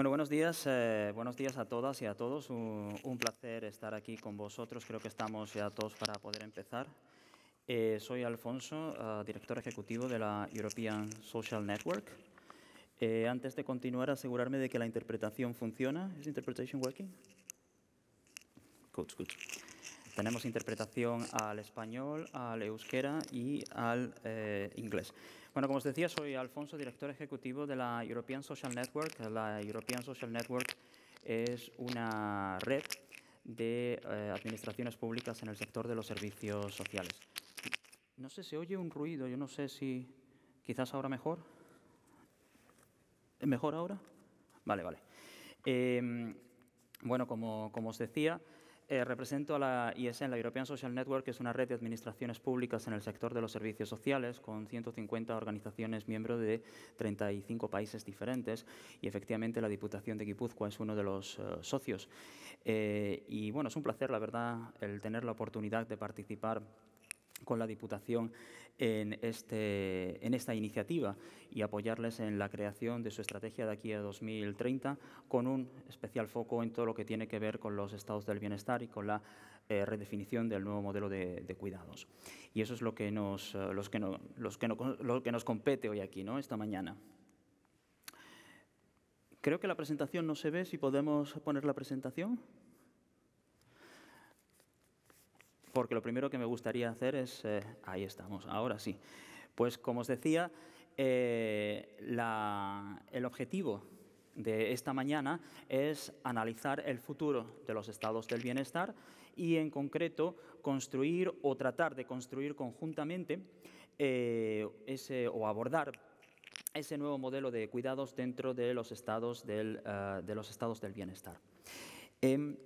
Bueno, buenos días, eh, buenos días a todas y a todos. Un, placer estar aquí con vosotros. Creo que estamos ya todos para poder empezar. Eh, soy Alfonso, eh, director ejecutivo de la European Social Network. antes de continuar, asegurarme de que la interpretación funciona. ¿Es interpretation working? Good, good. Tenemos interpretación al español, al euskera y al inglés. Bueno, como os decía, soy Alfonso, director ejecutivo de la European Social Network. La European Social Network es una red de eh, administraciones públicas en el sector de los servicios sociales. No sé, se oye un ruido, yo no sé si quizás ahora mejor. ¿Mejor ahora? Vale, vale. Em, bueno, como os decía, eh, represento a la ISN, la European Social Network, que es una red de administraciones públicas en el sector de los servicios sociales, con 150 organizaciones miembros de 35 países diferentes, y efectivamente la Diputación de Guipúzcoa es uno de los eh, socios. Eh, y bueno, es un placer, la verdad, el tener la oportunidad de participar con la Diputación este, en, esta iniciativa y apoyarles en la creación de su estrategia de aquí a 2030 con un especial foco en todo lo que tiene que ver con los estados del bienestar y con la eh, redefinición del nuevo modelo de, cuidados. Y eso es lo que nos, eh, lo que nos compete hoy aquí, ¿no? esta mañana. Creo que la presentación no se ve, si podemos poner la presentación porque lo primero que me gustaría hacer es, eh, ahí estamos, ahora sí. Pues como os decía, eh, el objetivo de esta mañana es analizar el futuro de los estados del bienestar y en concreto construir o tratar de construir conjuntamente eh, ese, o abordar ese nuevo modelo de cuidados dentro de los estados del, de los estados del bienestar. Em,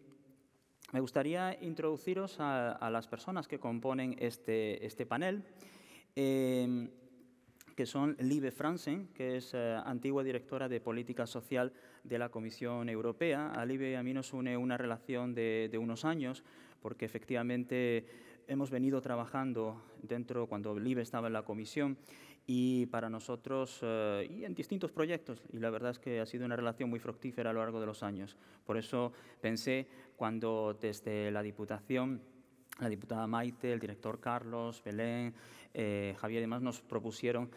me gustaría introduciros a, las personas que componen este, este panel. Em, que son Libe Franzen, que es eh, antigua directora de política social de la Comisión Europea. A y a mí nos une una relación de, unos años, porque efectivamente hemos venido trabajando dentro, cuando Libe estaba en la Comisión, y para nosotros eh, y en distintos proyectos. Y la verdad es que ha sido una relación muy fructífera a lo largo de los años. Por eso pensé cuando desde la Diputación, la diputada Maite, el director Carlos, Belén, eh, Javier Javier además nos propusieron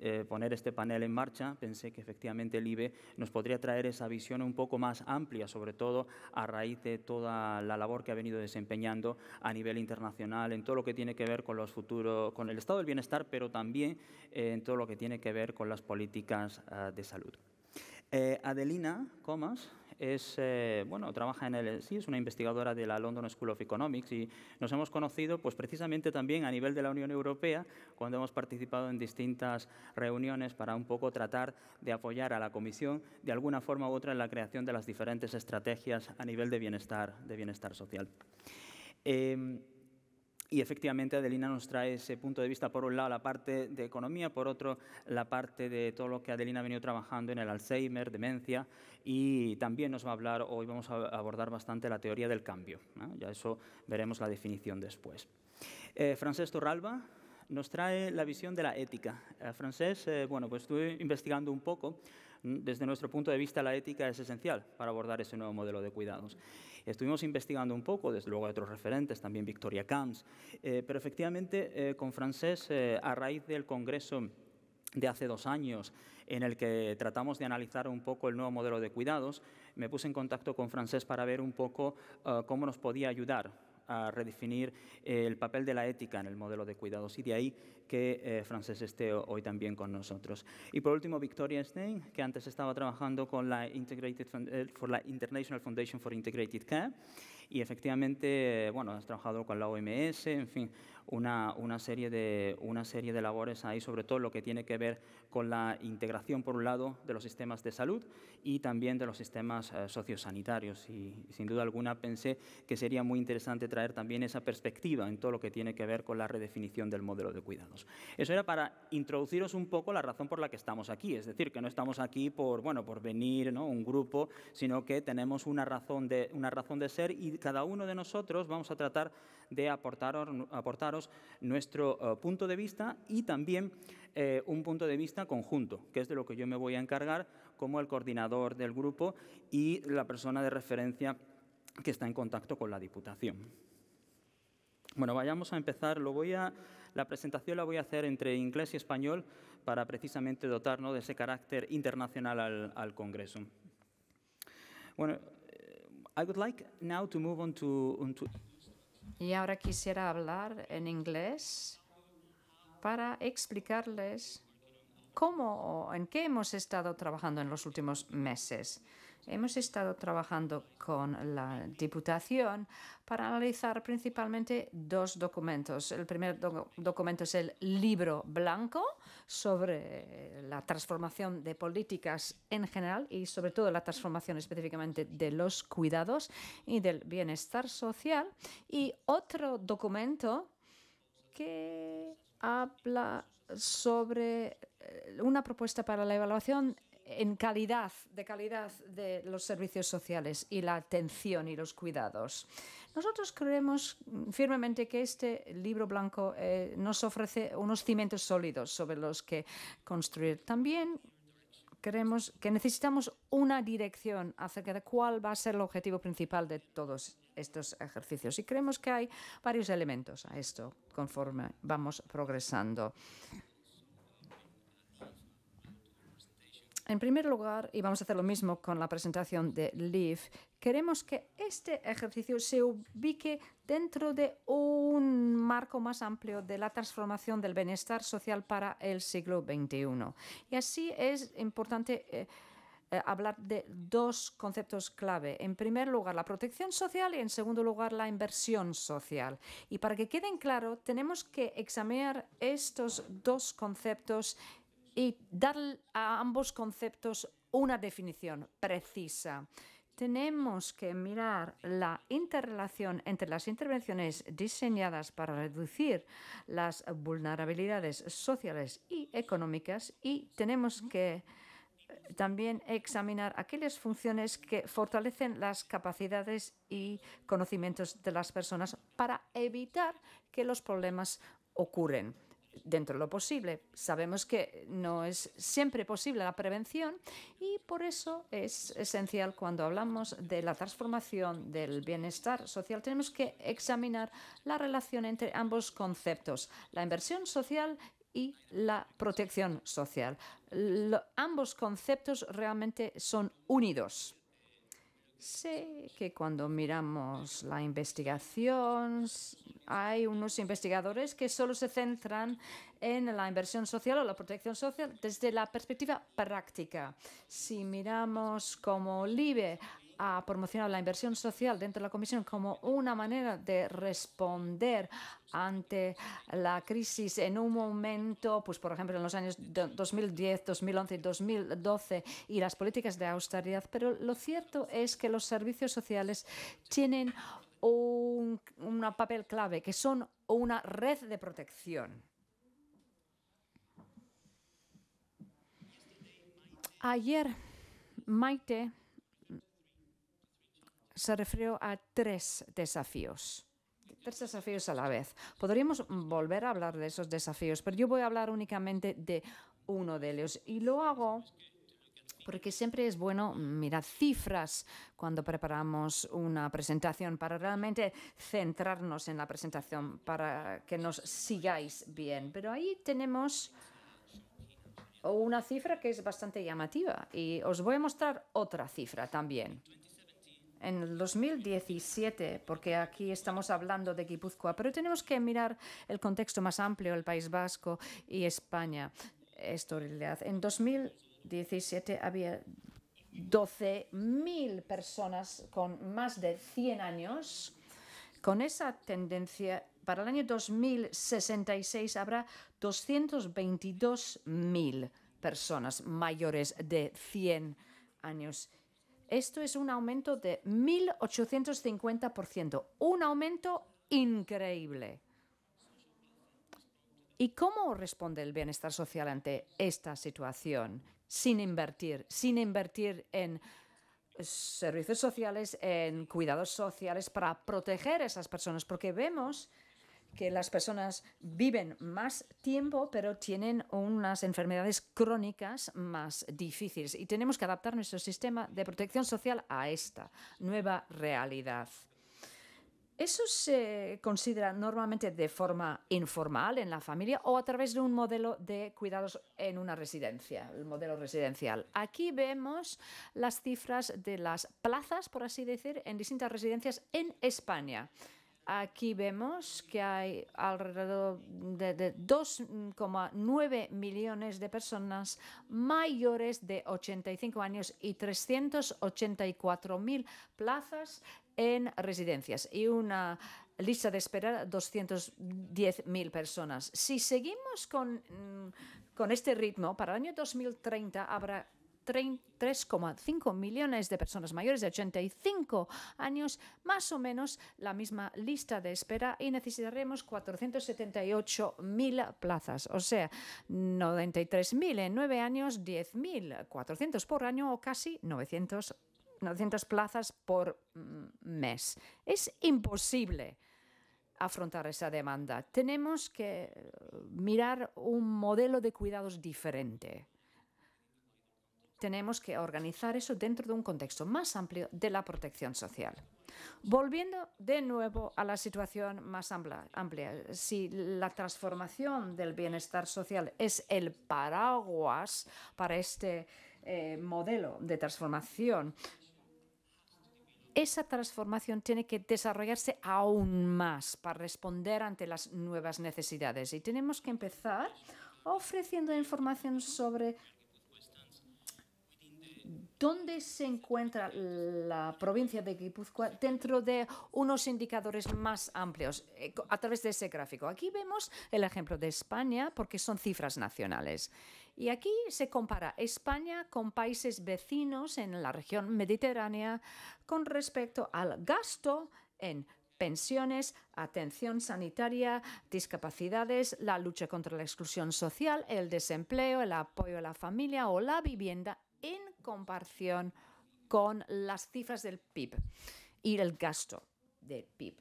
eh, poner este panel en marcha, pensé que efectivamente el IBE nos podría traer esa visión un poco más amplia, sobre todo a raíz de toda la labor que ha venido desempeñando a nivel internacional en todo lo que tiene que ver con los futuros, con el estado del bienestar, pero también eh, en todo lo que tiene que ver con las políticas ah, de salud. Adelina Comas, es, eh, bueno, trabaja en el sí, es una investigadora de la London School of Economics y nos hemos conocido pues, precisamente también a nivel de la Unión Europea cuando hemos participado en distintas reuniones para un poco tratar de apoyar a la Comisión de alguna forma u otra en la creación de las diferentes estrategias a nivel de bienestar, de bienestar social. Eh, y efectivamente Adelina nos trae ese punto de vista, por un lado la parte de economía, por otro la parte de todo lo que Adelina ha venido trabajando en el Alzheimer, demencia, y también nos va a hablar, hoy vamos a abordar bastante la teoría del cambio, ya eso veremos la definición después. Eh, Francés Torralba nos trae la visión de la ética. Eh, Francés, eh, bueno, pues estuve investigando un poco, desde nuestro punto de vista la ética es esencial para abordar ese nuevo modelo de cuidados. Estuvimos investigando un poco, desde luego hay otros referentes, también Victoria Camps, eh, pero efectivamente eh, con Francés, eh, a raíz del Congreso de hace dos años, en el que tratamos de analizar un poco el nuevo modelo de cuidados, me puse en contacto con Francés para ver un poco cómo nos podía ayudar a redefinir eh, el papel de la ética en el modelo de cuidados y de ahí que eh, Frances esté hoy también con nosotros. Y por último, Victoria Stein, que antes estaba trabajando con la, Integrated, eh, for la International Foundation for Integrated Care y efectivamente, bueno, has trabajado con la OMS, en fin, una, una, serie de, una serie de labores ahí, sobre todo lo que tiene que ver con la integración, por un lado, de los sistemas de salud y también de los sistemas eh, sociosanitarios. Y sin duda alguna pensé que sería muy interesante traer también esa perspectiva en todo lo que tiene que ver con la redefinición del modelo de cuidados. Eso era para introduciros un poco la razón por la que estamos aquí, es decir, que no estamos aquí por, bueno, por venir ¿no? un grupo, sino que tenemos una razón, de, una razón de ser y cada uno de nosotros vamos a tratar de aportar, aportar nuestro eh, punto de vista y también eh, un punto de vista conjunto, que es de lo que yo me voy a encargar como el coordinador del grupo y la persona de referencia que está en contacto con la Diputación. Bueno, vayamos a empezar. Lo voy a, la presentación la voy a hacer entre inglés y español para precisamente dotarnos de ese carácter internacional al, Congreso. Bueno, eh, I would like now to move on to y ahora quisiera hablar en inglés para explicarles cómo en qué hemos estado trabajando en los últimos meses. Hemos estado trabajando con la Diputación para analizar principalmente dos documentos. El primer documento es el libro blanco sobre eh, la transformación de políticas en general y sobre todo la transformación específicamente de los cuidados y del bienestar social. Y otro documento que habla sobre eh, una propuesta para la evaluación en calidad, de calidad de los servicios sociales y la atención y los cuidados. Nosotros creemos firmemente que este libro blanco eh, nos ofrece unos cimientos sólidos sobre los que construir. También creemos que necesitamos una dirección acerca de cuál va a ser el objetivo principal de todos estos ejercicios. Y creemos que hay varios elementos a esto conforme vamos progresando. En primer lugar, y vamos a hacer lo mismo con la presentación de Leaf, queremos que este ejercicio se ubique dentro de un marco más amplio de la transformación del bienestar social para el siglo XXI. Y así es importante... Eh, eh, hablar de dos conceptos clave. En primer lugar, la protección social y en segundo lugar, la inversión social. Y para que queden claros, tenemos que examinar estos dos conceptos y dar a ambos conceptos una definición precisa. Tenemos que mirar la interrelación entre las intervenciones diseñadas para reducir las vulnerabilidades sociales y económicas y tenemos que eh, también examinar aquellas funciones que fortalecen las capacidades y conocimientos de las personas para evitar que los problemas ocurren dentro de lo posible. Sabemos que no es siempre posible la prevención y por eso es esencial cuando hablamos de la transformación del bienestar social, tenemos que examinar la relación entre ambos conceptos, la inversión social y la protección social. ambos conceptos realmente son unidos. Sé que cuando miramos la investigación, hay unos investigadores que solo se centran en la inversión social o la protección social desde la perspectiva práctica. Si miramos como LIBE ha promocionado la inversión social dentro de la Comisión como una manera de responder ante la crisis en un momento, pues por ejemplo en los años 2010, 2011 y 2012 y las políticas de austeridad. Pero lo cierto es que los servicios sociales tienen un, un papel clave, que son una red de protección. Ayer, Maite se refirió a tres desafíos. Tres desafíos a la vez. Podríamos volver a hablar de esos desafíos, pero yo voy a hablar únicamente de uno de ellos. Y lo hago porque siempre es bueno mirar cifras cuando preparamos una presentación para realmente centrarnos en la presentación, para que nos sigáis bien. Pero ahí tenemos una cifra que es bastante llamativa y os voy a mostrar otra cifra también en 2017, porque aquí estamos hablando de Guipúzcoa, pero tenemos que mirar el contexto más amplio, el País Vasco y España. Esto En 2017 había 12.000 personas con más de 100 años. Con esa tendencia, para el año 2066 habrá 222.000 personas mayores de 100 años esto es un aumento de 1.850%, un aumento increíble. ¿Y cómo responde el bienestar social ante esta situación? Sin invertir, sin invertir en servicios sociales, en cuidados sociales para proteger a esas personas, porque vemos que las personas viven más tiempo, pero tienen unas enfermedades crónicas más difíciles. Y tenemos que adaptar nuestro sistema de protección social a esta nueva realidad. Eso se considera normalmente de forma informal en la familia o a través de un modelo de cuidados en una residencia, el modelo residencial. Aquí vemos las cifras de las plazas, por así decir, en distintas residencias en España. Aquí vemos que hay alrededor de, 2,9 mm, millones de personas mayores de 85 años y 384 mil plazas en residencias y una lista de espera de 210.000 personas. Si seguimos con, mm, con este ritmo, para el año 2030 habrá 3,5 millones de personas mayores de 85 años, más o menos la misma lista de espera y necesitaremos 478.000 plazas, o sea, 93.000 en nueve años, 10.400 por año o casi 900 plazas por mm, mes. Es imposible afrontar esa demanda. Tenemos que eh, mirar un modelo de cuidados diferente tenemos que organizar eso dentro de un contexto más amplio de la protección social. Volviendo de nuevo a la situación más amplia, si la transformación del bienestar social es el paraguas para este eh, modelo de transformación, esa transformación tiene que desarrollarse aún más para responder ante las nuevas necesidades y tenemos que empezar ofreciendo información sobre dónde se encuentra la provincia de Guipúzcoa dentro de unos indicadores más amplios eh, a través de ese gráfico. Aquí vemos el ejemplo de España porque son cifras nacionales. Y aquí se compara España con países vecinos en la región mediterránea con respecto al gasto en pensiones, atención sanitaria, discapacidades, la lucha contra la exclusión social, el desempleo, el apoyo a la familia o la vivienda, comparación con las cifras del PIB y el gasto del PIB.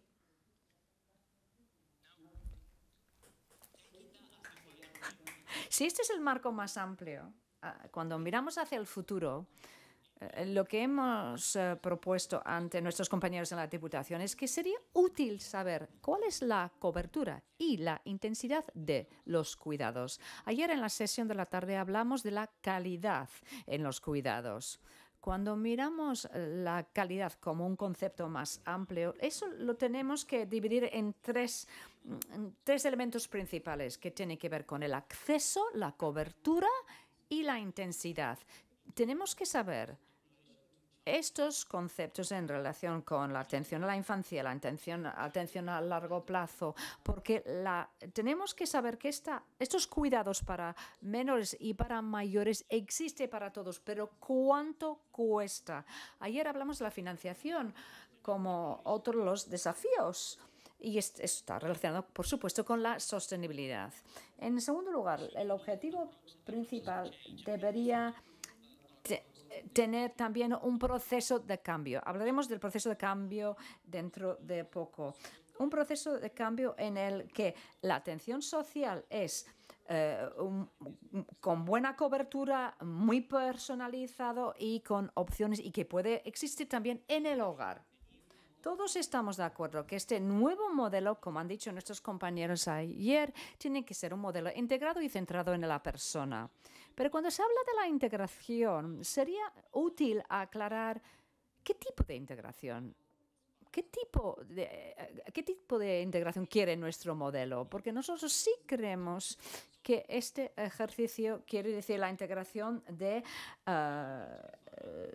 Si este es el marco más amplio, ah, cuando miramos hacia el futuro, eh, lo que hemos eh, propuesto ante nuestros compañeros en la Diputación es que sería útil saber cuál es la cobertura y la intensidad de los cuidados. Ayer en la sesión de la tarde hablamos de la calidad en los cuidados. Cuando miramos eh, la calidad como un concepto más amplio, eso lo tenemos que dividir en tres, en tres elementos principales que tienen que ver con el acceso, la cobertura y la intensidad tenemos que saber estos conceptos en relación con la atención a la infancia, la atención, atención a largo plazo, porque la, tenemos que saber que estos cuidados para menores y para mayores existe para todos, pero ¿cuánto cuesta? Ayer hablamos de la financiación como otro de los desafíos y está relacionado, por supuesto, con la sostenibilidad. En segundo lugar, el objetivo principal debería tener también un proceso de cambio. Hablaremos del proceso de cambio dentro de poco. Un proceso de cambio en el que la atención social es eh, con buena cobertura, muy personalizado y con opciones y que puede existir también en el hogar. Todos estamos de acuerdo que este nuevo modelo, como han dicho nuestros compañeros ayer, tiene que ser un modelo integrado y centrado en la persona. Pero cuando se habla de la integración, sería útil aclarar qué tipo de integración. ¿Qué tipo, de, eh, ¿Qué tipo de integración quiere nuestro modelo? Porque nosotros sí creemos que este ejercicio quiere decir la integración de eh,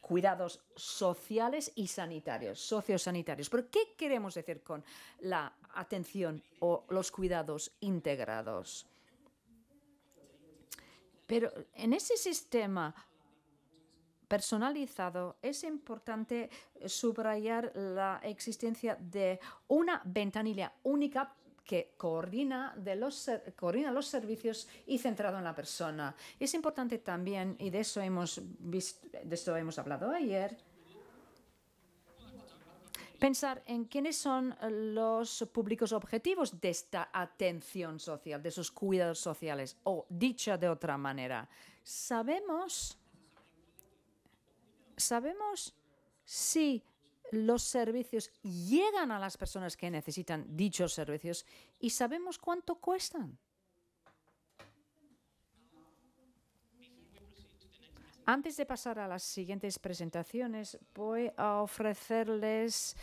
cuidados sociales y sanitarios, sociosanitarios. ¿Pero qué queremos decir con la atención o los cuidados integrados? Pero en ese sistema personalizado es importante subrayar la existencia de una ventanilla única que coordina, los, coordina los servicios y centrado en la persona. Es importante también, y de eso de eso hemos hablado ayer, pensar en quiénes son eh, los públicos objetivos de esta atención social, de esos cuidados sociales, o dicha de otra manera, sabemos, sabemos si los servicios llegan a las personas que necesitan dichos servicios y sabemos cuánto cuestan. Antes de pasar a las siguientes presentaciones, voy a ofrecerles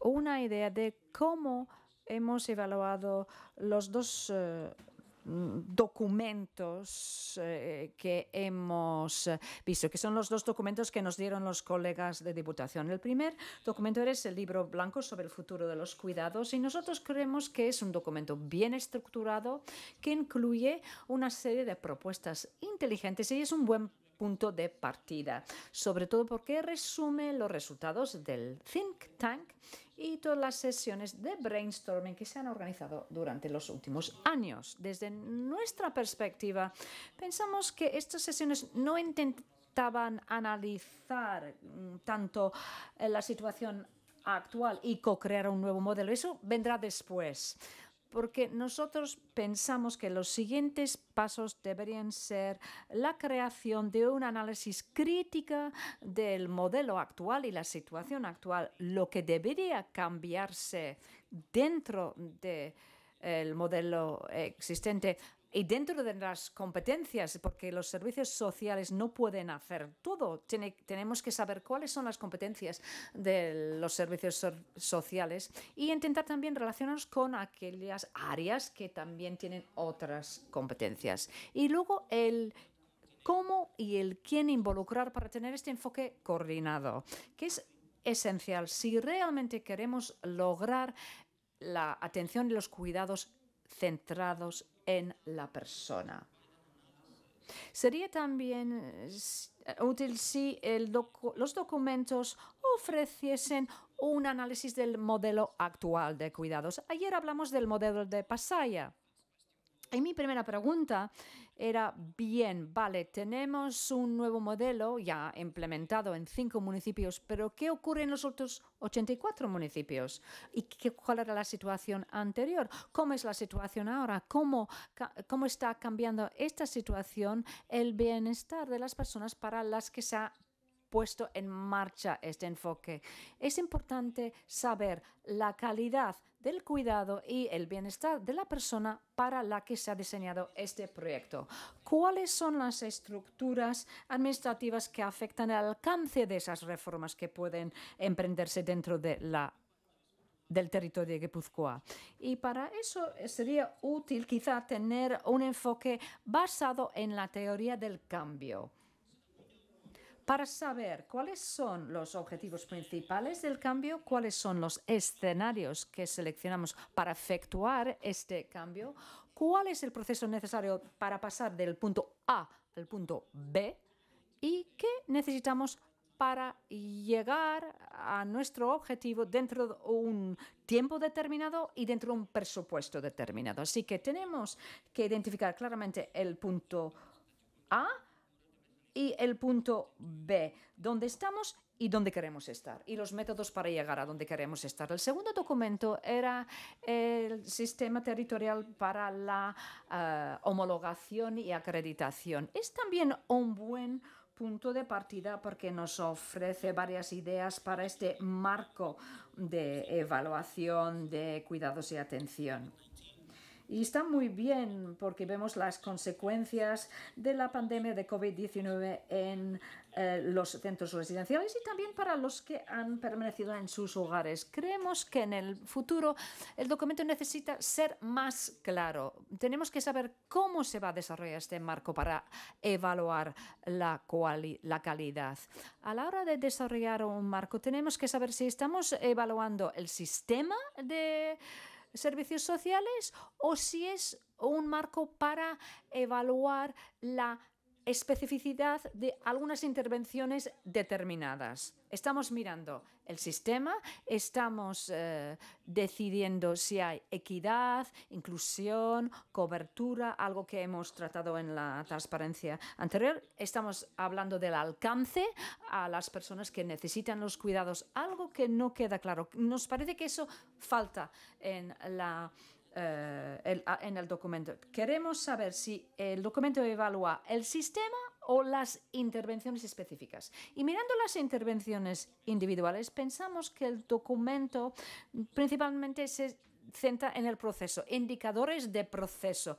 una idea de cómo hemos evaluado los dos eh, documentos eh, que hemos eh, visto, que son los dos documentos que nos dieron los colegas de Diputación. El primer documento es el libro blanco sobre el futuro de los cuidados y nosotros creemos que es un documento bien estructurado que incluye una serie de propuestas inteligentes y es un buen punto de partida, sobre todo porque resume los resultados del think tank y todas las sesiones de brainstorming que se han organizado durante los últimos años. Desde nuestra perspectiva, pensamos que estas sesiones no intentaban analizar mm, tanto eh, la situación actual y co-crear un nuevo modelo. Eso vendrá después porque nosotros pensamos que los siguientes pasos deberían ser la creación de un análisis crítica del modelo actual y la situación actual, lo que debería cambiarse dentro del eh, modelo existente. Y dentro de las competencias, porque los servicios sociales no pueden hacer todo, tenemos que saber cuáles son las competencias de los servicios sociales y intentar también relacionarnos con aquellas áreas que también tienen otras competencias. Y luego el cómo y el quién involucrar para tener este enfoque coordinado, que es esencial si realmente queremos lograr la atención y los cuidados centrados en la persona. Sería también eh, útil si los documentos ofreciesen un análisis del modelo actual de cuidados. Ayer hablamos del modelo de Pasaya. Y mi primera pregunta era bien, vale, tenemos un nuevo modelo ya implementado en cinco municipios, pero ¿qué ocurre en los otros 84 municipios? ¿Y qué, cuál era la situación anterior? ¿Cómo es la situación ahora? ¿Cómo, ¿Cómo está cambiando esta situación el bienestar de las personas para las que se ha puesto en marcha este enfoque. Es importante saber la calidad del cuidado y el bienestar de la persona para la que se ha diseñado este proyecto. ¿Cuáles son las estructuras administrativas que afectan el alcance de esas reformas que pueden emprenderse dentro del territorio de Guipúzcoa. Y para eso eh, sería útil quizá tener un enfoque basado en la teoría del cambio para saber cuáles son los objetivos principales del cambio, cuáles son los escenarios que seleccionamos para efectuar este cambio, cuál es el proceso necesario para pasar del punto A al punto B y qué necesitamos para llegar a nuestro objetivo dentro de un tiempo determinado y dentro de un presupuesto determinado. Así que tenemos que identificar claramente el punto A, y el punto B, dónde estamos y dónde queremos estar y los métodos para llegar a donde queremos estar. El segundo documento era el sistema territorial para la eh, homologación y acreditación. Es también un buen punto de partida porque nos ofrece varias ideas para este marco de evaluación de cuidados y atención. Y está muy bien porque vemos las consecuencias de la pandemia de COVID-19 en eh, los centros residenciales y también para los que han permanecido en sus hogares. Creemos que en el futuro el documento necesita ser más claro. Tenemos que saber cómo se va a desarrollar este marco para evaluar la, la calidad. A la hora de desarrollar un marco tenemos que saber si estamos evaluando el sistema de servicios sociales o si es un marco para evaluar la especificidad de algunas intervenciones determinadas. Estamos mirando el sistema, estamos eh, decidiendo si hay equidad, inclusión, cobertura, algo que hemos tratado en la transparencia anterior. Estamos hablando del alcance a las personas que necesitan los cuidados, algo que no queda claro. Nos parece que eso falta en la eh, en el documento. Queremos saber si el documento evalúa el sistema o las intervenciones específicas. Y mirando las intervenciones individuales, pensamos que el documento principalmente se centra en el proceso, indicadores de proceso,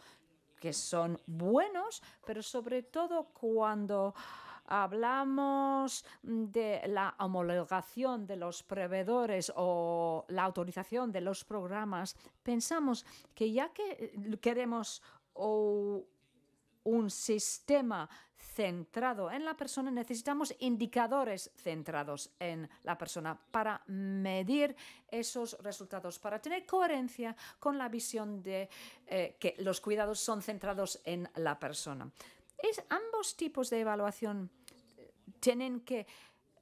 que son buenos, pero sobre todo cuando hablamos de la homologación de los proveedores o la autorización de los programas, pensamos que ya que queremos un sistema centrado en la persona, necesitamos indicadores centrados en la persona para medir esos resultados, para tener coherencia con la visión de eh, que los cuidados son centrados en la persona. Es ambos tipos de evaluación tienen que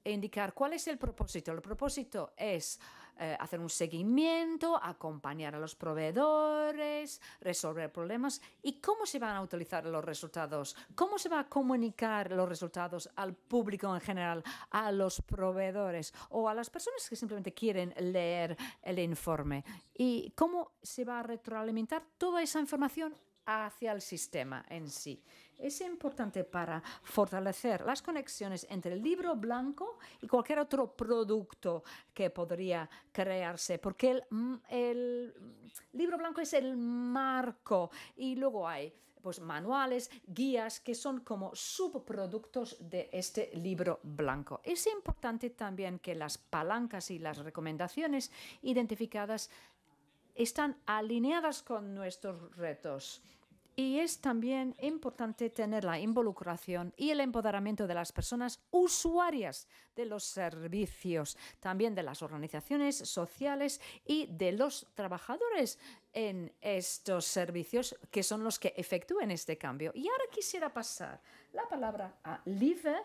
indicar cuál es el propósito. El propósito es eh, hacer un seguimiento, acompañar a los proveedores, resolver problemas y cómo se van a utilizar los resultados, cómo se va a comunicar los resultados al público en general, a los proveedores o a las personas que simplemente quieren leer el informe y cómo se va a retroalimentar toda esa información hacia el sistema en sí es importante para fortalecer las conexiones entre el libro blanco y cualquier otro producto que podría crearse, porque el, mm, libro blanco es el marco y luego hay pues, manuales, guías que son como subproductos de este libro blanco. Es importante también que las palancas y las recomendaciones identificadas están alineadas con nuestros retos y es también importante tener la involucración y el empoderamiento de las personas usuarias de los servicios, también de las organizaciones sociales y de los trabajadores en estos servicios que son los que efectúen este cambio. Y ahora quisiera pasar la palabra a Live,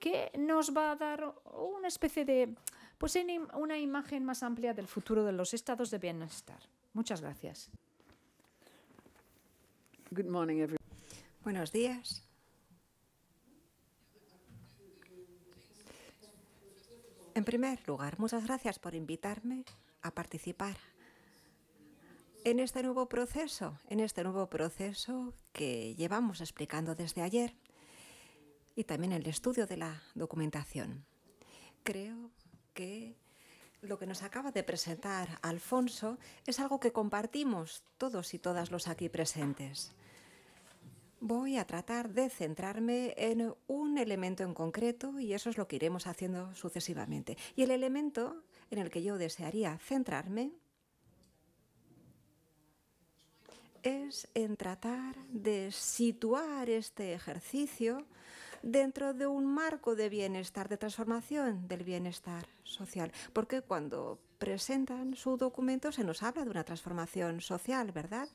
que nos va a dar una especie de, pues una imagen más amplia del futuro de los estados de bienestar. Muchas gracias. Buenos días. En primer lugar, muchas gracias por invitarme a participar en este nuevo proceso, en este nuevo proceso que llevamos explicando desde ayer y también el estudio de la documentación. Creo que lo que nos acaba de presentar Alfonso es algo que compartimos todos y todas los aquí presentes. Voy a tratar de centrarme en un elemento en concreto y eso es lo que iremos haciendo sucesivamente. Y el elemento en el que yo desearía centrarme es en tratar de situar este ejercicio dentro de un marco de bienestar, de transformación del bienestar social. Porque cuando presentan su documento se nos habla de una transformación social, ¿verdad?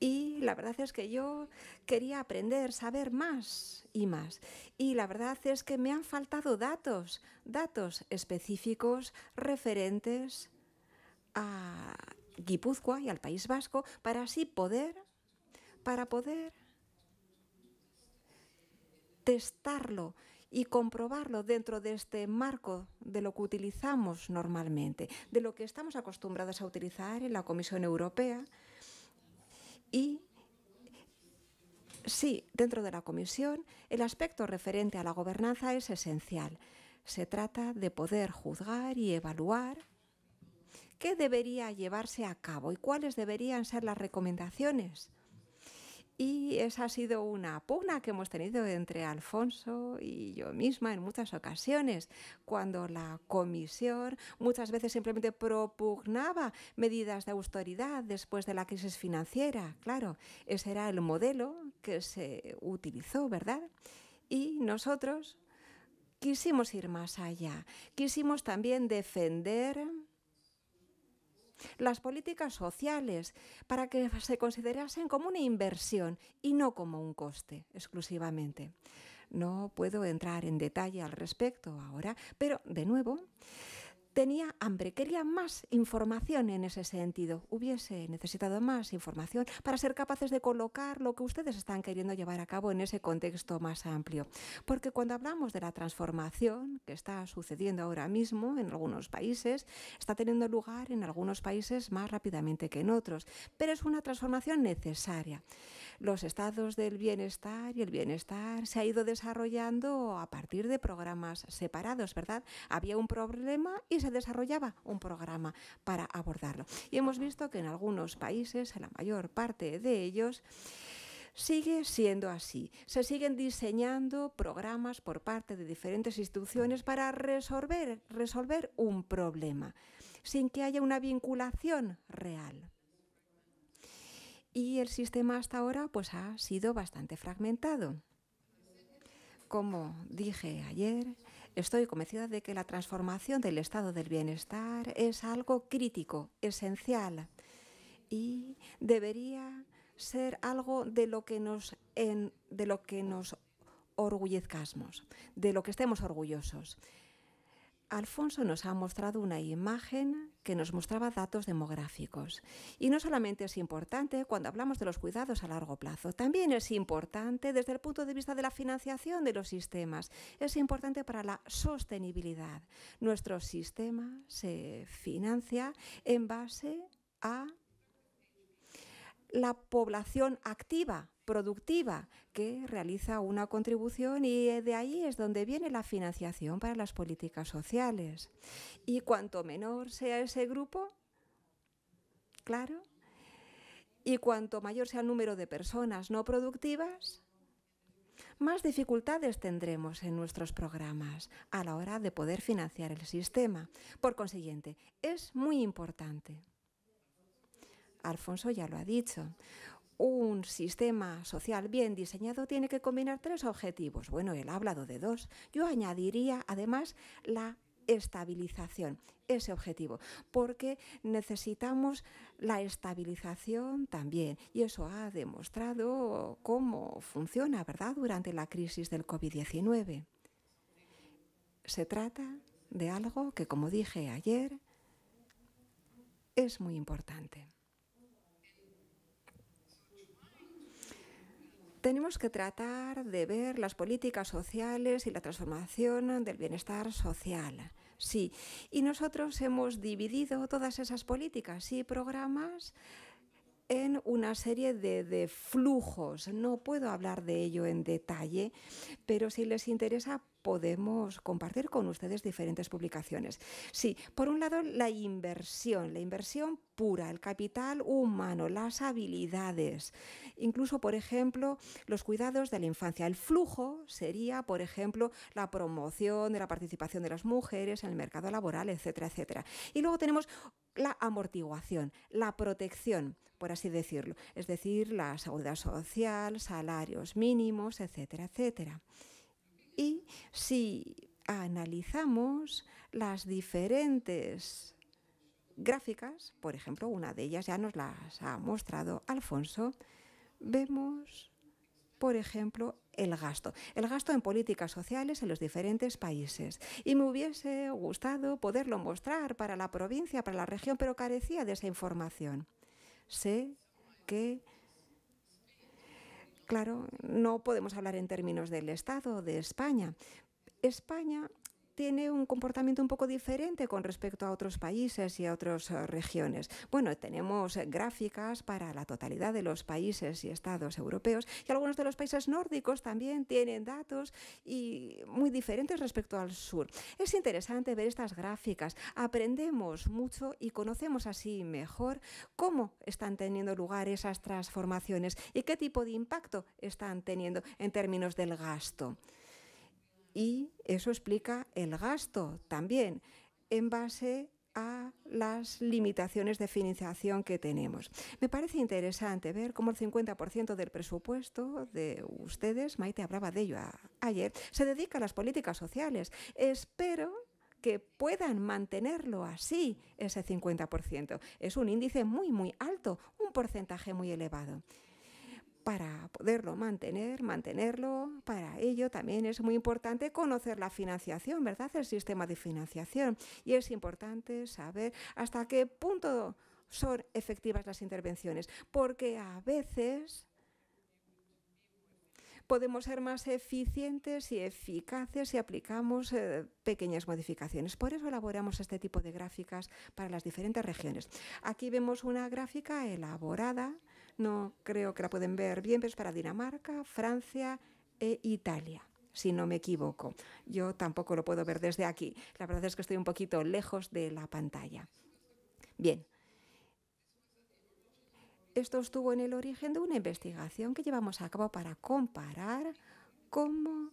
Y la verdad es que yo quería aprender, saber más y más. Y la verdad es que me han faltado datos, datos específicos referentes a Guipúzcoa y al País Vasco para así poder, para poder testarlo y comprobarlo dentro de este marco de lo que utilizamos normalmente, de lo que estamos acostumbrados a utilizar en la Comisión Europea y sí, dentro de la comisión, el aspecto referente a la gobernanza es esencial. Se trata de poder juzgar y evaluar qué debería llevarse a cabo y cuáles deberían ser las recomendaciones y esa ha sido una pugna que hemos tenido entre Alfonso y yo misma en muchas ocasiones, cuando la comisión muchas veces simplemente propugnaba medidas de austeridad después de la crisis financiera. Claro, ese era el modelo que se utilizó, ¿verdad? Y nosotros quisimos ir más allá, quisimos también defender las políticas sociales, para que se considerasen como una inversión y no como un coste exclusivamente. No puedo entrar en detalle al respecto ahora, pero de nuevo, tenía hambre, quería más información en ese sentido. Hubiese necesitado más información para ser capaces de colocar lo que ustedes están queriendo llevar a cabo en ese contexto más amplio. Porque cuando hablamos de la transformación que está sucediendo ahora mismo en algunos países, está teniendo lugar en algunos países más rápidamente que en otros, pero es una transformación necesaria los estados del bienestar y el bienestar se ha ido desarrollando a partir de programas separados, ¿verdad? Había un problema y se desarrollaba un programa para abordarlo. Y hemos visto que en algunos países, en la mayor parte de ellos, Sigue siendo así. Se siguen diseñando programas por parte de diferentes instituciones para resolver, resolver un problema, sin que haya una vinculación real y el sistema hasta ahora pues ha sido bastante fragmentado. Como dije ayer, estoy convencida de que la transformación del estado del bienestar es algo crítico, esencial y debería ser algo de lo que nos en, de lo que nos orgullezcamos, de lo que estemos orgullosos. Alfonso nos ha mostrado una imagen que nos mostraba datos demográficos. Y no solamente es importante cuando hablamos de los cuidados a largo plazo, también es importante desde el punto de vista de la financiación de los sistemas, es importante para la sostenibilidad. Nuestro sistema se financia en base a la población activa productiva que realiza una contribución y eh, de ahí es donde viene la financiación para las políticas sociales. Y cuanto menor sea ese grupo, claro, y cuanto mayor sea el número de personas no productivas, más dificultades tendremos en nuestros programas a la hora de poder financiar el sistema. Por consiguiente, es muy importante. Alfonso ya lo ha dicho, un sistema social bien diseñado tiene que combinar tres objetivos. Bueno, él ha hablado de dos. Yo añadiría además la estabilización, ese objetivo, porque necesitamos la estabilización también. Y eso ha demostrado cómo funciona, ¿verdad?, durante la crisis del COVID-19. Se trata de algo que, como dije ayer, es muy importante. Tenemos que tratar de ver las políticas sociales y la transformación del bienestar social. Sí, y nosotros hemos dividido todas esas políticas y programas en una serie de, de, flujos. No puedo hablar de ello en detalle, pero si les interesa podemos compartir con ustedes diferentes publicaciones. Sí, por un lado la inversión, la inversión pura, el capital humano, las habilidades, incluso por ejemplo los cuidados de la infancia. El flujo sería, por ejemplo, la promoción de la participación de las mujeres en el mercado laboral, etcétera, etcétera. Y luego tenemos la amortiguación, la protección, por así decirlo, es decir, la seguridad social, salarios mínimos, etcétera, etcétera. Y si analizamos las diferentes gráficas, por ejemplo, una de ellas ya nos las ha mostrado Alfonso, vemos, por ejemplo, el gasto. El gasto en políticas sociales en los diferentes países. Y me hubiese gustado poderlo mostrar para la provincia, para la región, pero carecía de esa información. Sé que Claro, no podemos hablar en términos del Estado, de España. España tiene un comportamiento un poco diferente con respecto a otros países y a otras eh, regiones. Bueno, tenemos eh, gráficas para la totalidad de los países y estados europeos y algunos de los países nórdicos también tienen datos y muy diferentes respecto al sur. Es interesante ver estas gráficas, aprendemos mucho y conocemos así mejor cómo están teniendo lugar esas transformaciones y qué tipo de impacto están teniendo en términos del gasto y eso explica el gasto también en base a las limitaciones de financiación que tenemos. Me parece interesante ver cómo el 50% del presupuesto de ustedes, Maite hablaba de ello ayer, se dedica a las políticas sociales. Espero que puedan mantenerlo así, ese 50%. Es un índice muy, muy alto, un porcentaje muy elevado para poderlo mantener, mantenerlo. Para ello también es muy importante conocer la financiación, ¿verdad? El sistema de financiación. Y es importante saber hasta qué punto son efectivas las intervenciones, porque a veces podemos ser más eficientes y eficaces si aplicamos eh, pequeñas modificaciones. Por eso elaboramos este tipo de gráficas para las diferentes regiones. Aquí vemos una gráfica elaborada no creo que la pueden ver bien, pero es para Dinamarca, Francia e Italia si no me equivoco. Yo tampoco lo puedo ver desde aquí. La verdad es que estoy un poquito lejos de la pantalla. Bien. Esto estuvo en el origen de una investigación que llevamos a cabo para comparar cómo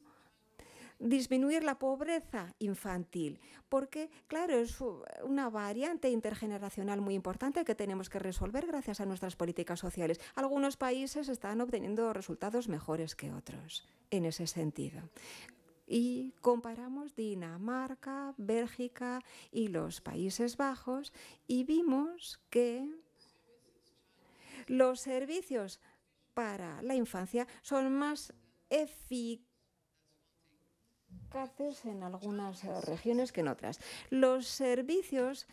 disminuir la pobreza infantil, porque claro, es una variante intergeneracional muy importante que tenemos que resolver gracias a nuestras políticas sociales. Algunos países están obteniendo resultados mejores que otros en ese sentido y comparamos Dinamarca, Bélgica y los Países Bajos y vimos que los servicios para la infancia son más eficaces en algunas eh, regiones que en otras. Los servicios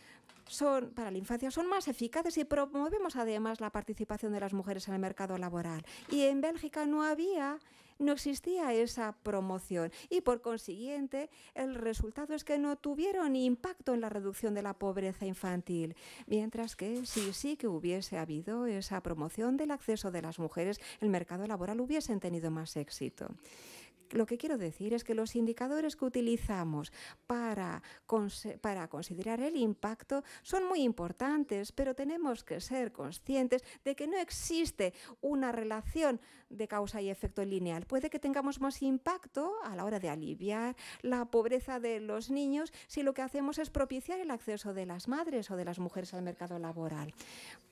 son para la infancia son más eficaces y promovemos además la participación de las mujeres en el mercado laboral. Y en Bélgica no había, no existía esa promoción y por consiguiente el resultado es que no tuvieron impacto en la reducción de la pobreza infantil, mientras que si sí que hubiese habido esa promoción del acceso de las mujeres, el mercado laboral hubiesen tenido más éxito. Lo que quiero decir es que los indicadores que utilizamos para, para considerar el impacto son muy importantes, pero tenemos que ser conscientes de que no existe una relación de causa y efecto lineal. Puede que tengamos más impacto a la hora de aliviar la pobreza de los niños si lo que hacemos es propiciar el acceso de las madres o de las mujeres al mercado laboral.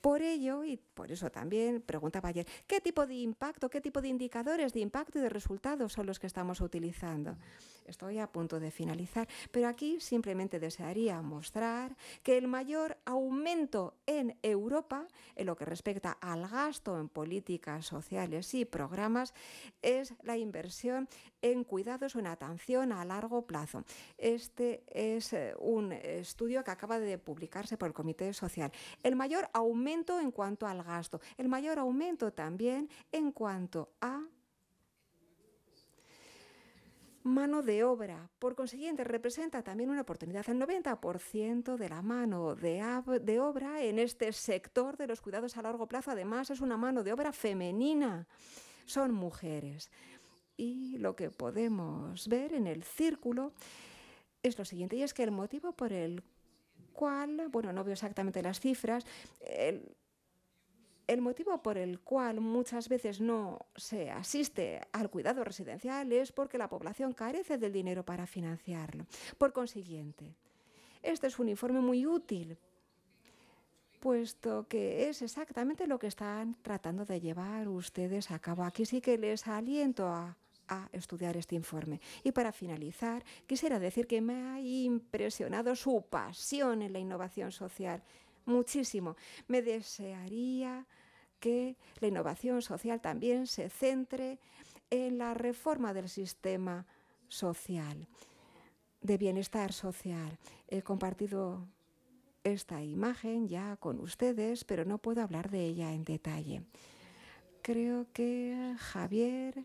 Por ello, y por eso también preguntaba ayer, ¿qué tipo de impacto, qué tipo de indicadores de impacto y de resultados son los que estamos utilizando? Estoy a punto de finalizar, pero aquí simplemente desearía mostrar que el mayor aumento en Europa en lo que respecta al gasto en políticas sociales y programas es la inversión en cuidados o en atención a largo plazo. Este es eh, un estudio que acaba de publicarse por el Comité Social. El mayor aumento en cuanto al gasto, el mayor aumento también en cuanto a mano de obra. Por consiguiente, representa también una oportunidad. El 90% de la mano de, obra en este sector de los cuidados a largo plazo, además, es una mano de obra femenina. Son mujeres. Y lo que podemos ver en el círculo es lo siguiente, y es que el motivo por el cual, bueno, no veo exactamente las cifras, el, el motivo por el cual muchas veces no se asiste al cuidado residencial es porque la población carece del dinero para financiarlo. Por consiguiente, este es un informe muy útil, puesto que es exactamente lo que están tratando de llevar ustedes a cabo. Aquí sí que les aliento a, estudiar este informe. Y para finalizar, quisiera decir que me ha impresionado su pasión en la innovación social muchísimo. Me desearía que la innovación social también se centre en la reforma del sistema social, de bienestar social. He compartido esta imagen ya con ustedes, pero no puedo hablar de ella en detalle. Creo que Javier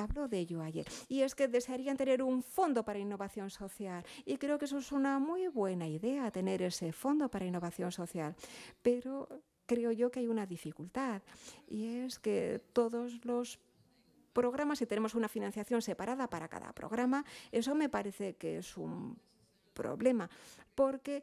habló de ello ayer, y es que desearían tener un fondo para innovación social. Y creo que eso es una muy buena idea, tener ese fondo para innovación social. Pero creo yo que hay una dificultad, y es que todos los programas, si tenemos una financiación separada para cada programa, eso me parece que es un problema, porque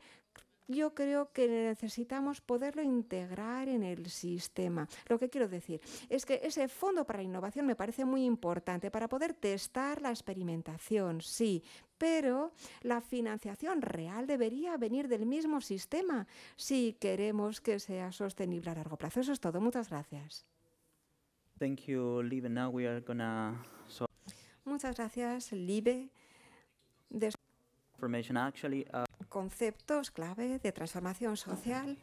yo creo que necesitamos poderlo integrar en el sistema. Lo que quiero decir es que ese fondo para la innovación me parece muy importante para poder testar la experimentación, sí, pero la financiación real debería venir del mismo sistema si queremos que sea sostenible a largo plazo. Eso es todo. Muchas gracias. Thank Muchas gracias, Libe. Uh, conceptos clave de transformación social.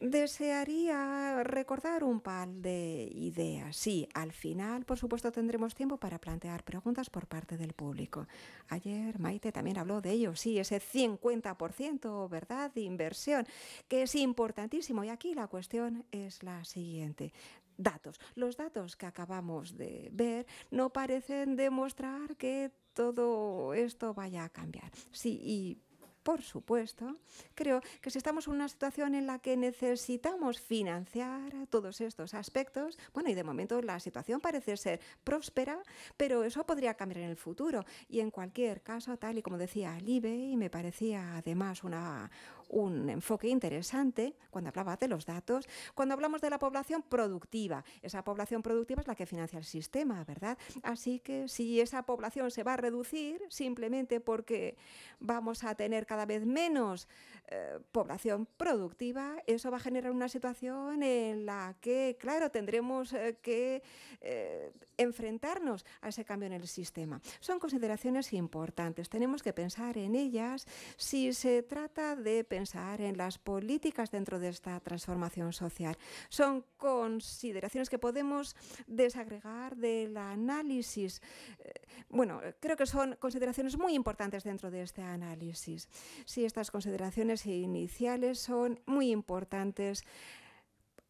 Desearía recordar un par de ideas. Sí, al final, por supuesto, tendremos tiempo para plantear preguntas por parte del público. Ayer Maite también habló de ello, sí, ese 50%, ¿verdad?, de inversión, que es importantísimo. Y aquí la cuestión es la siguiente datos. Los datos que acabamos de ver no parecen demostrar que todo esto vaya a cambiar. Sí, y por supuesto, creo que si estamos en una situación en la que necesitamos financiar todos estos aspectos, bueno, y de momento la situación parece ser próspera, pero eso podría cambiar en el futuro. Y en cualquier caso, tal y como decía Libe, y me parecía además una, un enfoque interesante cuando hablaba de los datos, cuando hablamos de la población productiva. Esa población productiva es la que financia el sistema, ¿verdad? Así que si esa población se va a reducir simplemente porque vamos a tener cada vez menos eh, población productiva, eso va a generar una situación en la que, claro, tendremos eh, que eh, enfrentarnos a ese cambio en el sistema. Son consideraciones importantes, tenemos que pensar en ellas si se trata de pensar en las políticas dentro de esta transformación social. Son consideraciones que podemos desagregar del análisis. Eh, bueno, creo que son consideraciones muy importantes dentro de este análisis. Sí, estas consideraciones iniciales son muy importantes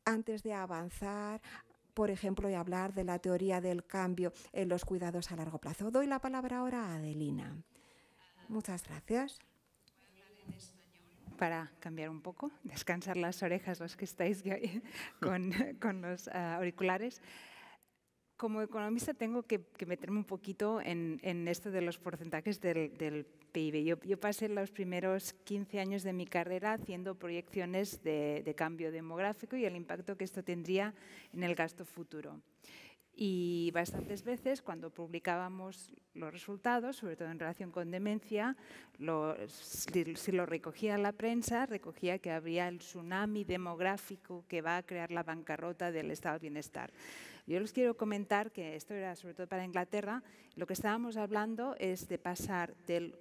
antes de avanzar, por ejemplo, y hablar de la teoría del cambio en los cuidados a largo plazo. Doy la palabra ahora a Adelina. Muchas gracias para cambiar un poco, descansar las orejas los que estáis con, los ah, auriculares. Como economista tengo que, meterme un poquito en, esto de los porcentajes del, PIB. Yo, pasé los primeros 15 años de mi carrera haciendo proyecciones de cambio demográfico y el impacto que esto tendría en el gasto futuro. Y bastantes veces cuando publicábamos los resultados, sobre todo en relación con demencia, si, lo recogía la prensa, recogía que habría el tsunami demográfico que va a crear la bancarrota del estado de bienestar. Yo les quiero comentar que esto era sobre todo para Inglaterra, lo que estábamos hablando es de pasar del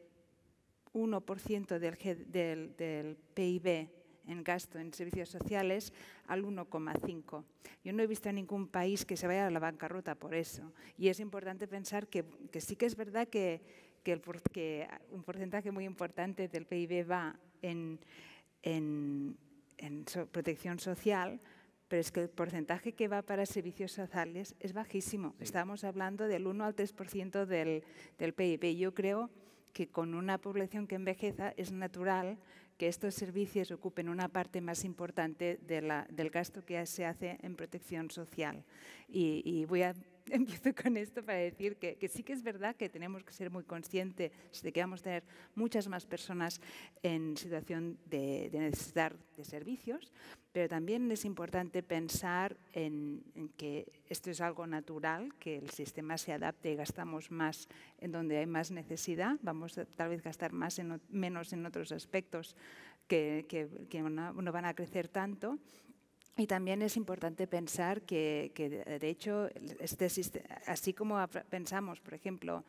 1% del PIB en gasto en servicios sociales al 1,5. Yo no he visto a ningún país que se vaya a la bancarrota por eso. Y es importante pensar que, sí que es verdad que, que, un porcentaje muy importante del PIB va en, en, protección social, pero es que el porcentaje que va para servicios sociales es bajísimo. estábamos Estamos hablando del 1 al 3% del, del PIB. Yo creo que con una población que envejece es natural que estos servicios ocupen una parte más importante de la, del gasto que se hace en protección social. y voy a empiezo con esto para decir que, sí que es verdad que tenemos que ser muy conscientes de que vamos a tener muchas más personas en situación de, de necesitar de servicios, pero también es importante pensar en, que esto es algo natural, que el sistema se adapte y gastamos más en donde hay más necesidad, vamos a tal vez gastar más menos en otros aspectos que, no van a crecer tanto y también es importante pensar que, de hecho, este, así como pensamos, por ejemplo,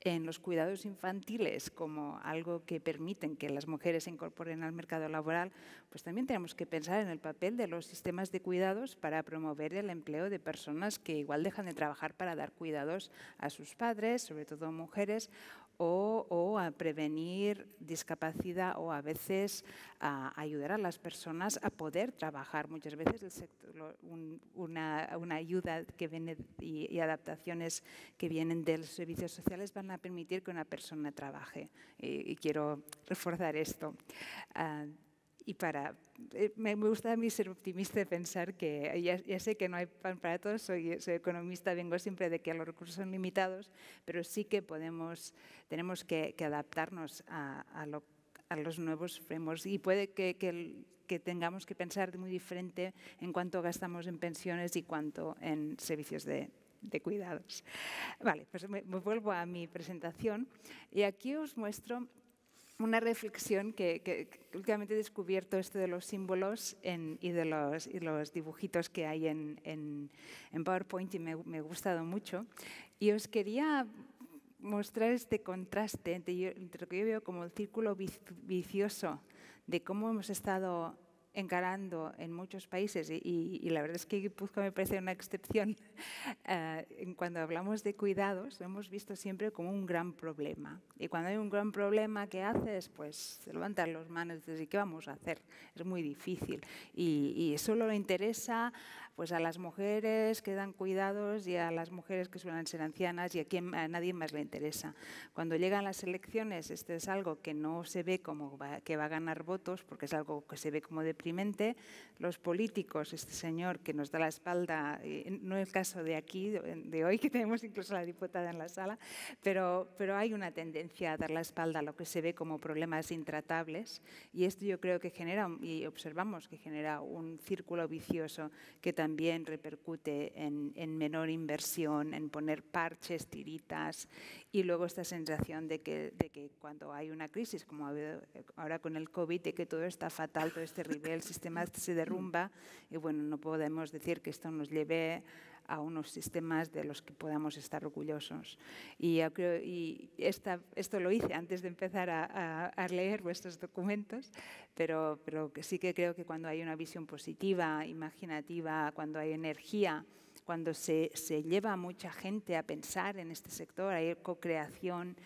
en los cuidados infantiles como algo que permiten que las mujeres se incorporen al mercado laboral, pues también tenemos que pensar en el papel de los sistemas de cuidados para promover el empleo de personas que igual dejan de trabajar para dar cuidados a sus padres, sobre todo mujeres, o, a prevenir discapacidad o a veces a ayudar a las personas a poder trabajar. Muchas veces el sector, una, ayuda que viene y, adaptaciones que vienen de los servicios sociales van a permitir que una persona trabaje. Y, quiero reforzar esto. Ah, y para, eh, me gusta a mí ser optimista y pensar que ya, sé que no hay pan para todos, soy, economista, vengo siempre de que los recursos son limitados, pero sí que podemos, tenemos que, adaptarnos a, los nuevos frameworks y puede que, tengamos que pensar muy diferente en cuánto gastamos en pensiones y cuánto en servicios de, cuidados. Vale, pues me vuelvo a mi presentación y aquí os muestro una reflexión que, últimamente he descubierto esto de los símbolos y de los, dibujitos que hay en, PowerPoint y me, ha gustado mucho. Y os quería mostrar este contraste entre lo que yo veo como el círculo vicioso de cómo hemos estado encarando en muchos países, y, la verdad es que Guipúzcoa me parece una excepción, eh, cuando hablamos de cuidados lo hemos visto siempre como un gran problema. Y cuando hay un gran problema, ¿qué haces? Pues levantar los manos y decir, ¿qué vamos a hacer? Es muy difícil. Y, y solo le interesa pues a las mujeres que dan cuidados y a las mujeres que suelen ser ancianas y a, quien, a nadie más le interesa. Cuando llegan las elecciones, este es algo que no se ve como que va a ganar votos, porque es algo que se ve como deprimente. Los políticos, este señor que nos da la espalda, eh, no es el caso de aquí, de hoy, que tenemos incluso a la diputada en la sala, pero, pero hay una tendencia a dar la espalda a lo que se ve como problemas intratables y esto yo creo que genera, y observamos que genera un círculo vicioso que también también repercute en, menor inversión, en poner parches, tiritas y luego esta sensación de que, de que cuando hay una crisis, como ha habido eh, ahora con el COVID, y que todo está fatal, todo este terrible, el sistema se derrumba y bueno, no podemos decir que esto nos lleve a unos sistemas de los que podamos estar orgullosos. Y, esto lo hice antes de empezar a, leer vuestros documentos, pero, sí que creo que cuando hay una visión positiva, imaginativa, cuando hay energía, cuando se, lleva mucha gente a pensar en este sector, hay co-creación,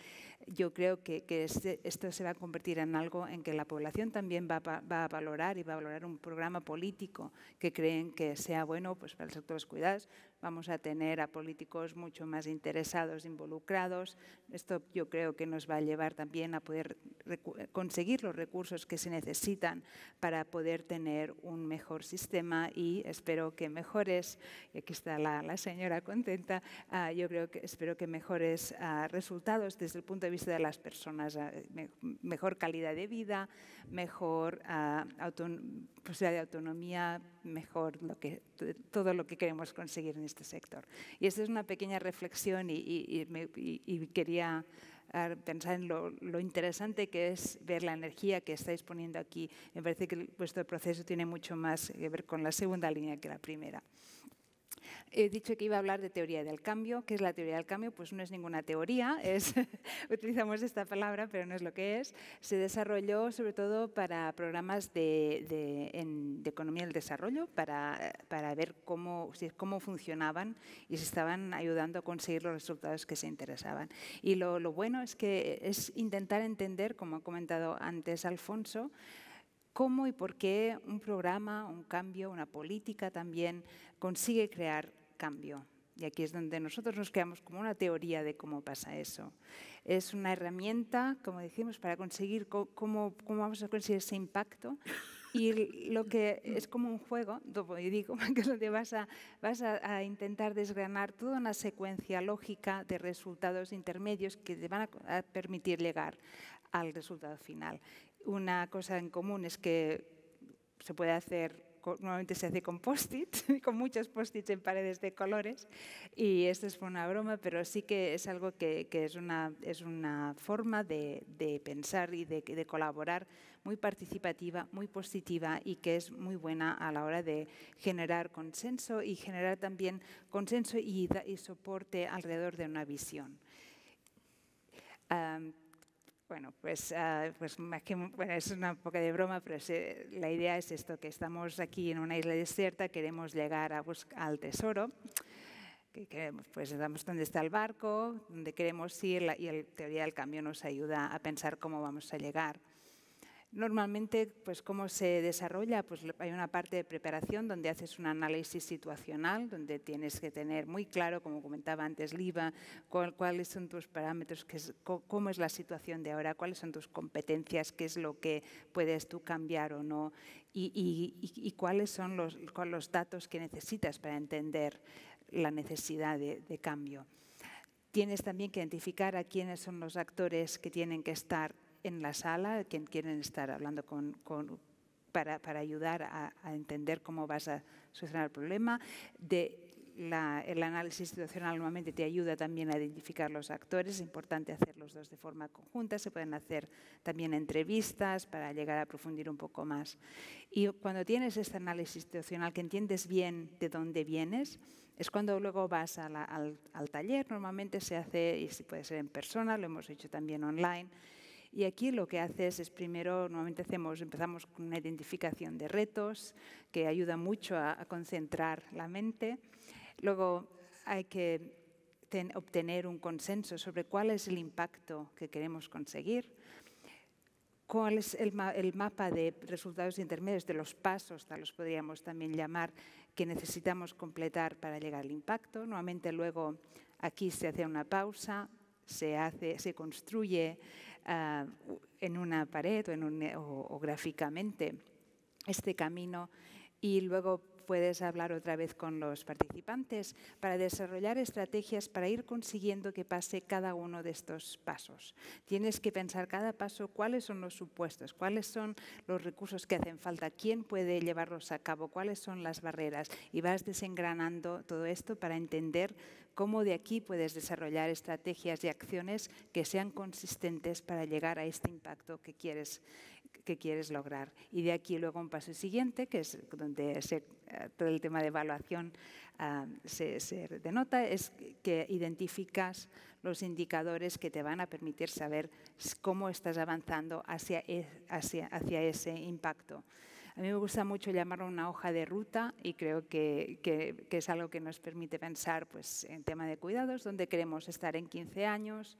yo creo que, este, esto se va a convertir en algo en que la población también va, a valorar y va a valorar un programa político que creen que sea bueno pues, para el sector de los cuidados, vamos a tener a políticos mucho más interesados, involucrados. Esto yo creo que nos va a llevar también a poder conseguir los recursos que se necesitan para poder tener un mejor sistema y espero que mejores, y aquí está la, señora contenta, ah, yo creo que espero que mejores ah, resultados desde el punto de vista de las personas, ah, mejor calidad de vida, mejor posibilidad pues, de autonomía mejor lo que, todo lo que queremos conseguir en este sector. Y esta es una pequeña reflexión y, quería ah, pensar en lo, lo, interesante que es ver la energía que estáis poniendo aquí. Me parece que vuestro proceso tiene mucho más que ver con la segunda línea que la primera. He dicho que iba a hablar de teoría del cambio. ¿Qué es la teoría del cambio? Pues no es ninguna teoría, utilizamos esta palabra, pero no es lo que es. Se desarrolló sobre todo para programas de, economía del desarrollo, para, ver cómo, cómo funcionaban y se estaban ayudando a conseguir los resultados que se interesaban. Y lo, lo bueno es que es intentar entender, como ha comentado antes Alfonso, cómo y por qué un programa, un cambio, una política también consigue crear cambio. Y aquí es donde nosotros nos quedamos como una teoría de cómo pasa eso. Es una herramienta, como dijimos, para conseguir cómo, cómo vamos a conseguir ese impacto. Y lo que es como un juego, digo, que es donde vas, a, vas a, intentar desgranar toda una secuencia lógica de resultados intermedios que te van a permitir llegar al resultado final. Una cosa en común es que se puede hacer normalmente se hace con post-it, con muchos post-its en paredes de colores, y esto es una broma, pero sí que es algo que, es, una, es una forma de, pensar y de, colaborar muy participativa, muy positiva y que es muy buena a la hora de generar consenso y generar también consenso y, soporte alrededor de una visión. Bueno, pues, ah, pues es una poca de broma, pero eh, la idea es esto, que estamos aquí en una isla desierta, queremos llegar a al tesoro, que queremos, pues damos dónde está el barco, dónde queremos ir, y la teoría del cambio nos ayuda a pensar cómo vamos a llegar. Normalmente, pues, ¿cómo se desarrolla? Pues hay una parte de preparación donde haces un análisis situacional, donde tienes que tener muy claro, como comentaba antes Liva, cuáles son tus parámetros, cómo es la situación de ahora, cuáles son tus competencias, qué es lo que puedes tú cambiar o no y, cuáles son los, datos que necesitas para entender la necesidad de cambio. Tienes también que identificar a quiénes son los actores que tienen que estar en la sala, quien quieren estar hablando con, para, para, ayudar a, entender cómo vas a solucionar el problema. De la, el análisis situacional normalmente te ayuda también a identificar los actores, es importante hacerlos los dos de forma conjunta, se pueden hacer también entrevistas para llegar a profundir un poco más. Y cuando tienes este análisis situacional que entiendes bien de dónde vienes, es cuando luego vas al, al taller, normalmente se hace, y puede ser en persona, lo hemos hecho también online, y aquí lo que haces es primero, nuevamente hacemos, empezamos con una identificación de retos que ayuda mucho a, concentrar la mente. Luego hay que obtener un consenso sobre cuál es el impacto que queremos conseguir cuál es el, mapa de resultados intermedios, de los pasos, tal los podríamos también llamar, que necesitamos completar para llegar al impacto. Nuevamente luego aquí se hace una pausa, se, hace, se construye Ah, en una pared o, en un, eh, o gráficamente este camino y luego puedes hablar otra vez con los participantes para desarrollar estrategias para ir consiguiendo que pase cada uno de estos pasos. Tienes que pensar cada paso cuáles son los supuestos, cuáles son los recursos que hacen falta, quién puede llevarlos a cabo, cuáles son las barreras y vas desengranando todo esto para entender cómo de aquí puedes desarrollar estrategias y acciones que sean consistentes para llegar a este impacto que quieres que quieres lograr. Y de aquí luego un paso siguiente, que es donde eh, todo el tema de evaluación ah, se, denota, es que identificas los indicadores que te van a permitir saber cómo estás avanzando hacia, e, hacia, hacia ese impacto. A mí me gusta mucho llamarlo una hoja de ruta y creo que, que, que, es algo que nos permite pensar pues, en tema de cuidados, dónde queremos estar en 15 años,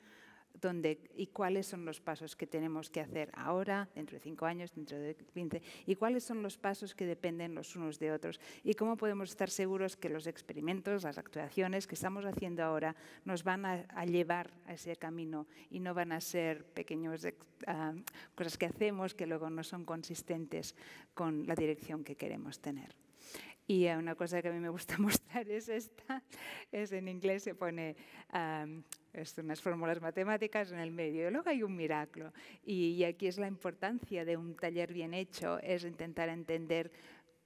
y cuáles son los pasos que tenemos que hacer ahora, dentro de cinco años, dentro de 15, y cuáles son los pasos que dependen los unos de otros y cómo podemos estar seguros que los experimentos, las actuaciones que estamos haciendo ahora nos van a, llevar a ese camino y no van a ser pequeñas ah, cosas que hacemos que luego no son consistentes con la dirección que queremos tener. Y una cosa que a mí me gusta mostrar es esta, es en inglés se pone unas fórmulas matemáticas en el medio. Y luego hay un milagro. Y, aquí es la importancia de un taller bien hecho, es intentar entender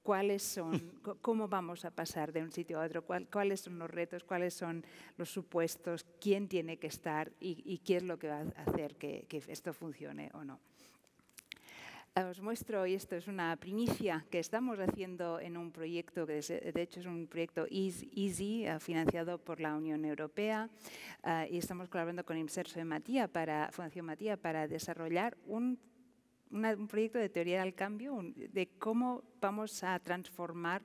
cuáles son, cómo vamos a pasar de un sitio a otro, cuáles son los retos, cuáles son los supuestos, quién tiene que estar y, qué es lo que va a hacer que esto funcione o no. Os muestro, y esto es una primicia que estamos haciendo en un proyecto, que de hecho es un proyecto EASY, eh, financiado por la Unión Europea, eh, y estamos colaborando con Inserso de Matía para, Fundación Matía para desarrollar un proyecto de teoría del cambio, de cómo vamos a transformar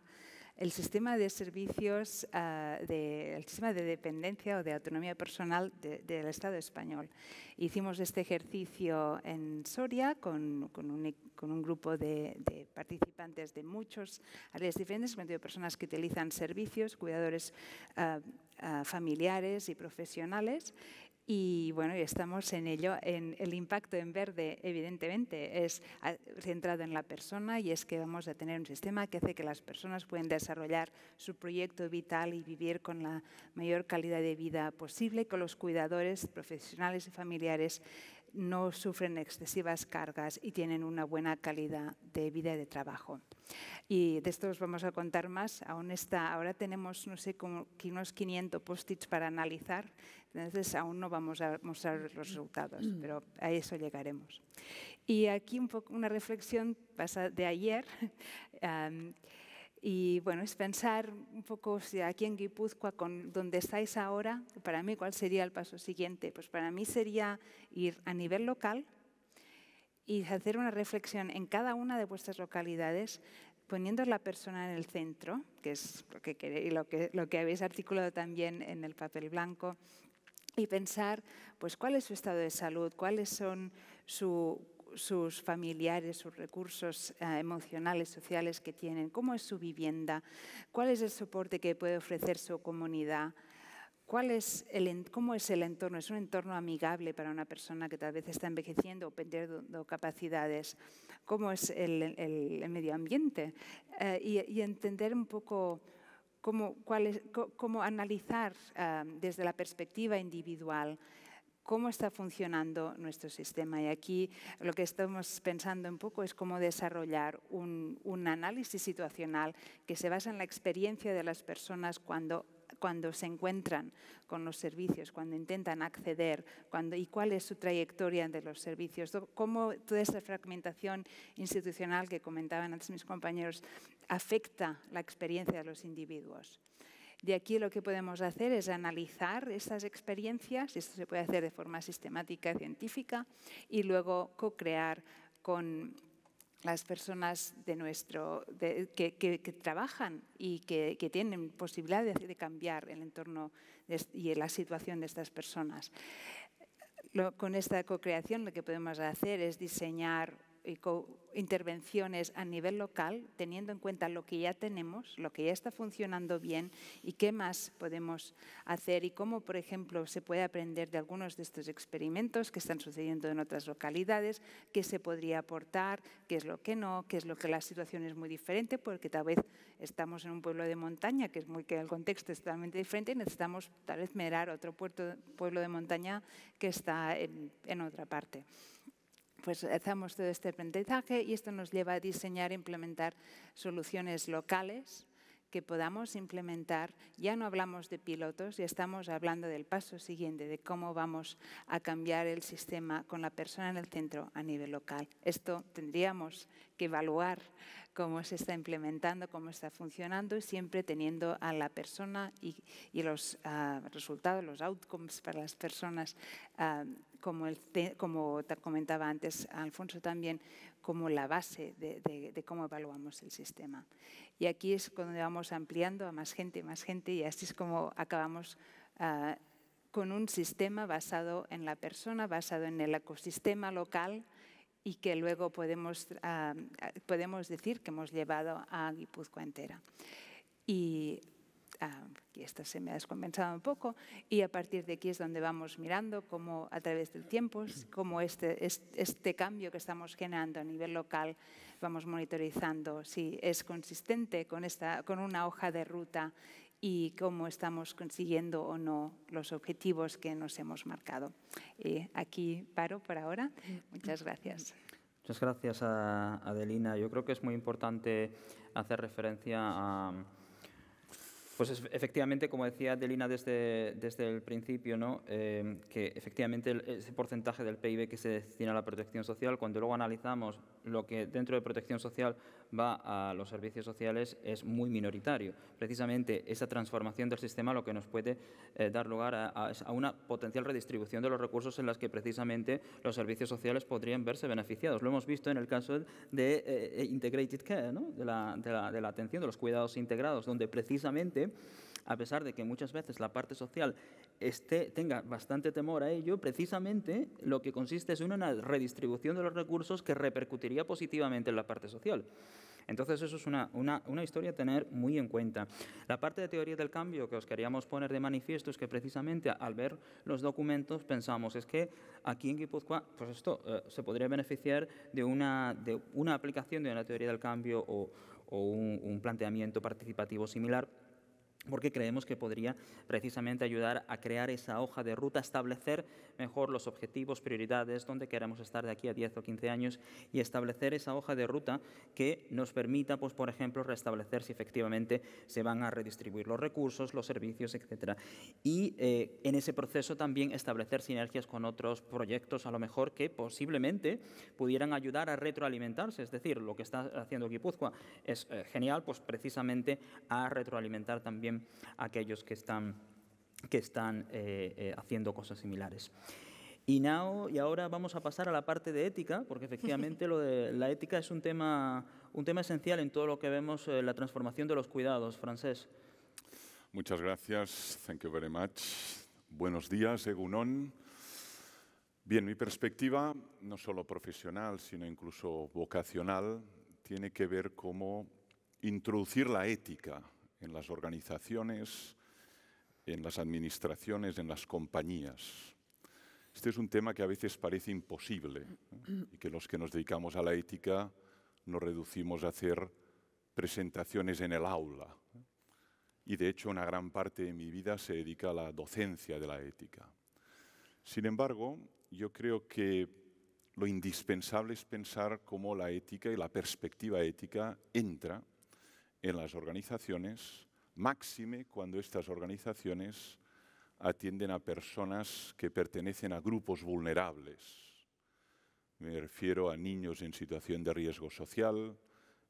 el sistema de servicios, ah, de, sistema de dependencia o de autonomía personal del Estado español. Hicimos este ejercicio en Soria con, e, un, grupo de, participantes de muchos áreas diferentes, de personas que utilizan servicios, cuidadores ah, ah, familiares y profesionales, y bueno, estamos en ello. En el impacto en verde, evidentemente, es ah, centrado en la persona y es que vamos a tener un sistema que hace que las personas puedan desarrollar su proyecto vital y vivir con la mayor calidad de vida posible, con los cuidadores profesionales y familiares no sufren excesivas cargas y tienen una buena calidad de vida y de trabajo. Y de esto os vamos a contar más. Aún está, ahora tenemos, no sé, como unos 500 post-its para analizar, entonces aún no vamos a mostrar los resultados, mm. pero a eso llegaremos. Y aquí un poco una reflexión de ayer. Y bueno, es pensar un poco si aquí en Guipúzcoa, con donde estáis ahora, para mí, ¿cuál sería el paso siguiente? Pues para mí sería ir a nivel local y hacer una reflexión en cada una de vuestras localidades poniendo la persona en el centro, que es lo que, queréis, lo que, lo que habéis articulado también en el papel blanco, y pensar pues, cuál es su estado de salud, cuáles son su, sus familiares, sus recursos eh, emocionales, sociales que tienen, cómo es su vivienda, cuál es el soporte que puede ofrecer su comunidad, ¿Cómo es el entorno? ¿Es un entorno amigable para una persona que tal vez está envejeciendo o perdiendo capacidades? ¿Cómo es el, medio ambiente? Eh, y, entender un poco cómo, analizar eh, desde la perspectiva individual cómo está funcionando nuestro sistema. Y aquí lo que estamos pensando un poco es cómo desarrollar un, análisis situacional que se basa en la experiencia de las personas cuando cuando se encuentran con los servicios, cuando intentan acceder, cuando, y cuál es su trayectoria de los servicios, cómo toda esa fragmentación institucional que comentaban antes mis compañeros afecta la experiencia de los individuos. De aquí lo que podemos hacer es analizar estas experiencias, esto se puede hacer de forma sistemática y científica, y luego co-crear con las personas de nuestro, que, trabajan y que, tienen posibilidad de, cambiar el entorno y la situación de estas personas. con esta co-creación lo que podemos hacer es diseñar y intervenciones a nivel local, teniendo en cuenta lo que ya tenemos, lo que ya está funcionando bien y qué más podemos hacer y cómo, por ejemplo, se puede aprender de algunos de estos experimentos que están sucediendo en otras localidades, qué se podría aportar, qué es lo que no, qué es lo que la situación es muy diferente, porque tal vez estamos en un pueblo de montaña, que es muy que el contexto es totalmente diferente y necesitamos tal vez mirar otro pueblo de montaña que está en otra parte pues hacemos todo este aprendizaje y esto nos lleva a diseñar e implementar soluciones locales que podamos implementar. Ya no hablamos de pilotos, ya estamos hablando del paso siguiente, de cómo vamos a cambiar el sistema con la persona en el centro a nivel local. Esto tendríamos que evaluar cómo se está implementando, cómo está funcionando y siempre teniendo a la persona y, los ah, resultados, los outcomes para las personas ah, como, el, como te comentaba antes Alfonso también, como la base de, cómo evaluamos el sistema. Y aquí es cuando vamos ampliando a más gente, más gente, y así es como acabamos ah, con un sistema basado en la persona, basado en el ecosistema local y que luego podemos, ah, podemos decir que hemos llevado a Guipúzcoa entera. Y aquí ah, y esta se me ha descompensado un poco, y a partir de aquí es donde vamos mirando cómo a través del tiempo, cómo este, este, este cambio que estamos generando a nivel local, vamos monitorizando si es consistente con, esta, con una hoja de ruta y cómo estamos consiguiendo o no los objetivos que nos hemos marcado. Eh, aquí paro por ahora. Muchas gracias. Muchas gracias, a Adelina. Yo creo que es muy importante hacer referencia a pues efectivamente, como decía Delina desde, desde el principio, ¿no? Eh, que efectivamente ese porcentaje del PIB que se destina a la protección social, cuando luego analizamos lo que dentro de protección social va a los servicios sociales es muy minoritario. Precisamente esa transformación del sistema lo que nos puede eh, dar lugar a, a, una potencial redistribución de los recursos en las que precisamente los servicios sociales podrían verse beneficiados. Lo hemos visto en el caso de eh, Integrated Care, de la atención, de los cuidados integrados, donde precisamente a pesar de que muchas veces la parte social esté, tenga bastante temor a ello, precisamente lo que consiste es una redistribución de los recursos que repercutiría positivamente en la parte social. Entonces eso es una, historia a tener muy en cuenta. La parte de teoría del cambio que os queríamos poner de manifiesto es que precisamente al ver los documentos pensamos es que aquí en Guipúzcoa pues esto eh, se podría beneficiar de una, de una aplicación de una teoría del cambio o, un planteamiento participativo similar porque creemos que podría precisamente ayudar a crear esa hoja de ruta, establecer mejor los objetivos, prioridades, dónde queremos estar de aquí a 10 o 15 años y establecer esa hoja de ruta que nos permita, pues, por ejemplo, restablecer si efectivamente se van a redistribuir los recursos, los servicios, etc. Y eh, en ese proceso también establecer sinergias con otros proyectos, a lo mejor que posiblemente pudieran ayudar a retroalimentarse, es decir, lo que está haciendo Guipúzcoa es eh, genial, pues precisamente a retroalimentar también aquellos que están, que están eh, eh, haciendo cosas similares. Y, now, y ahora vamos a pasar a la parte de ética, porque efectivamente la ética es un tema, un tema esencial en todo lo que vemos, en eh, la transformación de los cuidados, francés. Muchas gracias, thank you very much. Buenos días, Egunon. Bien, mi perspectiva, no solo profesional, sino incluso vocacional, tiene que ver cómo introducir la ética en las organizaciones, en las administraciones, en las compañías. Este es un tema que a veces parece imposible y que los que nos dedicamos a la ética nos reducimos a hacer presentaciones en el aula. Y de hecho una gran parte de mi vida se dedica a la docencia de la ética. Sin embargo, yo creo que lo indispensable es pensar cómo la ética y la perspectiva ética entra en las organizaciones, máxime cuando estas organizaciones atienden a personas que pertenecen a grupos vulnerables. Me refiero a niños en situación de riesgo social,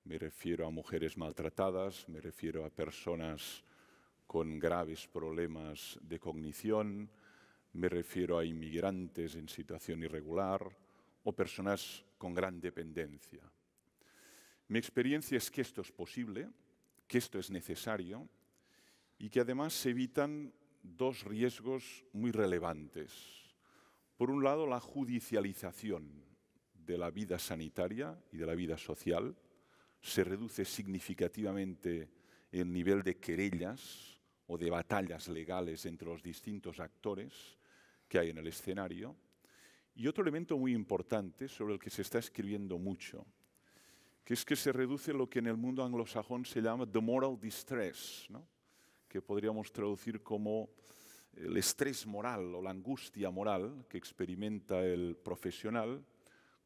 me refiero a mujeres maltratadas, me refiero a personas con graves problemas de cognición, me refiero a inmigrantes en situación irregular o personas con gran dependencia. Mi experiencia es que esto es posible, que esto es necesario y que además se evitan dos riesgos muy relevantes. Por un lado, la judicialización de la vida sanitaria y de la vida social. Se reduce significativamente el nivel de querellas o de batallas legales entre los distintos actores que hay en el escenario. Y otro elemento muy importante sobre el que se está escribiendo mucho, que es que se reduce lo que en el mundo anglosajón se llama the moral distress, que podríamos traducir como el estrés moral o la angustia moral que experimenta el profesional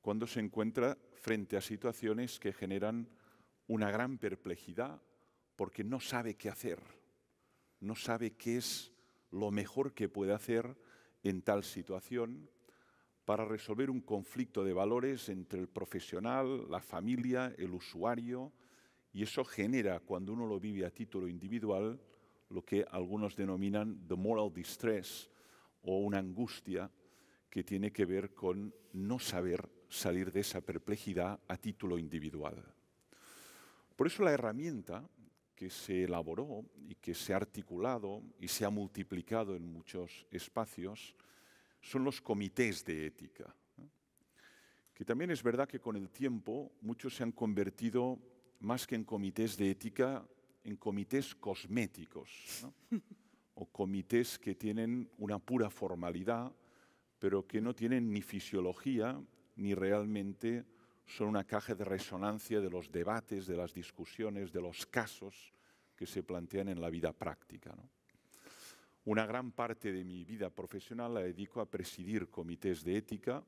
cuando se encuentra frente a situaciones que generan una gran perplejidad porque no sabe qué hacer, no sabe qué es lo mejor que puede hacer en tal situación para resolver un conflicto de valores entre el profesional, la familia, el usuario, y eso genera, cuando uno lo vive a título individual, lo que algunos denominan the moral distress o una angustia que tiene que ver con no saber salir de esa perplejidad a título individual. Por eso la herramienta que se elaboró y que se ha articulado y se ha multiplicado en muchos espacios son los comités de ética, que también es verdad que con el tiempo muchos se han convertido más que en comités de ética, en comités cosméticos, o comités que tienen una pura formalidad, pero que no tienen ni fisiología, ni realmente son una caja de resonancia de los debates, de las discusiones, de los casos que se plantean en la vida práctica. Una gran parte de mi vida profesional la dedico a presidir comités de ética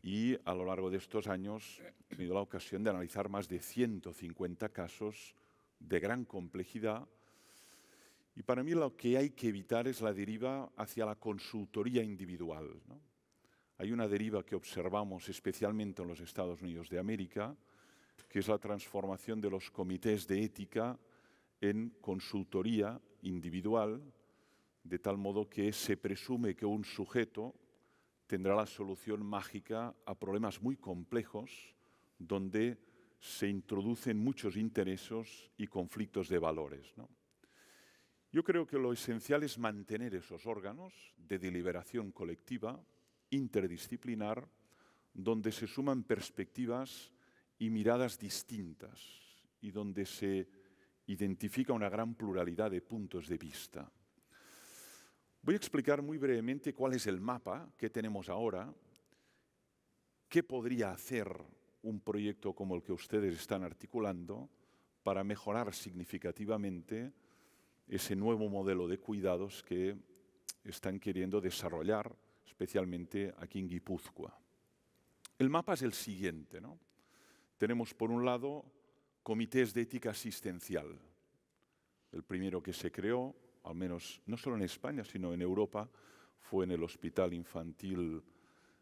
y a lo largo de estos años he tenido la ocasión de analizar más de 150 casos de gran complejidad y para mí lo que hay que evitar es la deriva hacia la consultoría individual. Hay una deriva que observamos especialmente en los Estados Unidos de América, que es la transformación de los comités de ética en consultoría individual de tal modo que se presume que un sujeto tendrá la solución mágica a problemas muy complejos donde se introducen muchos intereses y conflictos de valores. Yo creo que lo esencial es mantener esos órganos de deliberación colectiva, interdisciplinar, donde se suman perspectivas y miradas distintas y donde se identifica una gran pluralidad de puntos de vista. Voy a explicar muy brevemente cuál es el mapa que tenemos ahora, qué podría hacer un proyecto como el que ustedes están articulando para mejorar significativamente ese nuevo modelo de cuidados que están queriendo desarrollar, especialmente aquí en Guipúzcoa. El mapa es el siguiente. Tenemos, por un lado, comités de ética asistencial. El primero que se creó al menos no solo en España, sino en Europa, fue en el Hospital Infantil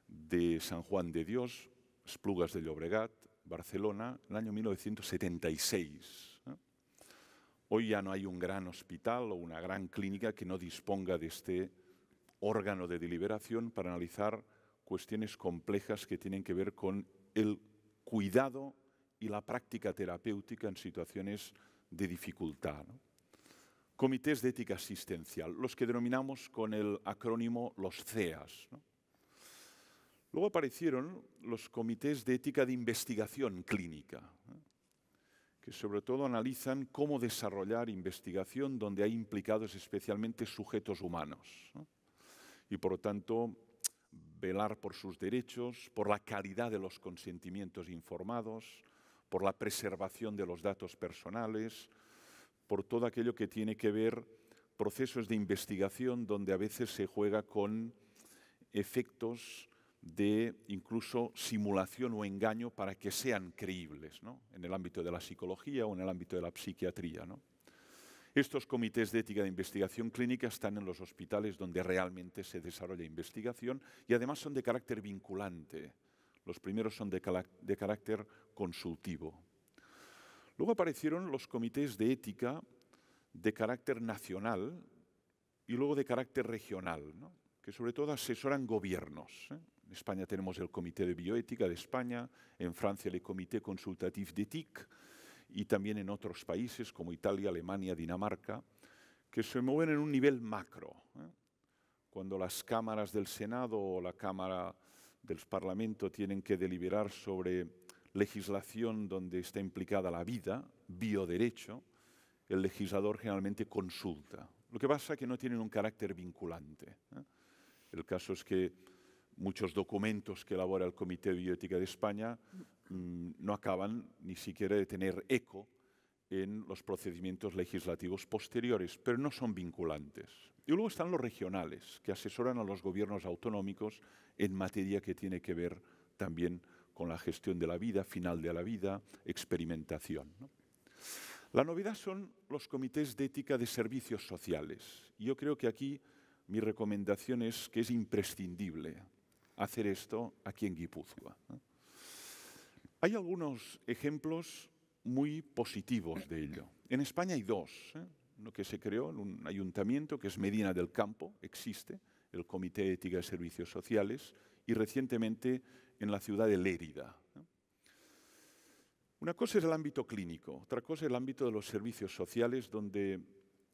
de San Juan de Dios, Esplugas de Llobregat, Barcelona, en el año 1976. Hoy ya no hay un gran hospital o una gran clínica que no disponga de este órgano de deliberación para analizar cuestiones complejas que tienen que ver con el cuidado y la práctica terapéutica en situaciones de dificultad comités de ética asistencial, los que denominamos con el acrónimo los CEAS. Luego aparecieron los comités de ética de investigación clínica, ¿eh? que sobre todo analizan cómo desarrollar investigación donde hay implicados especialmente sujetos humanos. Y por lo tanto, velar por sus derechos, por la calidad de los consentimientos informados, por la preservación de los datos personales, por todo aquello que tiene que ver procesos de investigación donde a veces se juega con efectos de incluso simulación o engaño para que sean creíbles en el ámbito de la psicología o en el ámbito de la psiquiatría. Estos comités de ética de investigación clínica están en los hospitales donde realmente se desarrolla investigación y además son de carácter vinculante. Los primeros son de carácter consultivo, Luego aparecieron los comités de ética de carácter nacional y luego de carácter regional, que sobre todo asesoran gobiernos. ¿eh? En España tenemos el Comité de Bioética de España, en Francia el Comité Consultatif d'Éthique y también en otros países como Italia, Alemania, Dinamarca, que se mueven en un nivel macro. ¿eh? Cuando las cámaras del Senado o la Cámara del Parlamento tienen que deliberar sobre legislación donde está implicada la vida, bioderecho, el legislador generalmente consulta. Lo que pasa es que no tienen un carácter vinculante. ¿eh? El caso es que muchos documentos que elabora el Comité de Bioética de España mm, no acaban ni siquiera de tener eco en los procedimientos legislativos posteriores, pero no son vinculantes. Y luego están los regionales, que asesoran a los gobiernos autonómicos en materia que tiene que ver también con la gestión de la vida, final de la vida, experimentación. La novedad son los comités de ética de servicios sociales. Yo creo que aquí mi recomendación es que es imprescindible hacer esto aquí en Guipúzcoa. Hay algunos ejemplos muy positivos de ello. En España hay dos. Lo ¿eh? Uno que se creó en un ayuntamiento, que es Medina del Campo, existe, el Comité de Ética de Servicios Sociales, y recientemente en la ciudad de Lérida. Una cosa es el ámbito clínico, otra cosa es el ámbito de los servicios sociales, donde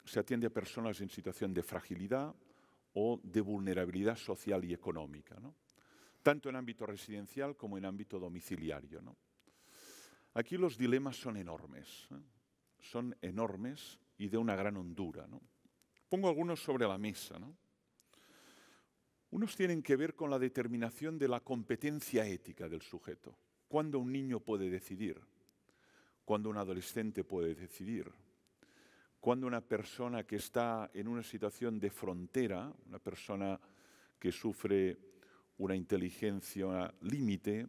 se atiende a personas en situación de fragilidad o de vulnerabilidad social y económica, tanto en ámbito residencial como en ámbito domiciliario. Aquí los dilemas son enormes, ¿eh? son enormes y de una gran hondura. Pongo algunos sobre la mesa. Unos tienen que ver con la determinación de la competencia ética del sujeto. ¿Cuándo un niño puede decidir? ¿Cuándo un adolescente puede decidir? ¿Cuándo una persona que está en una situación de frontera, una persona que sufre una inteligencia límite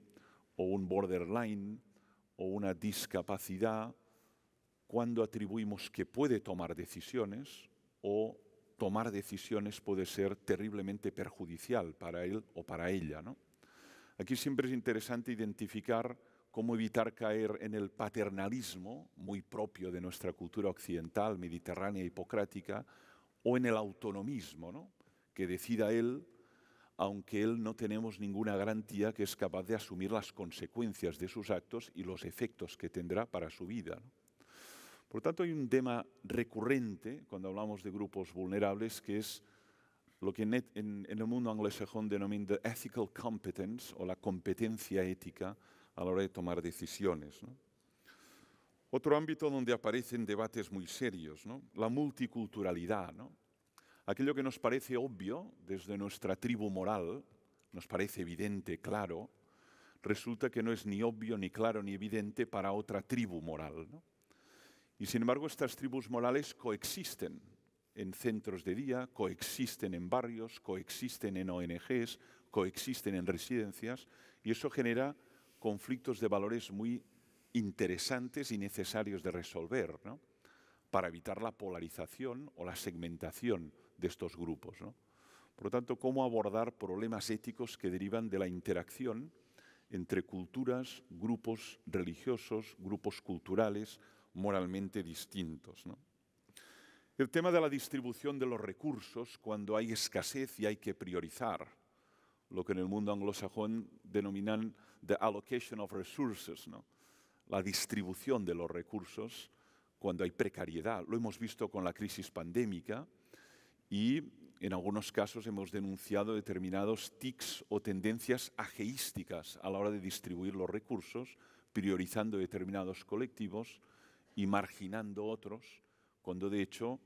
o un borderline o una discapacidad, cuando atribuimos que puede tomar decisiones o tomar decisiones puede ser terriblemente perjudicial para él o para ella. ¿no? Aquí siempre es interesante identificar cómo evitar caer en el paternalismo, muy propio de nuestra cultura occidental, mediterránea, hipocrática, o en el autonomismo, ¿no? que decida él, aunque él no tenemos ninguna garantía que es capaz de asumir las consecuencias de sus actos y los efectos que tendrá para su vida. ¿no? Por tanto, hay un tema recurrente cuando hablamos de grupos vulnerables que es lo que en, el mundo anglosajón denomina ethical competence o la competencia ética a la hora de tomar decisiones. Otro ámbito donde aparecen debates muy serios, la multiculturalidad. Aquello que nos parece obvio desde nuestra tribu moral, nos parece evidente, claro, resulta que no es ni obvio, ni claro, ni evidente para otra tribu moral. ¿no? Y sin embargo, estas tribus morales coexisten en centros de día, coexisten en barrios, coexisten en ONGs, coexisten en residencias, y eso genera conflictos de valores muy interesantes y necesarios de resolver, para evitar la polarización o la segmentación de estos grupos. Por lo tanto, cómo abordar problemas éticos que derivan de la interacción entre culturas, grupos religiosos, grupos culturales, moralmente distintos. El tema de la distribución de los recursos cuando hay escasez y hay que priorizar, lo que en el mundo anglosajón denominan the allocation of resources, la distribución de los recursos cuando hay precariedad. Lo hemos visto con la crisis pandémica y en algunos casos hemos denunciado determinados tics o tendencias ageísticas a la hora de distribuir los recursos, priorizando determinados colectivos y marginando otros, cuando de hecho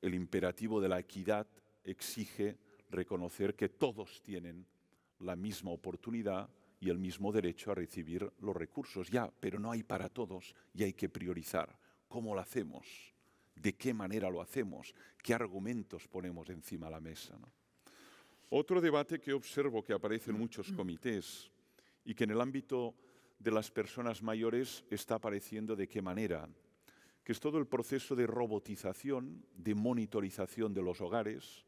el imperativo de la equidad exige reconocer que todos tienen la misma oportunidad y el mismo derecho a recibir los recursos. Ya, pero no hay para todos y hay que priorizar. ¿Cómo lo hacemos? ¿De qué manera lo hacemos? ¿Qué argumentos ponemos encima de la mesa? Otro debate que observo que aparece en muchos mm. comités y que en el ámbito de las personas mayores está apareciendo de qué manera, que es todo el proceso de robotización, de monitorización de los hogares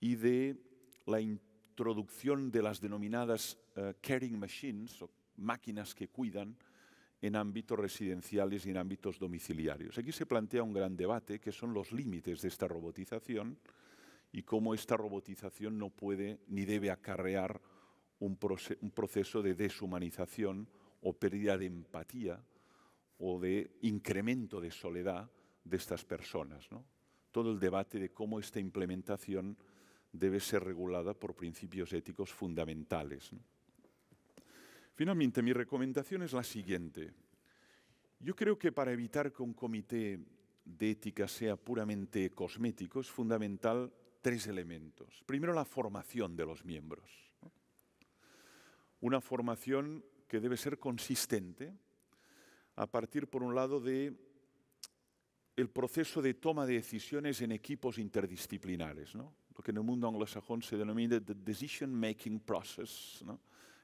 y de la introducción de las denominadas eh, caring machines, o máquinas que cuidan, en ámbitos residenciales y en ámbitos domiciliarios. Aquí se plantea un gran debate que son los límites de esta robotización y cómo esta robotización no puede ni debe acarrear un, proceso de deshumanización o pérdida de empatía o de incremento de soledad de estas personas. Todo el debate de cómo esta implementación debe ser regulada por principios éticos fundamentales. Finalmente, mi recomendación es la siguiente. Yo creo que para evitar que un comité de ética sea puramente cosmético es fundamental tres elementos. Primero, la formación de los miembros una formación que debe ser consistente a partir, por un lado, de el proceso de toma de decisiones en equipos interdisciplinares, lo que en el mundo anglosajón se denomina the decision making process,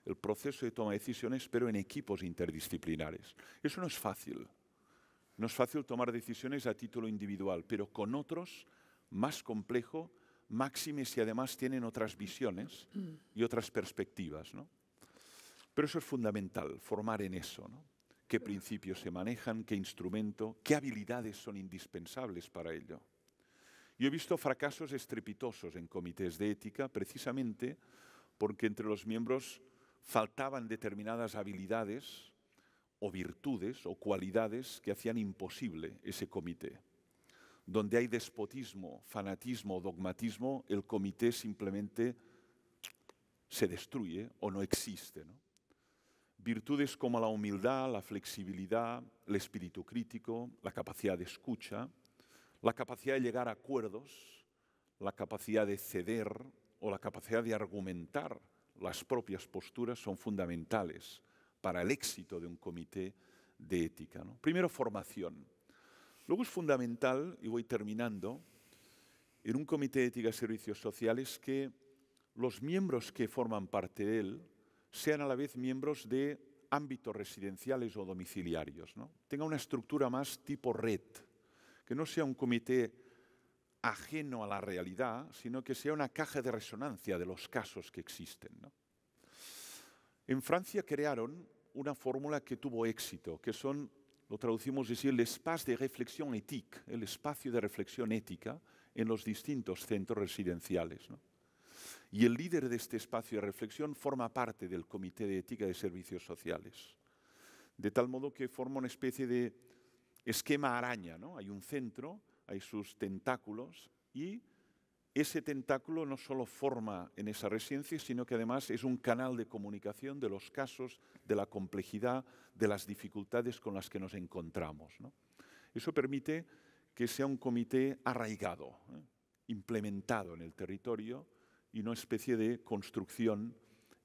el proceso de toma de decisiones, pero en equipos interdisciplinares. Eso no es fácil. No es fácil tomar decisiones a título individual, pero con otros, más complejo, máxime si además tienen otras visiones y otras perspectivas. ¿no? Pero eso es fundamental, formar en eso. ¿no? ¿Qué principios se manejan? ¿Qué instrumento? ¿Qué habilidades son indispensables para ello? Yo he visto fracasos estrepitosos en comités de ética precisamente porque entre los miembros faltaban determinadas habilidades o virtudes o cualidades que hacían imposible ese comité. Donde hay despotismo, fanatismo o dogmatismo, el comité simplemente se destruye o no existe. ¿no? Virtudes como la humildad, la flexibilidad, el espíritu crítico, la capacidad de escucha, la capacidad de llegar a acuerdos, la capacidad de ceder o la capacidad de argumentar las propias posturas son fundamentales para el éxito de un comité de ética. Primero, formación. Luego es fundamental, y voy terminando, en un comité de ética y servicios sociales que los miembros que forman parte de él sean a la vez miembros de ámbitos residenciales o domiciliarios. ¿no? Tenga una estructura más tipo red, que no sea un comité ajeno a la realidad, sino que sea una caja de resonancia de los casos que existen. En Francia crearon una fórmula que tuvo éxito, que son, lo traducimos decir, el espacio de reflexión ética, el espacio de reflexión ética en los distintos centros residenciales y el líder de este espacio de reflexión forma parte del Comité de Ética de Servicios Sociales. De tal modo que forma una especie de esquema araña, ¿no? Hay un centro, hay sus tentáculos y ese tentáculo no solo forma en esa residencia, sino que además es un canal de comunicación de los casos, de la complejidad, de las dificultades con las que nos encontramos. ¿no? Eso permite que sea un comité arraigado, ¿eh? implementado en el territorio, y una especie de construcción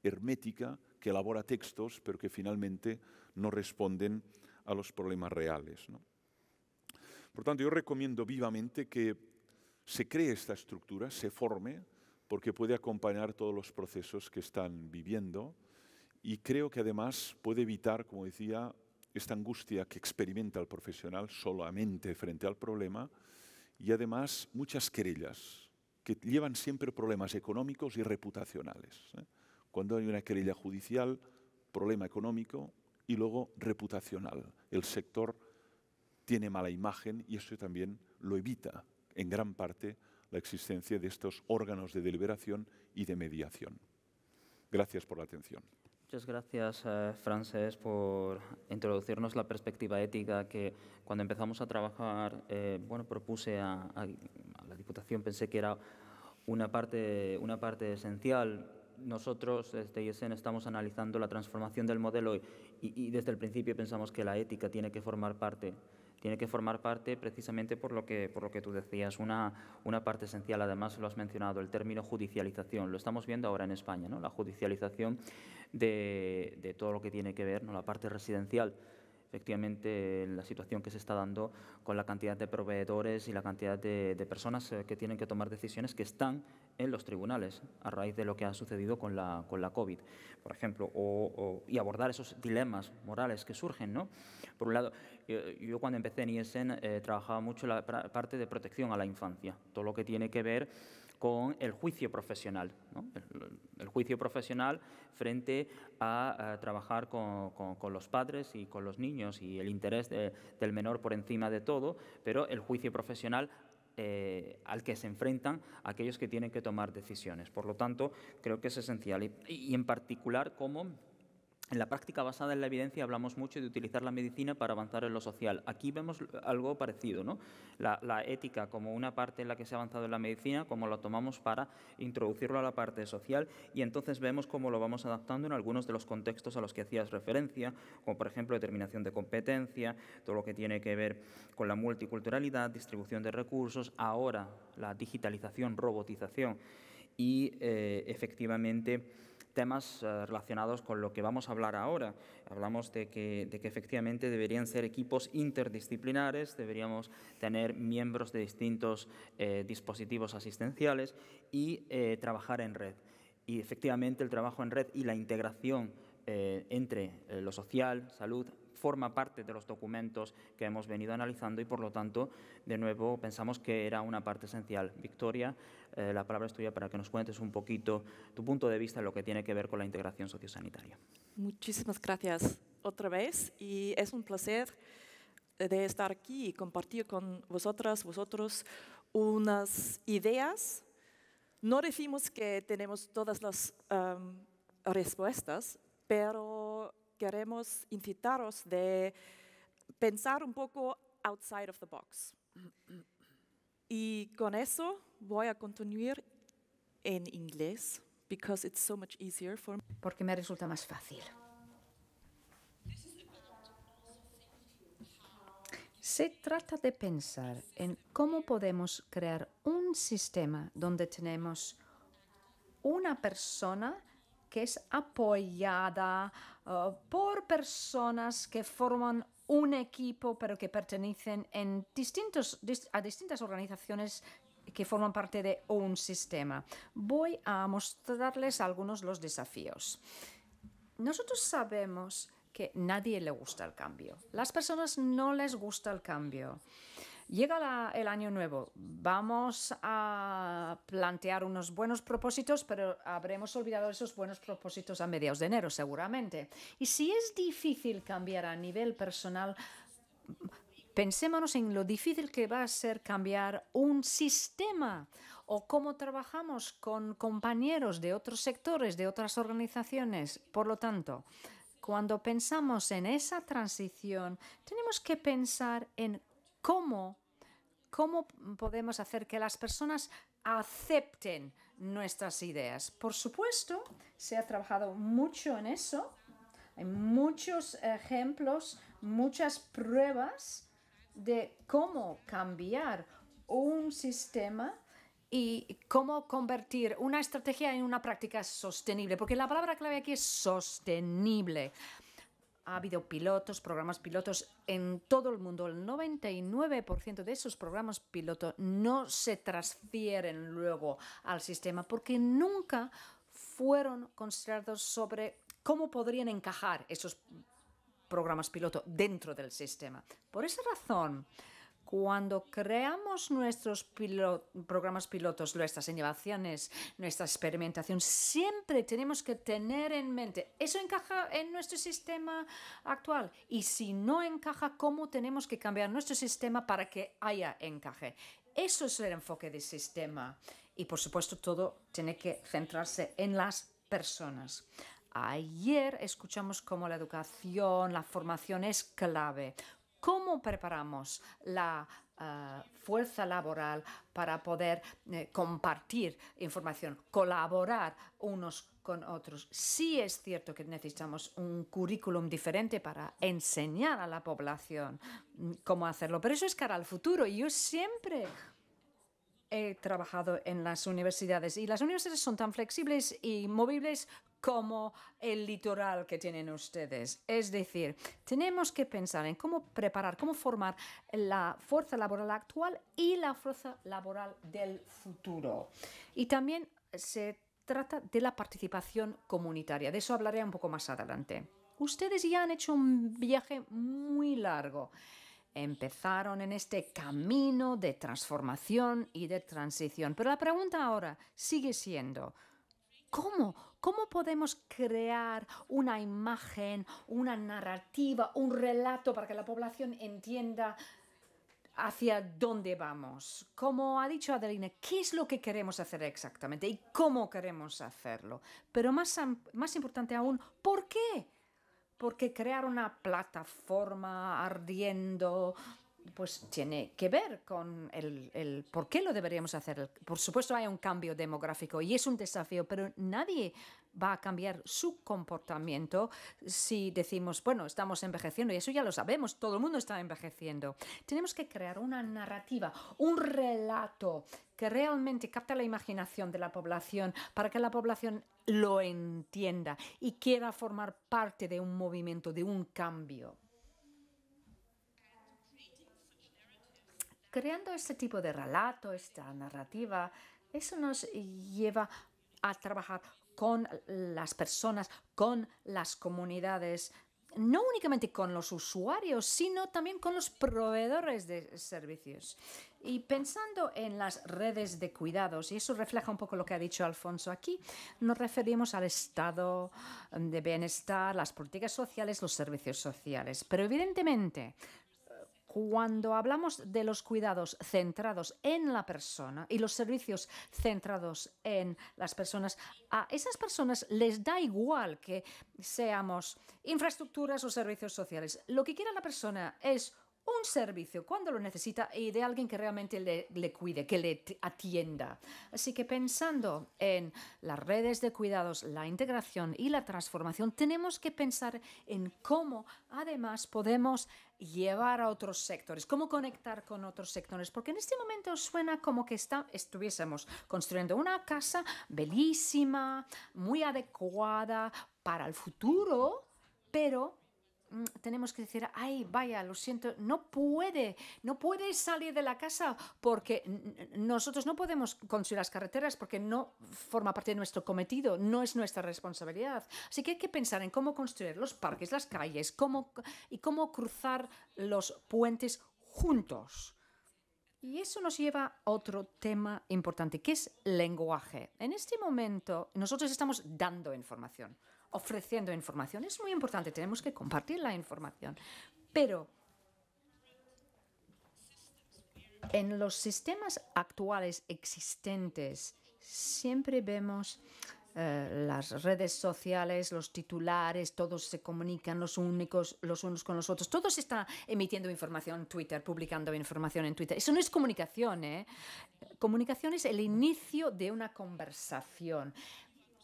hermética que elabora textos, pero que finalmente no responden a los problemas reales. Por tanto, yo recomiendo vivamente que se cree esta estructura, se forme, porque puede acompañar todos los procesos que están viviendo y creo que además puede evitar, como decía, esta angustia que experimenta el profesional solamente frente al problema y además muchas querellas, que llevan siempre problemas económicos y reputacionales. ¿eh? Cuando hay una querella judicial, problema económico y luego reputacional. El sector tiene mala imagen y eso también lo evita en gran parte la existencia de estos órganos de deliberación y de mediación. Gracias por la atención. Muchas gracias, eh, Frances, por introducirnos la perspectiva ética que cuando empezamos a trabajar, eh, bueno, propuse a, a, pensé que era una parte, una parte esencial. Nosotros desde IESEN estamos analizando la transformación del modelo y, y, desde el principio pensamos que la ética tiene que formar parte, tiene que formar parte precisamente por lo que, por lo que tú decías, una, una parte esencial, además lo has mencionado, el término judicialización, lo estamos viendo ahora en España, ¿no? la judicialización de, de todo lo que tiene que ver, ¿no? la parte residencial efectivamente la situación que se está dando con la cantidad de proveedores y la cantidad de, personas eh, que tienen que tomar decisiones que están en los tribunales a raíz de lo que ha sucedido con la, con la COVID, por ejemplo, o, y abordar esos dilemas morales que surgen. ¿no? Por un lado, eh, yo, cuando empecé en ISN e eh, trabajaba mucho la parte de protección a la infancia, todo lo que tiene que ver con el juicio profesional. El, juicio profesional frente a, trabajar con, los padres y con los niños y el interés del menor por encima de todo, pero el juicio profesional eh, al que se enfrentan aquellos que tienen que tomar decisiones. Por lo tanto, creo que es esencial y en particular cómo en la práctica basada en la evidencia hablamos mucho de utilizar la medicina para avanzar en lo social. Aquí vemos algo parecido, ¿no? La, ética como una parte en la que se ha avanzado en la medicina, como la tomamos para introducirlo a la parte social y entonces vemos cómo lo vamos adaptando en algunos de los contextos a los que hacías referencia, como por ejemplo determinación de competencia, todo lo que tiene que ver con la multiculturalidad, distribución de recursos, ahora la digitalización, robotización y eh, efectivamente temas eh, relacionados con lo que vamos a hablar ahora. Hablamos de que, efectivamente deberían ser equipos interdisciplinares, deberíamos tener miembros de distintos eh, dispositivos asistenciales y eh, trabajar en red. Y efectivamente el trabajo en red y la integración entre lo social, salud, forma parte de los documentos que hemos venido analizando y, por lo tanto, de nuevo pensamos que era una parte esencial. Victoria, eh, la palabra es tuya para que nos cuentes un poquito tu punto de vista en lo que tiene que ver con la integración sociosanitaria. Muchísimas gracias otra vez y es un placer eh, de estar aquí y compartir con vosotras, vosotros, unas ideas. No decimos que tenemos todas las respuestas, pero queremos incitaros de pensar un poco outside of the box. Y con eso voy a continuar en inglés because Porque me resulta más fácil. Se trata de pensar en cómo podemos crear un sistema donde tenemos una persona que es apoyada Uh, por personas que forman un equipo, pero que pertenecen a distintas organizaciones que forman parte de un sistema. Voy a mostrarles algunos de los desafíos. Nosotros sabemos que nadie le gusta el cambio. Las personas no les gusta el cambio. Llega el año nuevo, vamos a plantear unos buenos propósitos, pero habremos olvidado esos buenos propósitos a mediados de enero seguramente. Y si es difícil cambiar a nivel personal, Pensémonos en lo difícil que va a ser cambiar un sistema o cómo trabajamos con compañeros de otros sectores, de otras organizaciones. Por lo tanto, cuando pensamos en esa transición, tenemos que pensar en ¿Cómo, cómo podemos hacer que las personas acepten nuestras ideas? Por supuesto, se ha trabajado mucho en eso. Hay muchos ejemplos, muchas pruebas de cómo cambiar un sistema y cómo convertir una estrategia en una práctica sostenible, porque la palabra clave aquí es sostenible ha habido pilotos, programas pilotos en todo el mundo. El 99% de esos programas pilotos no se transfieren luego al sistema porque nunca fueron considerados sobre cómo podrían encajar esos programas piloto dentro del sistema. Por esa razón, cuando creamos nuestros programas pilotos, nuestras innovaciones, nuestra experimentación, siempre tenemos que tener en mente, ¿eso encaja en nuestro sistema actual? Y si no encaja, ¿cómo tenemos que cambiar nuestro sistema para que haya encaje? Eso es el enfoque del sistema. Y por supuesto, todo tiene que centrarse en las personas. Ayer escuchamos cómo la educación, la formación es clave. ¿Cómo preparamos la eh, fuerza laboral para poder eh, compartir información, colaborar unos con otros? Sí es cierto que necesitamos un currículum diferente para enseñar a la población mm, cómo hacerlo, pero eso es cara al futuro y yo siempre he trabajado en las universidades y las universidades son tan flexibles y movibles como el litoral que tienen ustedes. Es decir, tenemos que pensar en cómo preparar, cómo formar la fuerza laboral actual y la fuerza laboral del futuro. Y también se trata de la participación comunitaria. De eso hablaré un poco más adelante. Ustedes ya han hecho un viaje muy largo empezaron en este camino de transformación y de transición. Pero la pregunta ahora sigue siendo, ¿Cómo? ¿Cómo podemos crear una imagen, una narrativa, un relato para que la población entienda hacia dónde vamos? Como ha dicho Adeline, ¿qué es lo que queremos hacer exactamente y cómo queremos hacerlo? Pero más, más importante aún, ¿por qué? porque crear una plataforma ardiendo pues tiene que ver con el, el, por qué lo deberíamos hacer. Por supuesto hay un cambio demográfico y es un desafío, pero nadie va a cambiar su comportamiento si decimos, bueno, estamos envejeciendo y eso ya lo sabemos, todo el mundo está envejeciendo. Tenemos que crear una narrativa, un relato que realmente capta la imaginación de la población para que la población lo entienda y quiera formar parte de un movimiento, de un cambio. Creando este tipo de relato, esta narrativa, eso nos lleva a trabajar con las personas, con las comunidades, no únicamente con los usuarios, sino también con los proveedores de servicios. Y pensando en las redes de cuidados, y eso refleja un poco lo que ha dicho Alfonso aquí, nos referimos al estado de bienestar, las políticas sociales, los servicios sociales. Pero evidentemente, cuando hablamos de los cuidados centrados en la persona y los servicios centrados en las personas, a esas personas les da igual que seamos infraestructuras o servicios sociales. Lo que quiera la persona es un servicio cuando lo necesita y de alguien que realmente le, cuide, que le atienda. Así que pensando en las redes de cuidados, la integración y la transformación, tenemos que pensar en cómo además podemos llevar a otros sectores, cómo conectar con otros sectores, porque en este momento suena como que está, estuviésemos construyendo una casa bellísima, muy adecuada para el futuro, pero Mm, tenemos que decir, ay, vaya, lo siento, no puede, no puede salir de la casa porque nosotros no podemos construir las carreteras porque no forma parte de nuestro cometido, no es nuestra responsabilidad. Así que hay que pensar en cómo construir los parques, las calles, cómo, y cómo cruzar los puentes juntos. Y eso nos lleva a otro tema importante, que es lenguaje. En este momento nosotros estamos dando información ofreciendo información. Es muy importante, tenemos que compartir la información. Pero en los sistemas actuales existentes siempre vemos eh, las redes sociales, los titulares, todos se comunican los, únicos, los unos con los otros, todos están emitiendo información en Twitter, publicando información en Twitter. Eso no es comunicación, ¿eh? Comunicación es el inicio de una conversación.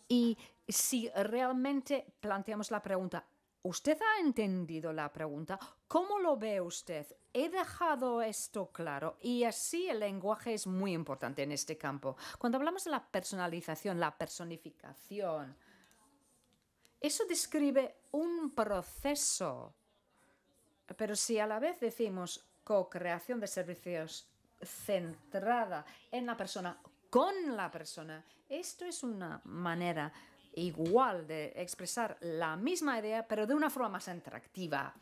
Y si realmente planteamos la pregunta, ¿usted ha entendido la pregunta? ¿Cómo lo ve usted? He dejado esto claro y así el lenguaje es muy importante en este campo. Cuando hablamos de la personalización, la personificación, eso describe un proceso. Pero si a la vez decimos co-creación de servicios centrada en la persona, con la persona, esto es una manera igual de expresar la misma idea, pero de una forma más interactiva.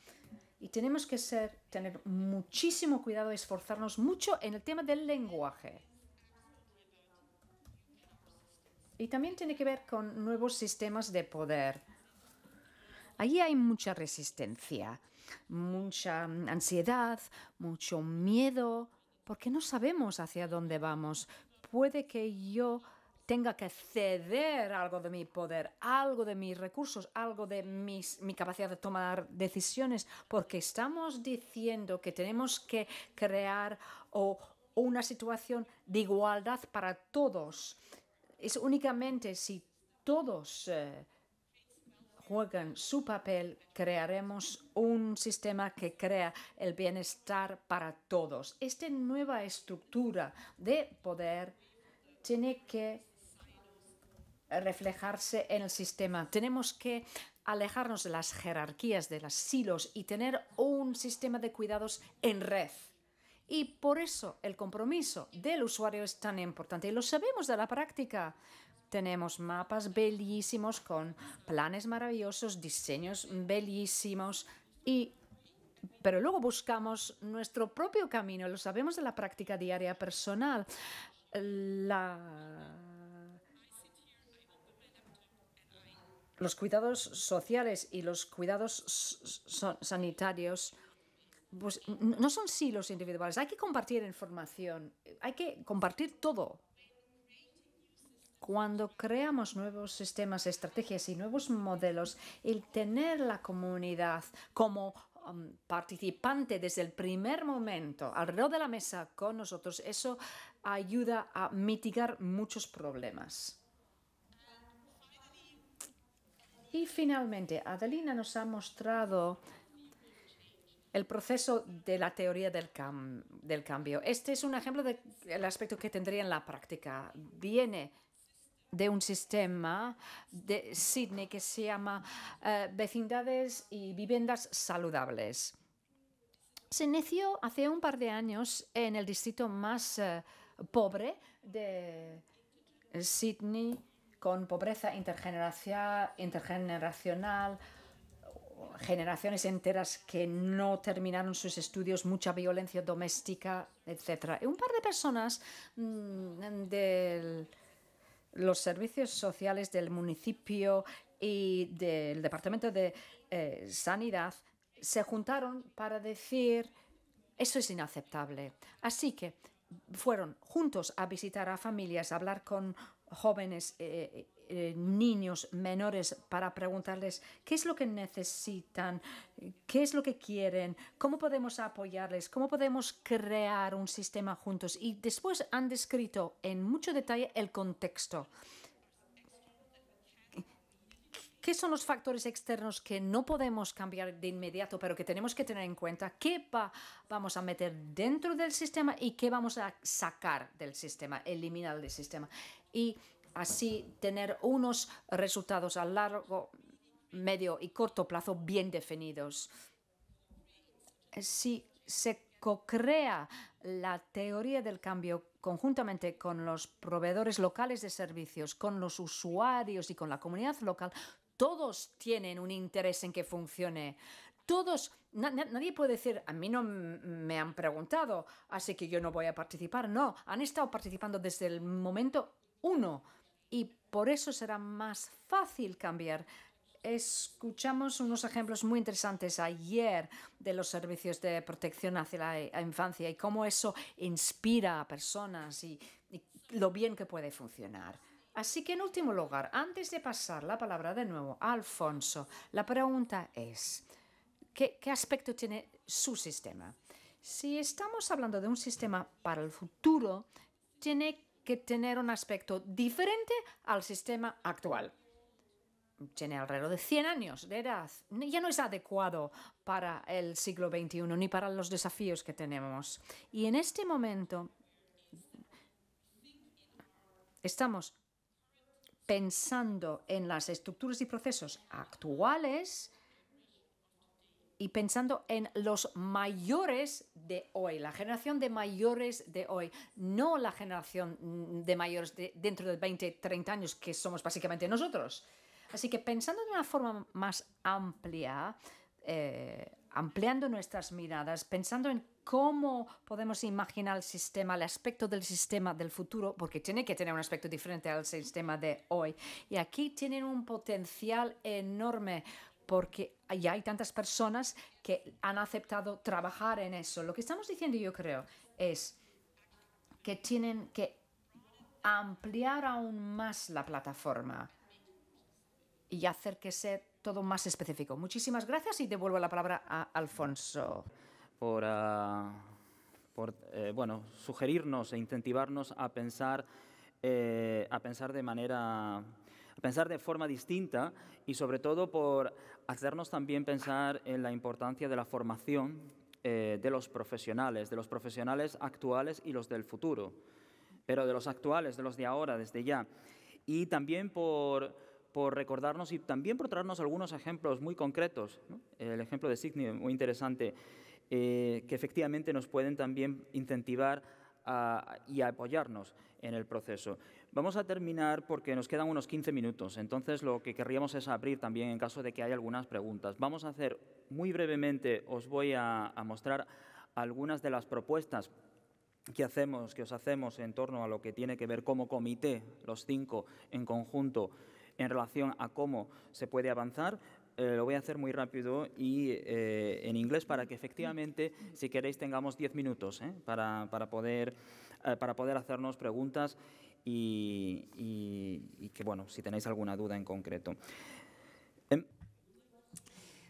Y tenemos que ser, tener muchísimo cuidado, esforzarnos mucho en el tema del lenguaje. Y también tiene que ver con nuevos sistemas de poder. Allí hay mucha resistencia, mucha ansiedad, mucho miedo, porque no sabemos hacia dónde vamos. Puede que yo tenga que ceder algo de mi poder, algo de mis recursos, algo de mis, mi capacidad de tomar decisiones, porque estamos diciendo que tenemos que crear una situación de igualdad para todos. Es únicamente si todos eh, juegan su papel, crearemos un sistema que crea el bienestar para todos. Esta nueva estructura de poder tiene que reflejarse en el sistema. Tenemos que alejarnos de las jerarquías, de los silos y tener un sistema de cuidados en red. Y por eso el compromiso del usuario es tan importante. Y lo sabemos de la práctica. Tenemos mapas bellísimos con planes maravillosos, diseños bellísimos y pero luego buscamos nuestro propio camino, lo sabemos de la práctica diaria personal. La Los cuidados sociales y los cuidados sanitarios pues, no son silos individuales. Hay que compartir información, hay que compartir todo. Cuando creamos nuevos sistemas, estrategias y nuevos modelos, el tener la comunidad como um, participante desde el primer momento alrededor de la mesa con nosotros, eso ayuda a mitigar muchos problemas. Y finalmente, Adelina nos ha mostrado el proceso de la teoría del, cambio. Este es un ejemplo del aspecto que tendría en la práctica. Viene de un sistema de Sydney que se llama eh, Vecindades y Viviendas Saludables. Se inició hace un par de años en el distrito más eh, pobre de Sydney con pobreza intergeneracional, generaciones enteras que no terminaron sus estudios, mucha violencia doméstica, etc. Y un par de personas mm, de los servicios sociales del municipio y del Departamento de eh, Sanidad se juntaron para decir, eso es inaceptable. Así que fueron juntos a visitar a familias, a hablar con jóvenes, eh, eh, eh, niños menores para preguntarles qué es lo que necesitan, qué es lo que quieren, cómo podemos apoyarles, cómo podemos crear un sistema juntos. Y después han descrito en mucho detalle el contexto. ¿Qué son los factores externos que no podemos cambiar de inmediato, pero que tenemos que tener en cuenta? ¿Qué vamos a meter dentro del sistema y qué vamos a sacar del sistema, eliminar del sistema? Y así tener unos resultados a largo, medio y corto plazo bien definidos. Si se co-crea la teoría del cambio conjuntamente con los proveedores locales de servicios, con los usuarios y con la comunidad local, todos tienen un interés en que funcione. Todos, nadie puede decir, a mí no me han preguntado, así que yo no voy a participar. No, han estado participando desde el momento uno y por eso será más fácil cambiar. Escuchamos unos ejemplos muy interesantes ayer de los servicios de protección hacia la eh, infancia y cómo eso inspira a personas y lo bien que puede funcionar. Así que en último lugar, antes de pasar la palabra de nuevo a Alfonso, la pregunta es, ¿qué, aspecto tiene su sistema? Si estamos hablando de un sistema para el futuro, tiene que tener un aspecto diferente al sistema actual. Tiene alrededor de 100 años de edad. Ya no es adecuado para el siglo XXI ni para los desafíos que tenemos. Y en este momento estamos pensando en las estructuras y procesos actuales y pensando en los mayores de hoy, la generación de mayores de hoy, no la generación de mayores dentro de 20, 30 años, que somos básicamente nosotros. Así que pensando de una forma más amplia, eh, ampliando nuestras miradas, pensando en cómo podemos imaginar el sistema, el aspecto del sistema del futuro, porque tiene que tener un aspecto diferente al sistema de hoy. Y aquí tienen un potencial enorme porque ya hay tantas personas que han aceptado trabajar en eso. Lo que estamos diciendo, yo creo, es que tienen que ampliar aún más la plataforma y hacer que sea todo más específico. Muchísimas gracias y devuelvo la palabra a Alfonso por, ah, eh, bueno, sugerirnos e incentivarnos a pensar, eh, a pensar de manera, pensar de forma distinta y sobre todo por hacernos también pensar en la importancia de la formación eh, de los profesionales, de los profesionales actuales y los del futuro, pero de los actuales, de los de ahora, desde ya. Y también por, por recordarnos y también por traernos algunos ejemplos muy concretos. El ejemplo de Sidney, muy interesante. Eh, que efectivamente nos pueden también incentivar y apoyarnos en el proceso. Vamos a terminar porque nos quedan unos 15 minutos, entonces lo que querríamos es abrir también en caso de que haya algunas preguntas. Vamos a hacer muy brevemente, os voy a, mostrar algunas de las propuestas que hacemos, que os hacemos en torno a lo que tiene que ver como comité, los cinco en conjunto, en relación a cómo se puede avanzar. Eh, lo voy a hacer muy rápido y eh, en inglés para que efectivamente, si queréis, tengamos 10 minutos ¿eh? para, para, poder, para poder hacernos preguntas y, y, que, bueno, si tenéis alguna duda en concreto. Em,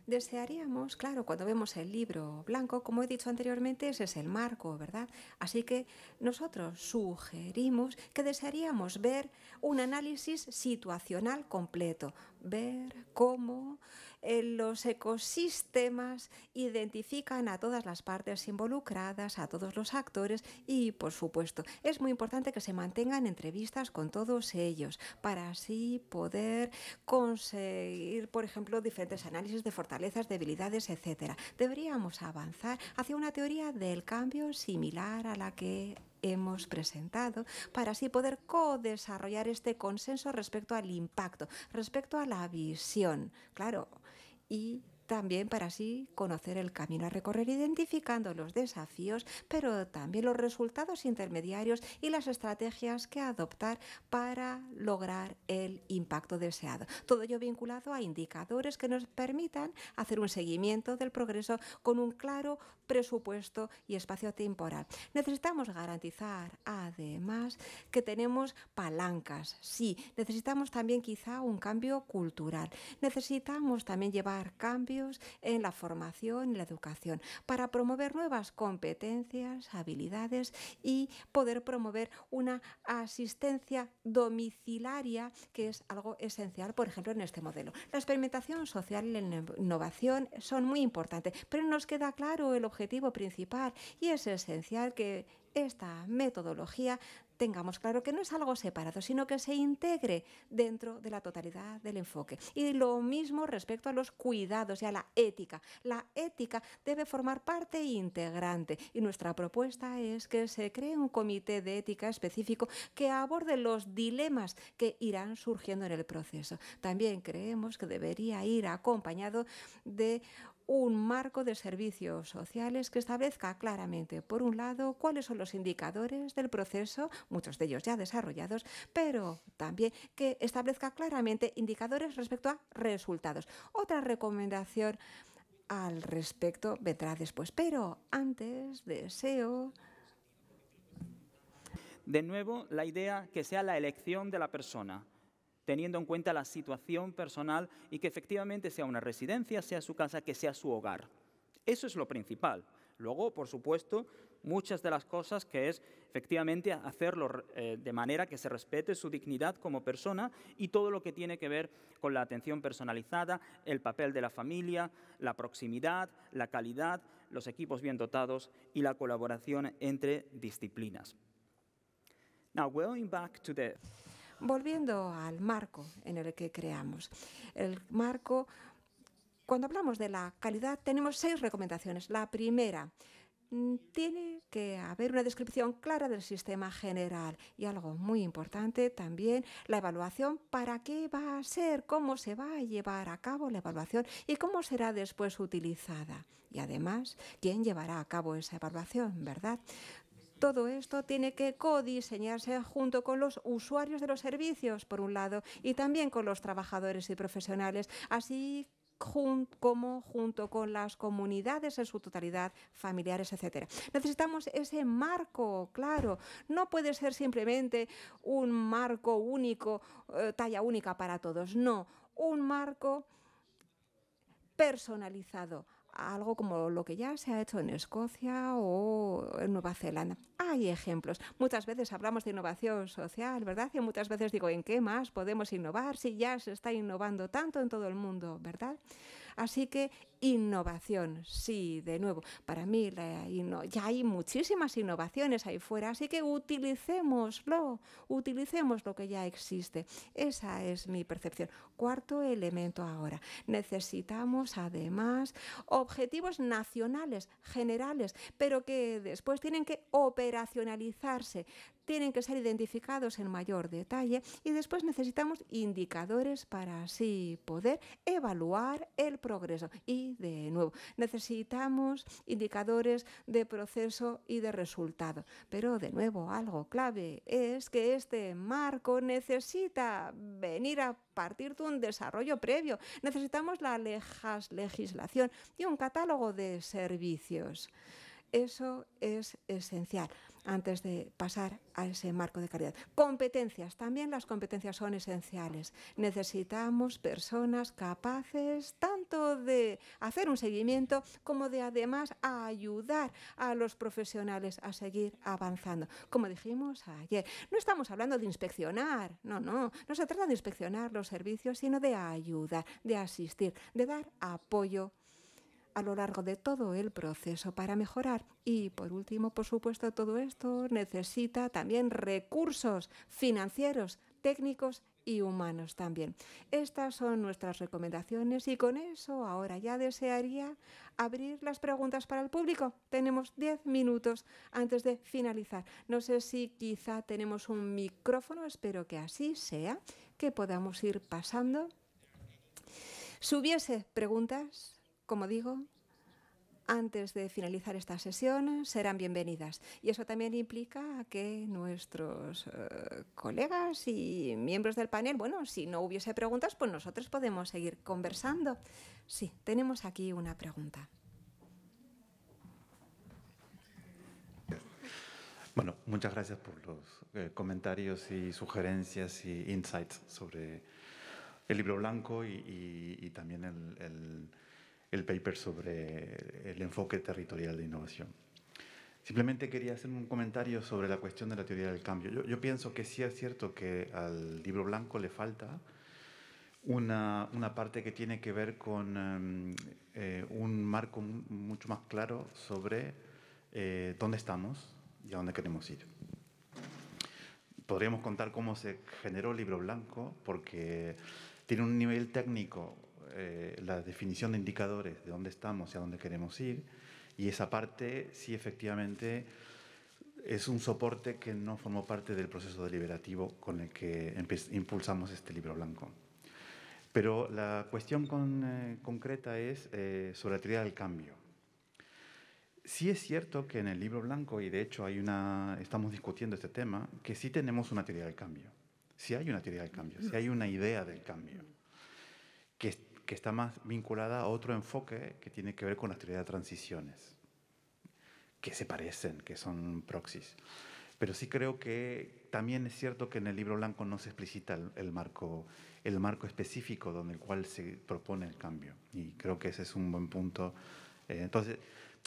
desearíamos, claro, cuando vemos el libro blanco, como he dicho anteriormente, ese es el marco, ¿verdad? Así que nosotros sugerimos que desearíamos ver un análisis situacional completo, ver cómo eh, los ecosistemas identifican a todas las partes involucradas, a todos los actores y, por supuesto, es muy importante que se mantengan entrevistas con todos ellos para así poder conseguir, por ejemplo, diferentes análisis de fortalezas, debilidades, etc. Deberíamos avanzar hacia una teoría del cambio similar a la que hemos presentado para así poder co-desarrollar este consenso respecto al impacto, respecto a la visión, claro, y también para así conocer el camino a recorrer identificando los desafíos, pero también los resultados intermediarios y las estrategias que adoptar para lograr el impacto deseado. Todo ello vinculado a indicadores que nos permitan hacer un seguimiento del progreso con un claro presupuesto y espacio temporal. Necesitamos garantizar además que tenemos palancas. Sí, necesitamos también quizá un cambio cultural. Necesitamos también llevar cambios en la formación y la educación, para promover nuevas competencias, habilidades y poder promover una asistencia domiciliaria, que es algo esencial, por ejemplo, en este modelo. La experimentación social y la innovación son muy importantes, pero nos queda claro el objetivo principal y es esencial que esta metodología tengamos claro que no es algo separado, sino que se integre dentro de la totalidad del enfoque. Y lo mismo respecto a los cuidados y a la ética. La ética debe formar parte integrante y nuestra propuesta es que se cree un comité de ética específico que aborde los dilemas que irán surgiendo en el proceso. También creemos que debería ir acompañado de un marco de servicios sociales que establezca claramente, por un lado, cuáles son los indicadores del proceso, muchos de ellos ya desarrollados, pero también que establezca claramente indicadores respecto a resultados. Otra recomendación al respecto vendrá después, pero antes deseo... De nuevo, la idea que sea la elección de la persona teniendo en cuenta la situación personal y que efectivamente sea una residencia, sea su casa, que sea su hogar. Eso es lo principal. Luego, por supuesto, muchas de las cosas que es efectivamente hacerlo eh, de manera que se respete su dignidad como persona y todo lo que tiene que ver con la atención personalizada, el papel de la familia, la proximidad, la calidad, los equipos bien dotados y la colaboración entre disciplinas. Now, going back to the Volviendo al marco en el que creamos. El marco, cuando hablamos de la calidad, tenemos seis recomendaciones. La primera, mm, tiene que haber una descripción clara del sistema general y algo muy importante también la evaluación para qué va a ser, cómo se va a llevar a cabo la evaluación y cómo será después utilizada. Y además, quién llevará a cabo esa evaluación, ¿verdad? Todo esto tiene que codiseñarse junto con los usuarios de los servicios, por un lado, y también con los trabajadores y profesionales, así como junto con las comunidades en su totalidad, familiares, etcétera. Necesitamos ese marco, claro. No puede ser simplemente un marco único, eh, talla única para todos. No, un marco personalizado algo como lo que ya se ha hecho en Escocia o en Nueva Zelanda. Hay ejemplos. Muchas veces hablamos de innovación social, ¿verdad? Y muchas veces digo, ¿en qué más podemos innovar si ya se está innovando tanto en todo el mundo, ¿verdad? Así que innovación, sí, de nuevo. Para mí ya hay muchísimas innovaciones ahí fuera, así que utilicémoslo, utilicemos lo que ya existe. Esa es mi percepción. Cuarto elemento ahora. Necesitamos además objetivos nacionales, generales, pero que después tienen que operacionalizarse tienen que ser identificados en mayor detalle y después necesitamos indicadores para así poder evaluar el progreso. Y de nuevo, necesitamos indicadores de proceso y de resultado. Pero de nuevo, algo clave es que este marco necesita venir a partir de un desarrollo previo. Necesitamos la legislación y un catálogo de servicios. Eso es esencial antes de pasar a ese marco de calidad. Competencias, también las competencias son esenciales. Necesitamos personas capaces tanto de hacer un seguimiento como de además ayudar a los profesionales a seguir avanzando. Como dijimos ayer, no estamos hablando de inspeccionar, no, no, no se trata de inspeccionar los servicios, sino de ayudar, de asistir, de dar apoyo a lo largo de todo el proceso para mejorar. Y por último, por supuesto, todo esto necesita también recursos financieros, técnicos y humanos también. Estas son nuestras recomendaciones y con eso ahora ya desearía abrir las preguntas para el público. Tenemos 10 minutos antes de finalizar. No sé si quizá tenemos un micrófono, espero que así sea, que podamos ir pasando. subiese preguntas, como digo, antes de finalizar esta sesión serán bienvenidas. Y eso también implica que nuestros eh, colegas y miembros del panel, bueno, si no hubiese preguntas, pues nosotros podemos seguir conversando. Sí, tenemos aquí una pregunta. Bueno, muchas gracias por los eh, comentarios y sugerencias y insights sobre el libro blanco y, también el el paper sobre el enfoque territorial de innovación. Simplemente quería hacer un comentario sobre la cuestión de la teoría del cambio. Yo, pienso que sí es cierto que al libro blanco le falta una, una parte que tiene que ver con em, eh, un marco mucho más claro sobre eh, dónde estamos y a dónde queremos ir. Podríamos contar cómo se generó el libro blanco, porque tiene un nivel técnico eh, la definición de indicadores de dónde estamos y a dónde queremos ir. Y esa parte sí efectivamente es un soporte que no formó parte del proceso deliberativo con el que impulsamos este libro blanco. Pero la cuestión eh, concreta es eh, sobre la teoría del cambio. Sí es cierto que en el libro blanco, y de hecho hay una, estamos discutiendo este tema, que sí tenemos una teoría del cambio. Sí hay una teoría del cambio, sí hay una idea del cambio, que que está más vinculada a otro enfoque que tiene que ver con la teoría de transiciones, que se parecen, que son proxies. Pero sí creo que también es cierto que en el libro blanco no se explicita el, marco, el marco específico donde el cual se propone el cambio. Y creo que ese es un buen punto. Eh, entonces,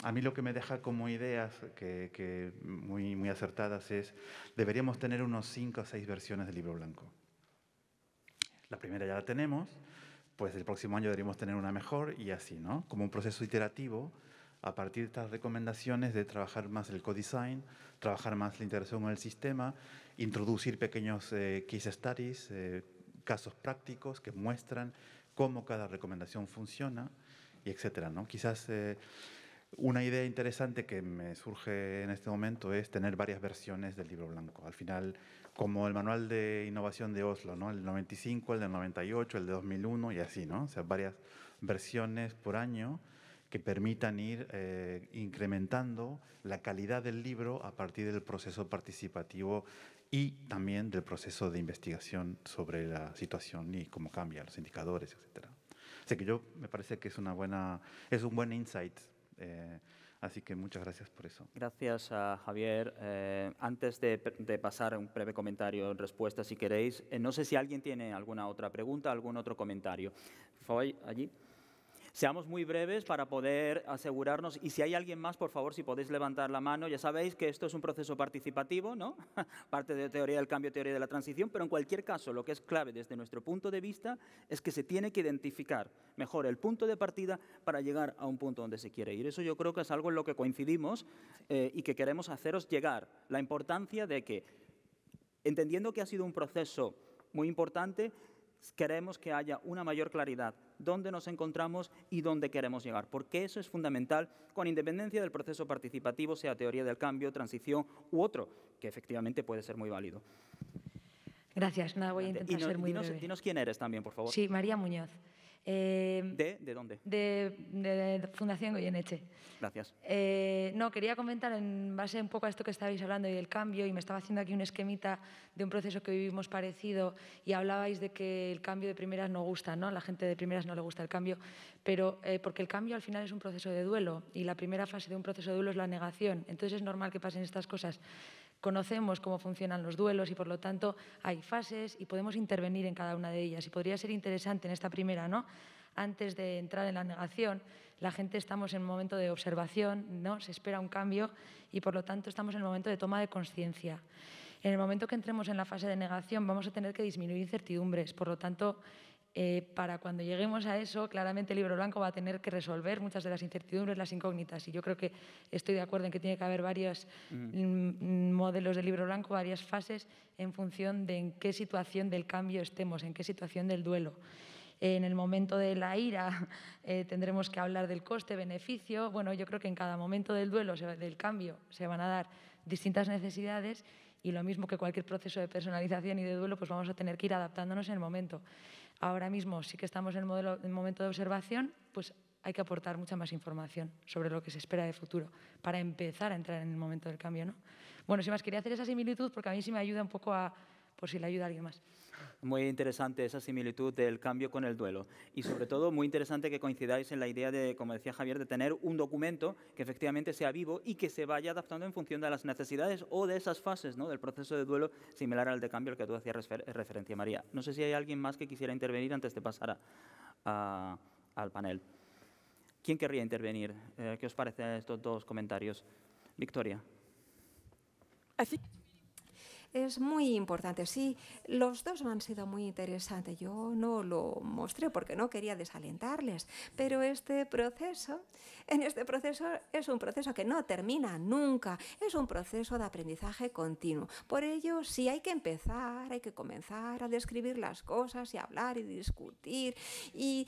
a mí lo que me deja como ideas que, muy, muy acertadas es, deberíamos tener unos cinco o seis versiones del libro blanco. La primera ya la tenemos, pues el próximo año deberíamos tener una mejor y así, ¿no? Como un proceso iterativo a partir de estas recomendaciones de trabajar más el co-design, trabajar más la interacción con el sistema, introducir pequeños eh, case studies, eh, casos prácticos que muestran cómo cada recomendación funciona y etcétera, ¿no? Quizás eh, una idea interesante que me surge en este momento es tener varias versiones del libro blanco. Al final como el manual de innovación de Oslo, ¿no? El 95, el del 98, el de 2001 y así, ¿no? O sea, varias versiones por año que permitan ir eh, incrementando la calidad del libro a partir del proceso participativo y también del proceso de investigación sobre la situación y cómo cambia los indicadores, etc. Así que yo me parece que es una buena, es un buen insight. Eh, Así que muchas gracias por eso. Gracias a Javier. Eh, antes de, pasar pasar un breve comentario en respuesta, si queréis, eh, no sé si alguien tiene alguna otra pregunta, algún otro comentario. Por allí. Seamos muy breves para poder asegurarnos, y si hay alguien más, por favor, si podéis levantar la mano, ya sabéis que esto es un proceso participativo, ¿no? Parte de teoría del cambio, teoría de la transición, pero en cualquier caso, lo que es clave desde nuestro punto de vista es que se tiene que identificar mejor el punto de partida para llegar a un punto donde se quiere ir. Eso yo creo que es algo en lo que coincidimos eh, y que queremos haceros llegar. La importancia de que, entendiendo que ha sido un proceso muy importante, queremos que haya una mayor claridad dónde nos encontramos y dónde queremos llegar, porque eso es fundamental con independencia del proceso participativo, sea teoría del cambio, transición u otro, que efectivamente puede ser muy válido. Gracias, nada, voy a intentar ser muy breve. dinos quién eres también, por favor. Sí, María Muñoz. Eh, ¿De? dónde? De, de Fundación Goyeneche. Gracias. Eh, no, quería comentar en base un poco a esto que estabais hablando y del cambio, y me estaba haciendo aquí un esquemita de un proceso que vivimos parecido, y hablabais de que el cambio de primeras no gusta, ¿no? La gente de primeras no le gusta el cambio, pero eh, porque el cambio al final es un proceso de duelo, y la primera fase de un proceso de duelo es la negación, entonces es normal que pasen estas cosas conocemos cómo funcionan los duelos y por lo tanto hay fases y podemos intervenir en cada una de ellas. Y podría ser interesante en esta primera, ¿no? Antes de entrar en la negación, la gente estamos en un momento de observación, ¿no? Se espera un cambio y por lo tanto estamos en el momento de toma de conciencia. En el momento que entremos en la fase de negación vamos a tener que disminuir incertidumbres, por lo tanto eh, para cuando lleguemos a eso, claramente el libro blanco va a tener que resolver muchas de las incertidumbres, las incógnitas. Y yo creo que estoy de acuerdo en que tiene que haber varios mm. mm, mm, modelos de libro blanco, varias fases, en función de en qué situación del cambio estemos, en qué situación del duelo. en el momento de la ira eh, tendremos que hablar del coste, beneficio. Bueno, yo creo que en cada momento del duelo, del cambio, se van a dar distintas necesidades y lo mismo que cualquier proceso de personalización y de duelo, pues vamos a tener que ir adaptándonos en el momento. Ahora mismo sí que estamos en el, modelo, momento de observación, pues hay que aportar mucha más información sobre lo que se espera de futuro para empezar a entrar en el momento del cambio. ¿no? Bueno, si más, quería hacer esa similitud porque a mí sí me ayuda un poco a por si le ayuda alguien más. Muy interesante esa similitud del cambio con el duelo. Y sobre todo, muy interesante que coincidáis en la idea de, como decía Javier, de tener un documento que efectivamente sea vivo y que se vaya adaptando en función de las necesidades o de esas fases ¿no? del proceso de duelo similar al de cambio al que tú hacías referencia, María. No sé si hay alguien más que quisiera intervenir antes de pasar a, al panel. ¿Quién querría intervenir? Eh, ¿Qué os parecen estos dos comentarios? Victoria. Así es muy importante. Sí, los dos han sido muy interesantes. Yo no lo mostré porque no quería desalentarles, pero este proceso, en este proceso es un proceso que no termina nunca, es un proceso de aprendizaje continuo. Por ello, sí hay que empezar, hay que comenzar a describir las cosas y hablar y discutir y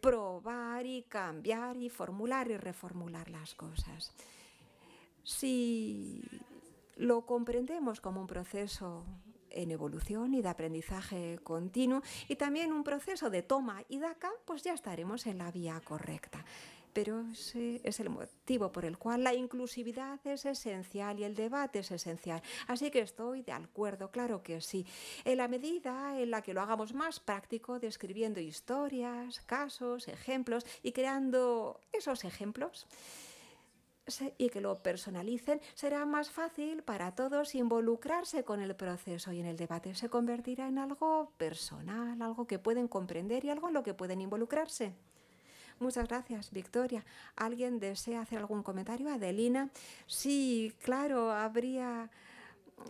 probar y cambiar y formular y reformular las cosas. Sí lo comprendemos como un proceso en evolución y de aprendizaje continuo y también un proceso de toma y daca, pues ya estaremos en la vía correcta. Pero ese es el motivo por el cual la inclusividad es esencial y el debate es esencial. Así que estoy de acuerdo, claro que sí. En la medida en la que lo hagamos más práctico, describiendo historias, casos, ejemplos y creando esos ejemplos y que lo personalicen, será más fácil para todos involucrarse con el proceso y en el debate se convertirá en algo personal, algo que pueden comprender y algo en lo que pueden involucrarse. Muchas gracias, Victoria. ¿Alguien desea hacer algún comentario? Adelina. Sí, claro, habría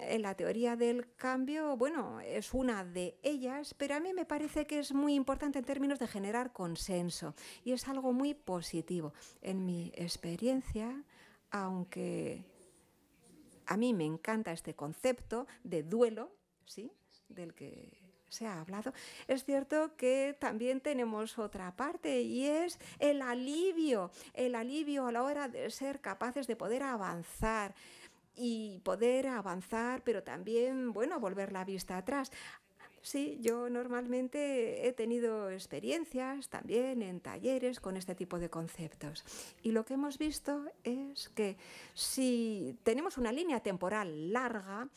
eh, la teoría del cambio, bueno, es una de ellas, pero a mí me parece que es muy importante en términos de generar consenso y es algo muy positivo. En mi experiencia, aunque a mí me encanta este concepto de duelo, ¿sí? Del que se ha hablado, es cierto que también tenemos otra parte y es el alivio, el alivio a la hora de ser capaces de poder avanzar, y poder avanzar, pero también, bueno, volver la vista atrás. Sí, yo normalmente he tenido experiencias también en talleres con este tipo de conceptos. Y lo que hemos visto es que si tenemos una línea temporal larga,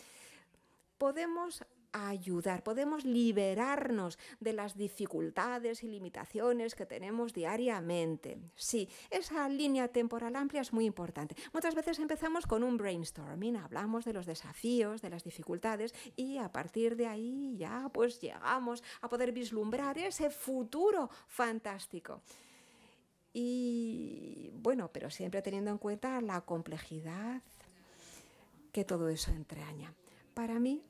podemos ayudar, podemos liberarnos de las dificultades y limitaciones que tenemos diariamente. Sí, esa línea temporal amplia es muy importante. Muchas veces empezamos con un brainstorming, hablamos de los desafíos, de las dificultades y a partir de ahí ya pues llegamos a poder vislumbrar ese futuro fantástico. Y bueno, pero siempre teniendo en cuenta la complejidad que todo eso entraña. Para mí,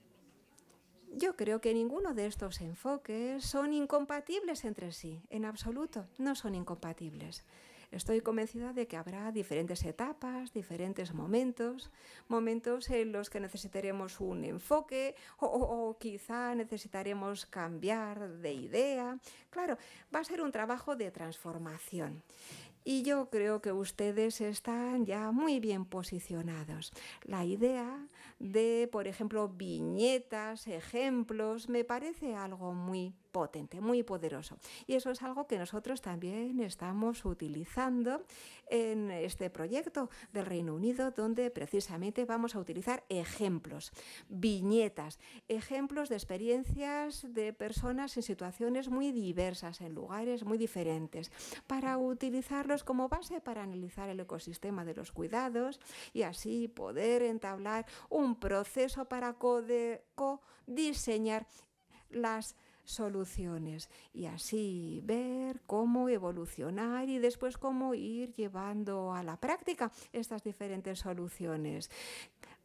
yo creo que ninguno de estos enfoques son incompatibles entre sí, en absoluto, no son incompatibles. Estoy convencida de que habrá diferentes etapas, diferentes momentos, momentos en los que necesitaremos un enfoque o, quizá necesitaremos cambiar de idea. Claro, va a ser un trabajo de transformación y yo creo que ustedes están ya muy bien posicionados. La idea de, por ejemplo, viñetas, ejemplos, me parece algo muy potente, muy poderoso. Y eso es algo que nosotros también estamos utilizando en este proyecto del Reino Unido, donde precisamente vamos a utilizar ejemplos, viñetas, ejemplos de experiencias de personas en situaciones muy diversas, en lugares muy diferentes, para utilizarlos como base para analizar el ecosistema de los cuidados y así poder entablar un proceso para codiseñar las soluciones y así ver cómo evolucionar y después cómo ir llevando a la práctica estas diferentes soluciones.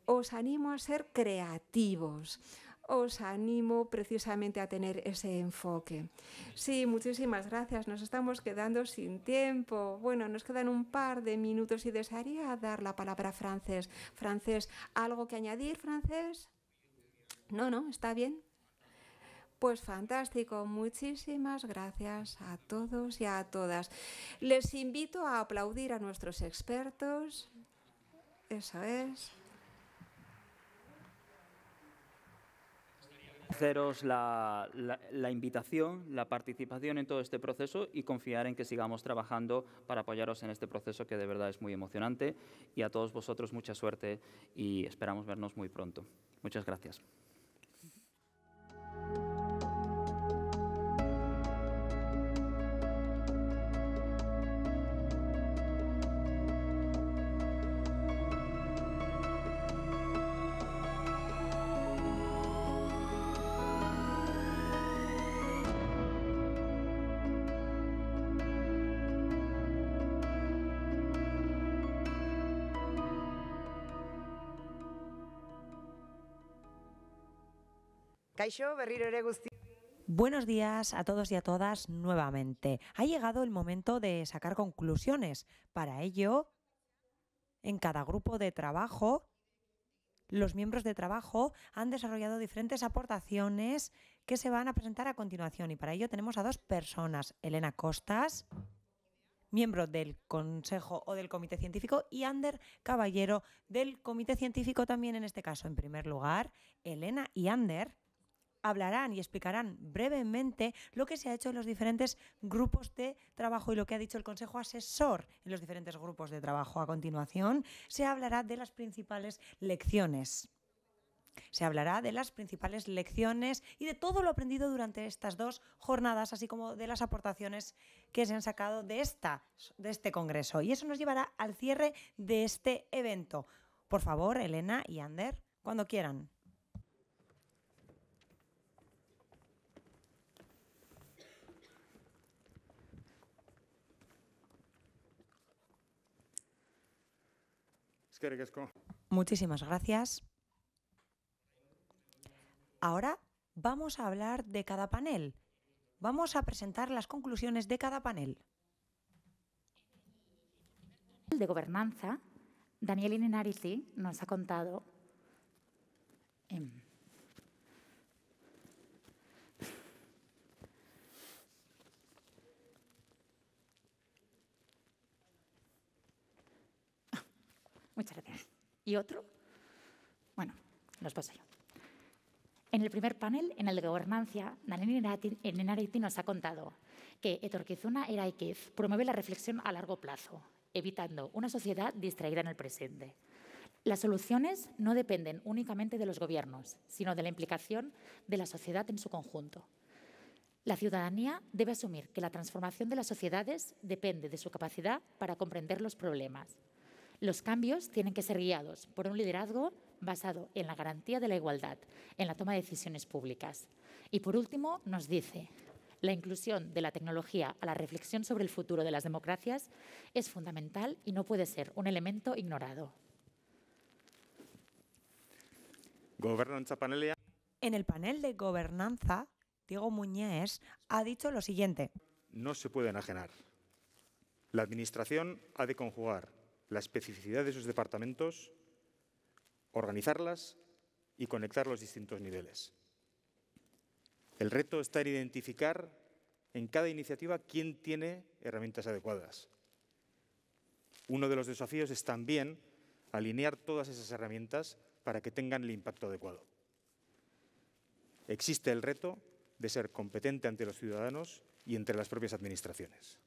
Os animo a ser creativos, os animo precisamente a tener ese enfoque. Sí, muchísimas gracias. Nos estamos quedando sin tiempo. Bueno, nos quedan un par de minutos y desearía dar la palabra a Francés. Francés, ¿algo que añadir, Francés? No, no, está bien. Pues fantástico, muchísimas gracias a todos y a todas. Les invito a aplaudir a nuestros expertos. Eso es. Haceros la, la, la, invitación, la participación en todo este proceso y confiar en que sigamos trabajando para apoyaros en este proceso que de verdad es muy emocionante. Y a todos vosotros mucha suerte y esperamos vernos muy pronto. Muchas gracias. Buenos días a todos y a todas nuevamente. Ha llegado el momento de sacar conclusiones. Para ello, en cada grupo de trabajo, los miembros de trabajo han desarrollado diferentes aportaciones que se van a presentar a continuación. Y para ello tenemos a dos personas, Elena Costas, miembro del Consejo o del Comité Científico, y Ander Caballero del Comité Científico también en este caso. En primer lugar, Elena y Ander hablarán y explicarán brevemente lo que se ha hecho en los diferentes grupos de trabajo y lo que ha dicho el Consejo Asesor en los diferentes grupos de trabajo. A continuación, se hablará de las principales lecciones. Se hablará de las principales lecciones y de todo lo aprendido durante estas dos jornadas, así como de las aportaciones que se han sacado de, esta, de este Congreso. Y eso nos llevará al cierre de este evento. Por favor, Elena y Ander, cuando quieran. Muchísimas gracias. Ahora vamos a hablar de cada panel. Vamos a presentar las conclusiones de cada panel. El De gobernanza, Daniel Inenarici, nos ha contado. Muchas gracias. ¿Y otro? Bueno, los paso yo. En el primer panel, en el de Gobernancia, Nalini Enenariti nos ha contado que Etorquizuna eraikiz promueve la reflexión a largo plazo, evitando una sociedad distraída en el presente. Las soluciones no dependen únicamente de los gobiernos, sino de la implicación de la sociedad en su conjunto. La ciudadanía debe asumir que la transformación de las sociedades depende de su capacidad para comprender los problemas, los cambios tienen que ser guiados por un liderazgo basado en la garantía de la igualdad, en la toma de decisiones públicas. Y por último, nos dice, la inclusión de la tecnología a la reflexión sobre el futuro de las democracias es fundamental y no puede ser un elemento ignorado. En el panel de gobernanza, Diego Muñez ha dicho lo siguiente. No se puede enajenar. La Administración ha de conjugar la especificidad de esos departamentos, organizarlas y conectar los distintos niveles. El reto está en identificar en cada iniciativa quién tiene herramientas adecuadas. Uno de los desafíos es también alinear todas esas herramientas para que tengan el impacto adecuado. Existe el reto de ser competente ante los ciudadanos y entre las propias administraciones.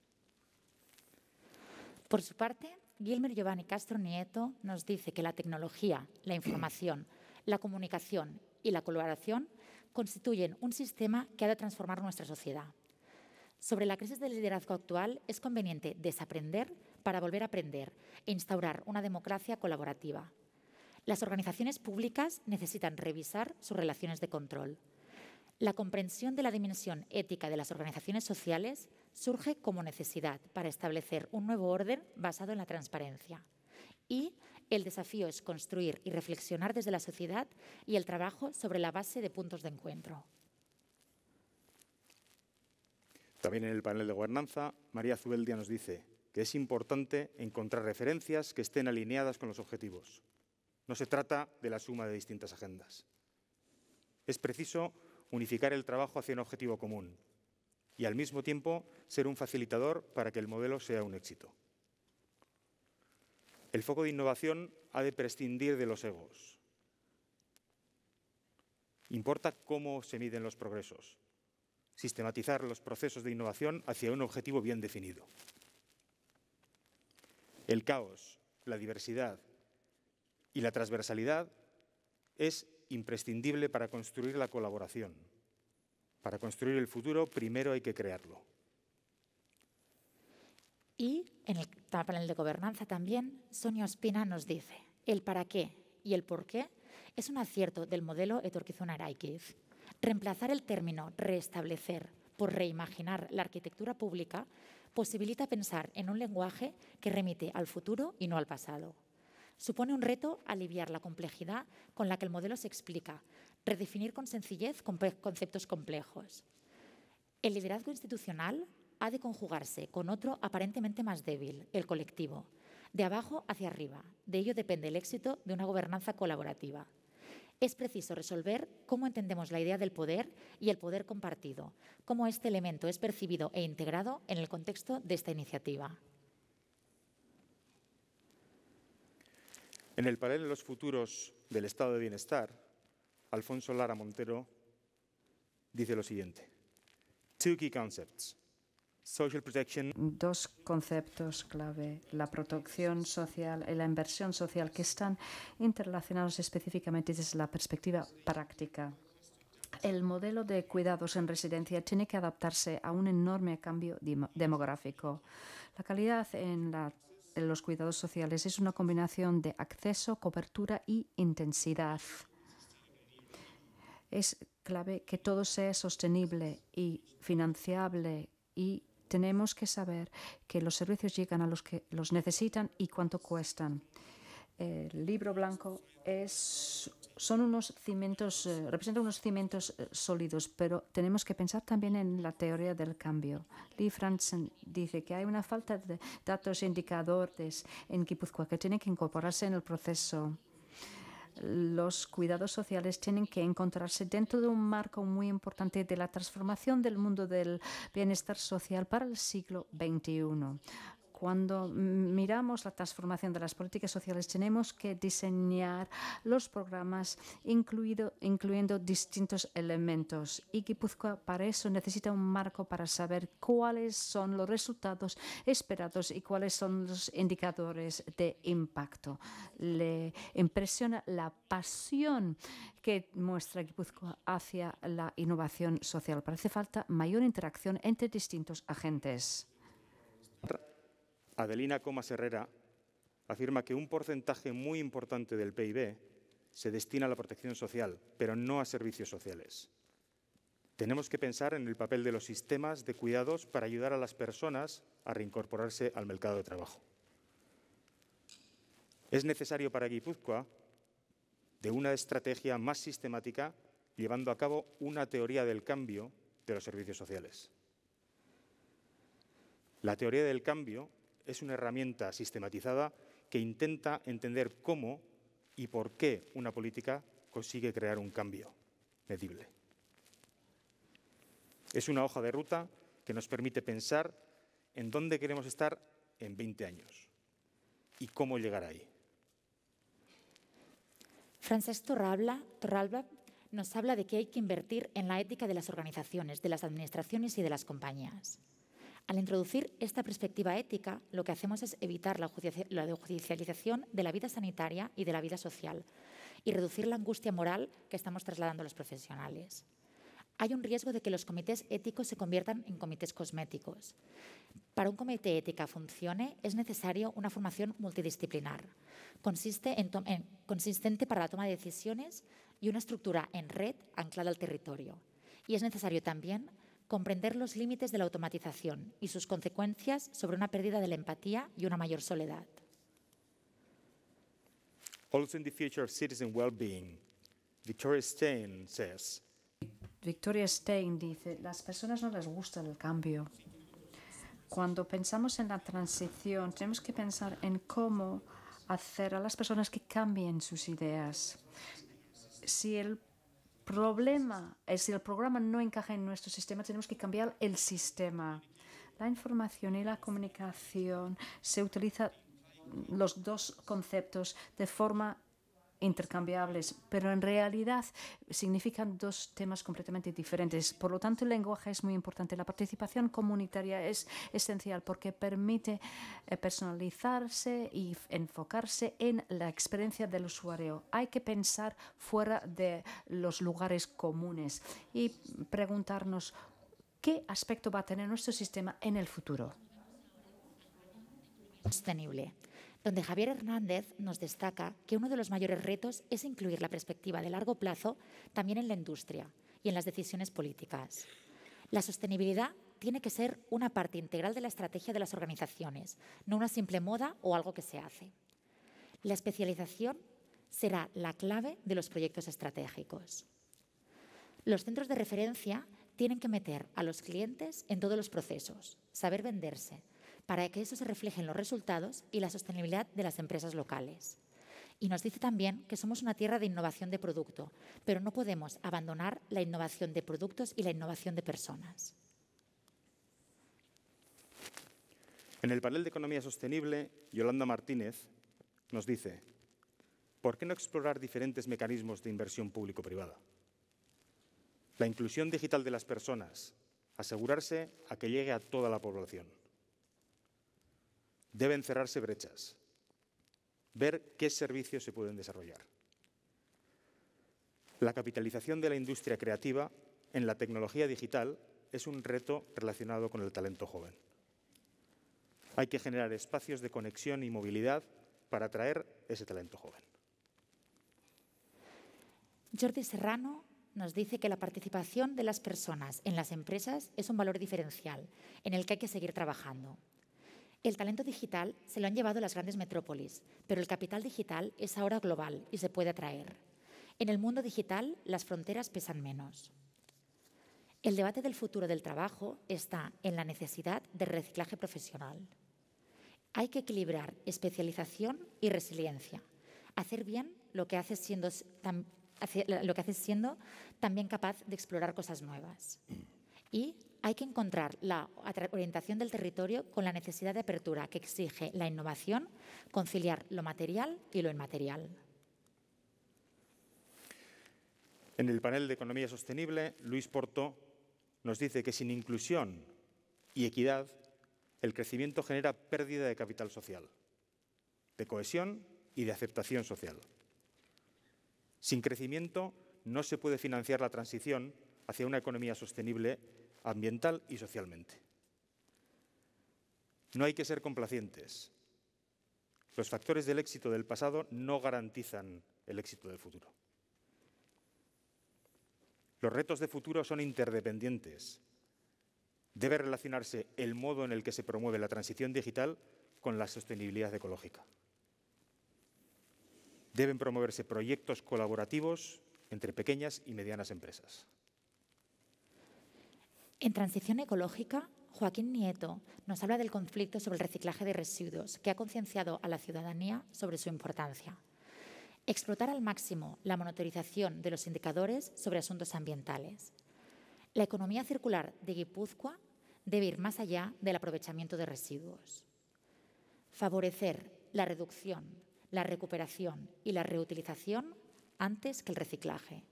Por su parte, Gilmer Giovanni Castro Nieto nos dice que la tecnología, la información, la comunicación y la colaboración constituyen un sistema que ha de transformar nuestra sociedad. Sobre la crisis del liderazgo actual es conveniente desaprender para volver a aprender e instaurar una democracia colaborativa. Las organizaciones públicas necesitan revisar sus relaciones de control. La comprensión de la dimensión ética de las organizaciones sociales surge como necesidad para establecer un nuevo orden basado en la transparencia. Y el desafío es construir y reflexionar desde la sociedad y el trabajo sobre la base de puntos de encuentro. También en el panel de gobernanza, María Zubeldia nos dice que es importante encontrar referencias que estén alineadas con los objetivos. No se trata de la suma de distintas agendas. Es preciso unificar el trabajo hacia un objetivo común, y al mismo tiempo ser un facilitador para que el modelo sea un éxito. El foco de innovación ha de prescindir de los egos. Importa cómo se miden los progresos. Sistematizar los procesos de innovación hacia un objetivo bien definido. El caos, la diversidad y la transversalidad es imprescindible para construir la colaboración para construir el futuro primero hay que crearlo. Y en el panel de gobernanza también, Sonia Ospina nos dice, el para qué y el por qué es un acierto del modelo Etorquizuna Reemplazar el término reestablecer por reimaginar la arquitectura pública posibilita pensar en un lenguaje que remite al futuro y no al pasado. Supone un reto aliviar la complejidad con la que el modelo se explica, redefinir con sencillez conceptos complejos. El liderazgo institucional ha de conjugarse con otro aparentemente más débil, el colectivo, de abajo hacia arriba. De ello depende el éxito de una gobernanza colaborativa. Es preciso resolver cómo entendemos la idea del poder y el poder compartido, cómo este elemento es percibido e integrado en el contexto de esta iniciativa. En el panel de los futuros del estado de bienestar, Alfonso Lara Montero dice lo siguiente. Two Social protection. Dos conceptos clave, la protección social y la inversión social, que están interrelacionados específicamente desde la perspectiva práctica. El modelo de cuidados en residencia tiene que adaptarse a un enorme cambio demográfico. La calidad en, en los cuidados sociales es una combinación de acceso, cobertura y intensidad. Es clave que todo sea sostenible y financiable y tenemos que saber que los servicios llegan a los que los necesitan y cuánto cuestan. El libro blanco es, son unos cimientos, eh, representa unos cimientos eh, sólidos, pero tenemos que pensar también en la teoría del cambio. Lee Franzen dice que hay una falta de datos e indicadores en Guipúzcoa que tienen que incorporarse en el proceso los cuidados sociales tienen que encontrarse dentro de un marco muy importante de la transformación del mundo del bienestar social para el siglo XXI. Cuando miramos la transformación de las políticas sociales, tenemos que diseñar los programas incluyendo distintos elementos. Y Guipúzcoa para eso necesita un marco para saber cuáles son los resultados esperados y cuáles son los indicadores de impacto. Le impresiona la pasión que muestra Guipúzcoa hacia la innovación social. Parece falta mayor interacción entre distintos agentes. Adelina Comas Herrera afirma que un porcentaje muy importante del PIB se destina a la protección social, pero no a servicios sociales. Tenemos que pensar en el papel de los sistemas de cuidados para ayudar a las personas a reincorporarse al mercado de trabajo. Es necesario para Guipúzcoa de una estrategia más sistemática llevando a cabo una teoría del cambio de los servicios sociales. La teoría del cambio es una herramienta sistematizada que intenta entender cómo y por qué una política consigue crear un cambio medible. Es una hoja de ruta que nos permite pensar en dónde queremos estar en 20 años y cómo llegar ahí. Francesc Torralba, Torralba nos habla de que hay que invertir en la ética de las organizaciones, de las administraciones y de las compañías. Al introducir esta perspectiva ética, lo que hacemos es evitar la judicialización de la vida sanitaria y de la vida social y reducir la angustia moral que estamos trasladando a los profesionales. Hay un riesgo de que los comités éticos se conviertan en comités cosméticos. Para un comité ético funcione es necesario una formación multidisciplinar, consistente para la toma de decisiones y una estructura en red anclada al territorio. Y es necesario también comprender los límites de la automatización y sus consecuencias sobre una pérdida de la empatía y una mayor soledad. Also the future of citizen well Victoria Stein says. Victoria Stein dice, las personas no les gusta el cambio. Cuando pensamos en la transición, tenemos que pensar en cómo hacer a las personas que cambien sus ideas. Si el problema, es si el programa no encaja en nuestro sistema, tenemos que cambiar el sistema. La información y la comunicación se utilizan los dos conceptos de forma intercambiables, pero en realidad significan dos temas completamente diferentes. Por lo tanto, el lenguaje es muy importante. La participación comunitaria es esencial porque permite eh, personalizarse y enfocarse en la experiencia del usuario. Hay que pensar fuera de los lugares comunes y preguntarnos qué aspecto va a tener nuestro sistema en el futuro. Sostenible donde Javier Hernández nos destaca que uno de los mayores retos es incluir la perspectiva de largo plazo también en la industria y en las decisiones políticas. La sostenibilidad tiene que ser una parte integral de la estrategia de las organizaciones, no una simple moda o algo que se hace. La especialización será la clave de los proyectos estratégicos. Los centros de referencia tienen que meter a los clientes en todos los procesos, saber venderse, para que eso se refleje en los resultados y la sostenibilidad de las empresas locales. Y nos dice también que somos una tierra de innovación de producto, pero no podemos abandonar la innovación de productos y la innovación de personas. En el panel de Economía Sostenible, Yolanda Martínez nos dice, ¿por qué no explorar diferentes mecanismos de inversión público-privada? La inclusión digital de las personas, asegurarse a que llegue a toda la población. Deben cerrarse brechas, ver qué servicios se pueden desarrollar. La capitalización de la industria creativa en la tecnología digital es un reto relacionado con el talento joven. Hay que generar espacios de conexión y movilidad para atraer ese talento joven. Jordi Serrano nos dice que la participación de las personas en las empresas es un valor diferencial en el que hay que seguir trabajando. El talento digital se lo han llevado las grandes metrópolis, pero el capital digital es ahora global y se puede atraer. En el mundo digital las fronteras pesan menos. El debate del futuro del trabajo está en la necesidad de reciclaje profesional. Hay que equilibrar especialización y resiliencia, hacer bien lo que haces siendo, también capaz de explorar cosas nuevas. Y hay que encontrar la orientación del territorio con la necesidad de apertura que exige la innovación, conciliar lo material y lo inmaterial. En el panel de Economía Sostenible, Luis Porto nos dice que sin inclusión y equidad, el crecimiento genera pérdida de capital social, de cohesión y de aceptación social. Sin crecimiento no se puede financiar la transición hacia una economía sostenible ambiental y socialmente. No hay que ser complacientes. Los factores del éxito del pasado no garantizan el éxito del futuro. Los retos de futuro son interdependientes. Debe relacionarse el modo en el que se promueve la transición digital con la sostenibilidad ecológica. Deben promoverse proyectos colaborativos entre pequeñas y medianas empresas. En Transición Ecológica, Joaquín Nieto nos habla del conflicto sobre el reciclaje de residuos que ha concienciado a la ciudadanía sobre su importancia. Explotar al máximo la monitorización de los indicadores sobre asuntos ambientales. La economía circular de Guipúzcoa debe ir más allá del aprovechamiento de residuos. Favorecer la reducción, la recuperación y la reutilización antes que el reciclaje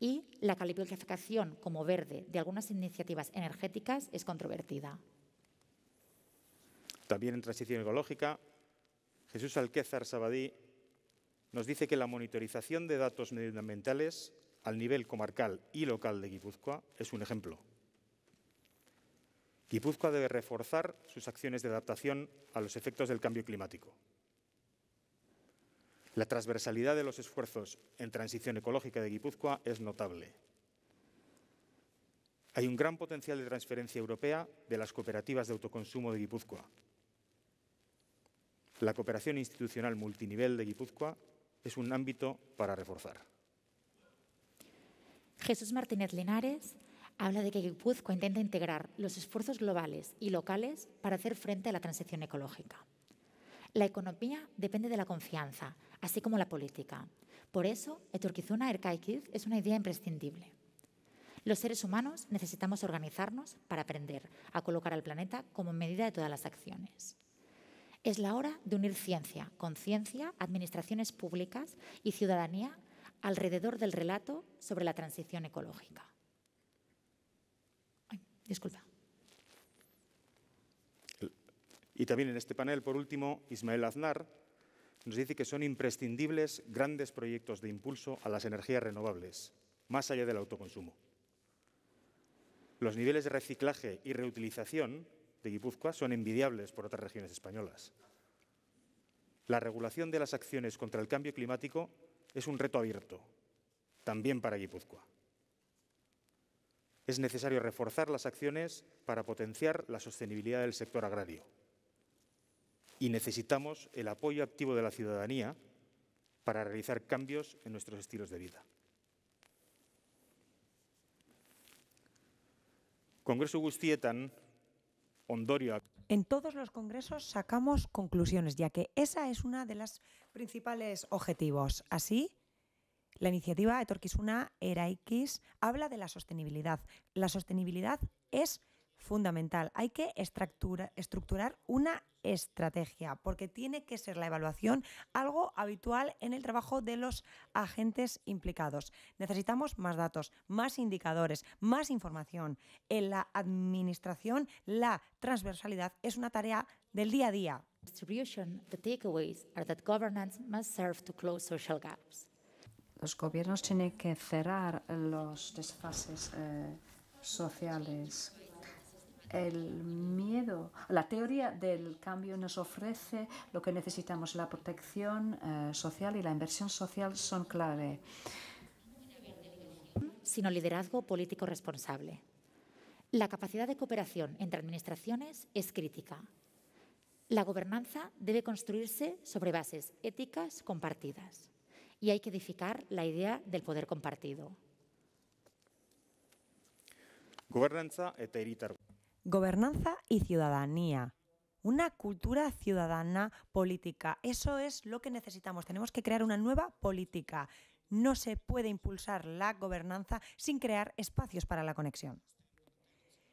y la calificación como verde de algunas iniciativas energéticas es controvertida. También en transición ecológica, Jesús Alquézar Sabadí nos dice que la monitorización de datos medioambientales al nivel comarcal y local de Guipúzcoa es un ejemplo. Guipúzcoa debe reforzar sus acciones de adaptación a los efectos del cambio climático. La transversalidad de los esfuerzos en transición ecológica de Guipúzcoa es notable. Hay un gran potencial de transferencia europea de las cooperativas de autoconsumo de Guipúzcoa. La cooperación institucional multinivel de Guipúzcoa es un ámbito para reforzar. Jesús Martínez Linares habla de que Guipúzcoa intenta integrar los esfuerzos globales y locales para hacer frente a la transición ecológica. La economía depende de la confianza, así como la política. Por eso, Etorquizuna Erkaikiz es una idea imprescindible. Los seres humanos necesitamos organizarnos para aprender a colocar al planeta como medida de todas las acciones. Es la hora de unir ciencia, conciencia, administraciones públicas y ciudadanía alrededor del relato sobre la transición ecológica. disculpa. Y también en este panel, por último, Ismael Aznar, nos dice que son imprescindibles grandes proyectos de impulso a las energías renovables, más allá del autoconsumo. Los niveles de reciclaje y reutilización de Guipúzcoa son envidiables por otras regiones españolas. La regulación de las acciones contra el cambio climático es un reto abierto, también para Guipúzcoa. Es necesario reforzar las acciones para potenciar la sostenibilidad del sector agrario y necesitamos el apoyo activo de la ciudadanía para realizar cambios en nuestros estilos de vida. Congreso en todos los congresos sacamos conclusiones, ya que esa es una de las principales objetivos. Así, la iniciativa Etorquisuna Eraikis habla de la sostenibilidad. La sostenibilidad es fundamental. Hay que estructurar una estrategia, porque tiene que ser la evaluación algo habitual en el trabajo de los agentes implicados. Necesitamos más datos, más indicadores, más información. En la administración, la transversalidad es una tarea del día a día. takeaways gaps. Los gobiernos tienen que cerrar los desfases eh, sociales el miedo, la teoría del cambio nos ofrece lo que necesitamos. La protección eh, social y la inversión social son clave. Sino liderazgo político responsable. La capacidad de cooperación entre administraciones es crítica. La gobernanza debe construirse sobre bases éticas compartidas y hay que edificar la idea del poder compartido. Gobernanza eta Gobernanza y ciudadanía. Una cultura ciudadana política. Eso es lo que necesitamos. Tenemos que crear una nueva política. No se puede impulsar la gobernanza sin crear espacios para la conexión.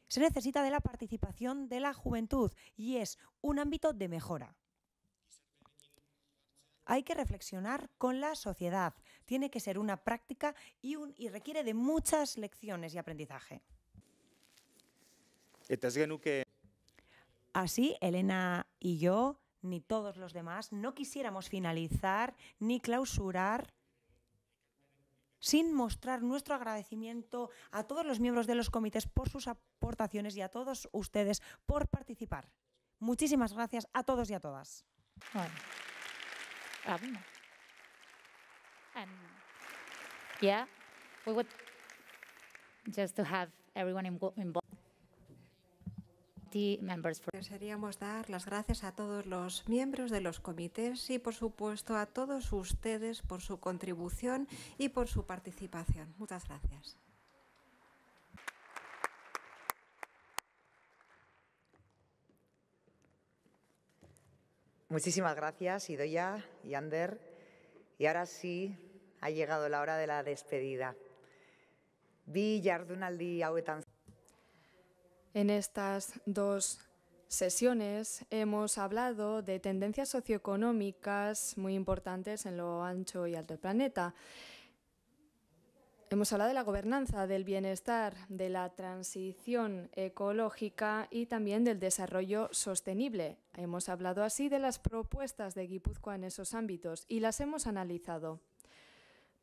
Se necesita de la participación de la juventud y es un ámbito de mejora. Hay que reflexionar con la sociedad. Tiene que ser una práctica y, requiere de muchas lecciones y aprendizaje. Así, Elena y yo, ni todos los demás, no quisiéramos finalizar ni clausurar sin mostrar nuestro agradecimiento a todos los miembros de los comités por sus aportaciones y a todos ustedes por participar. Muchísimas gracias a todos y a todas committee members dar las gracias a todos los miembros de los comités y, por supuesto, a todos ustedes por su contribución y por su participación. Muchas gracias. Muchísimas gracias, Idoya y Ander. Y ahora sí ha llegado la hora de la despedida. Bi jardunaldi hauetan en estas dos sesiones hemos hablado de tendencias socioeconómicas muy importantes en lo ancho y alto del planeta. Hemos hablado de la gobernanza, del bienestar, de la transición ecológica y también del desarrollo sostenible. Hemos hablado así de las propuestas de Guipúzcoa en esos ámbitos y las hemos analizado.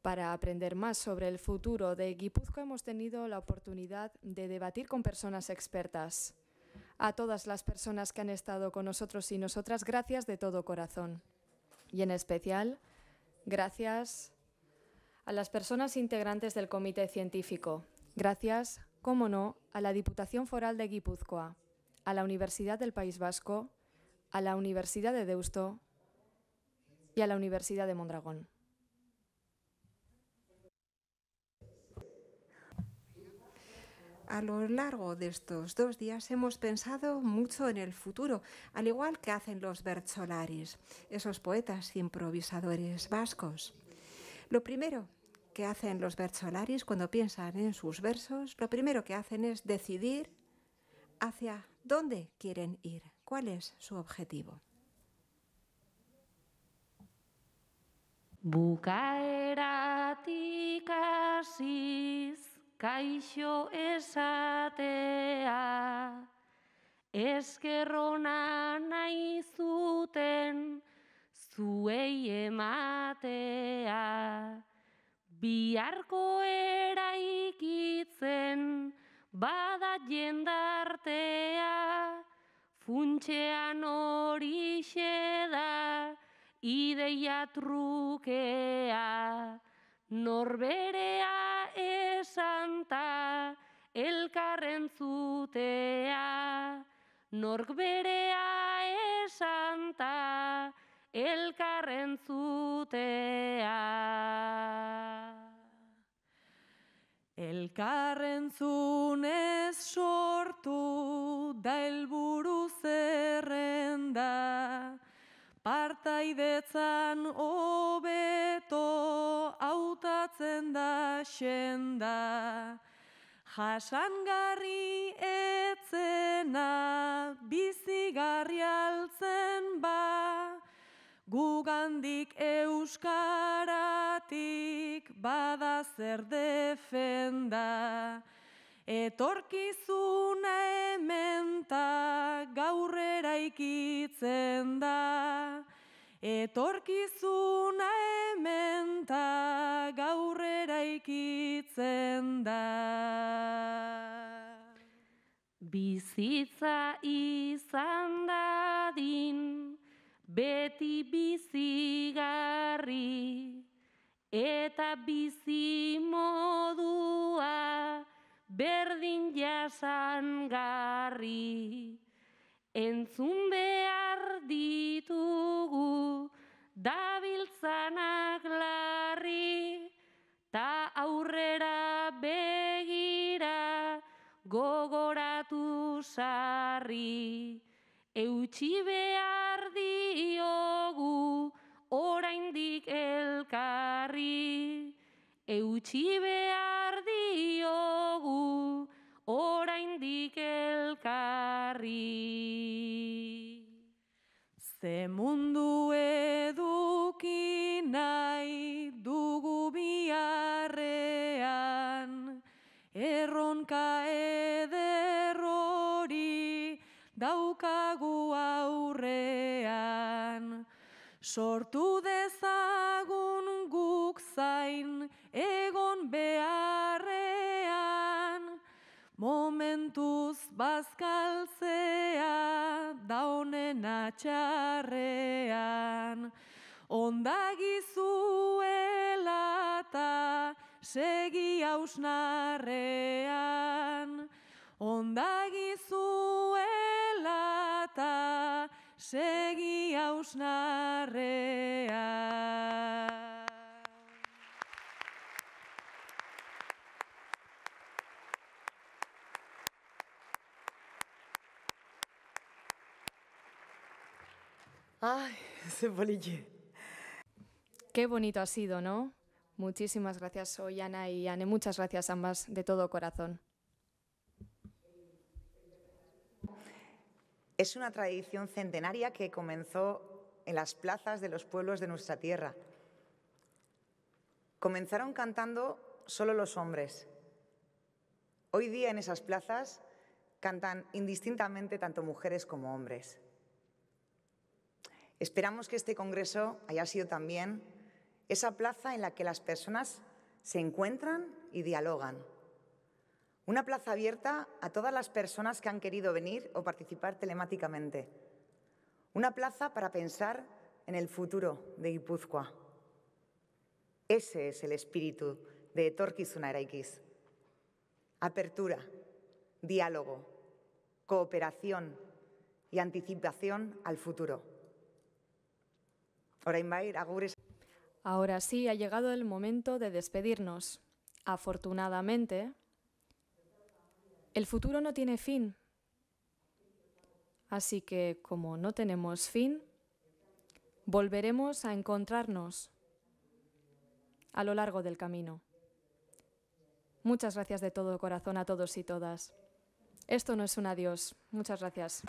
Para aprender más sobre el futuro de Guipúzcoa hemos tenido la oportunidad de debatir con personas expertas. A todas las personas que han estado con nosotros y nosotras, gracias de todo corazón. Y en especial, gracias a las personas integrantes del Comité Científico. Gracias, como no, a la Diputación Foral de Guipúzcoa, a la Universidad del País Vasco, a la Universidad de Deusto y a la Universidad de Mondragón. A lo largo de estos dos días hemos pensado mucho en el futuro, al igual que hacen los Bercholaris, esos poetas improvisadores vascos. Lo primero que hacen los Bercholaris cuando piensan en sus versos, lo primero que hacen es decidir hacia dónde quieren ir, cuál es su objetivo. kaixo esatea eskerrona nahi zuten zuei ematea biharko eraikitzen bada jendartea funtxean hori xeda ideia trukea norberea santa elkarren zutea, nork berea esanta elkarren zutea. Elkarren zunez sortu da elburu zerrenda, partaidetzan hori, zen da xenda, jasangarri etzena, bizi garri altzen ba, gugandik euskaratik bada zer defenda, etorkizu garri entzun behar ditugu dabiltzanak larri ta aurrera begira gogoratu sarri eutxi behar diogu oraindik elkarri eutxi behar sortu Ay, ese boliche. Qué bonito ha sido, ¿no? Muchísimas gracias, soy Ana y Anne. Muchas gracias ambas de todo corazón. Es una tradición centenaria que comenzó en las plazas de los pueblos de nuestra tierra. Comenzaron cantando solo los hombres. Hoy día en esas plazas cantan indistintamente tanto mujeres como hombres. Esperamos que este Congreso haya sido también esa plaza en la que las personas se encuentran y dialogan. Una plaza abierta a todas las personas que han querido venir o participar telemáticamente. Una plaza para pensar en el futuro de Guipúzcoa. Ese es el espíritu de Torquiz Eraikiz. Apertura, diálogo, cooperación y anticipación al futuro. Ahora sí ha llegado el momento de despedirnos. Afortunadamente, el futuro no tiene fin. Así que, como no tenemos fin, volveremos a encontrarnos a lo largo del camino. Muchas gracias de todo corazón a todos y todas. Esto no es un adiós. Muchas gracias.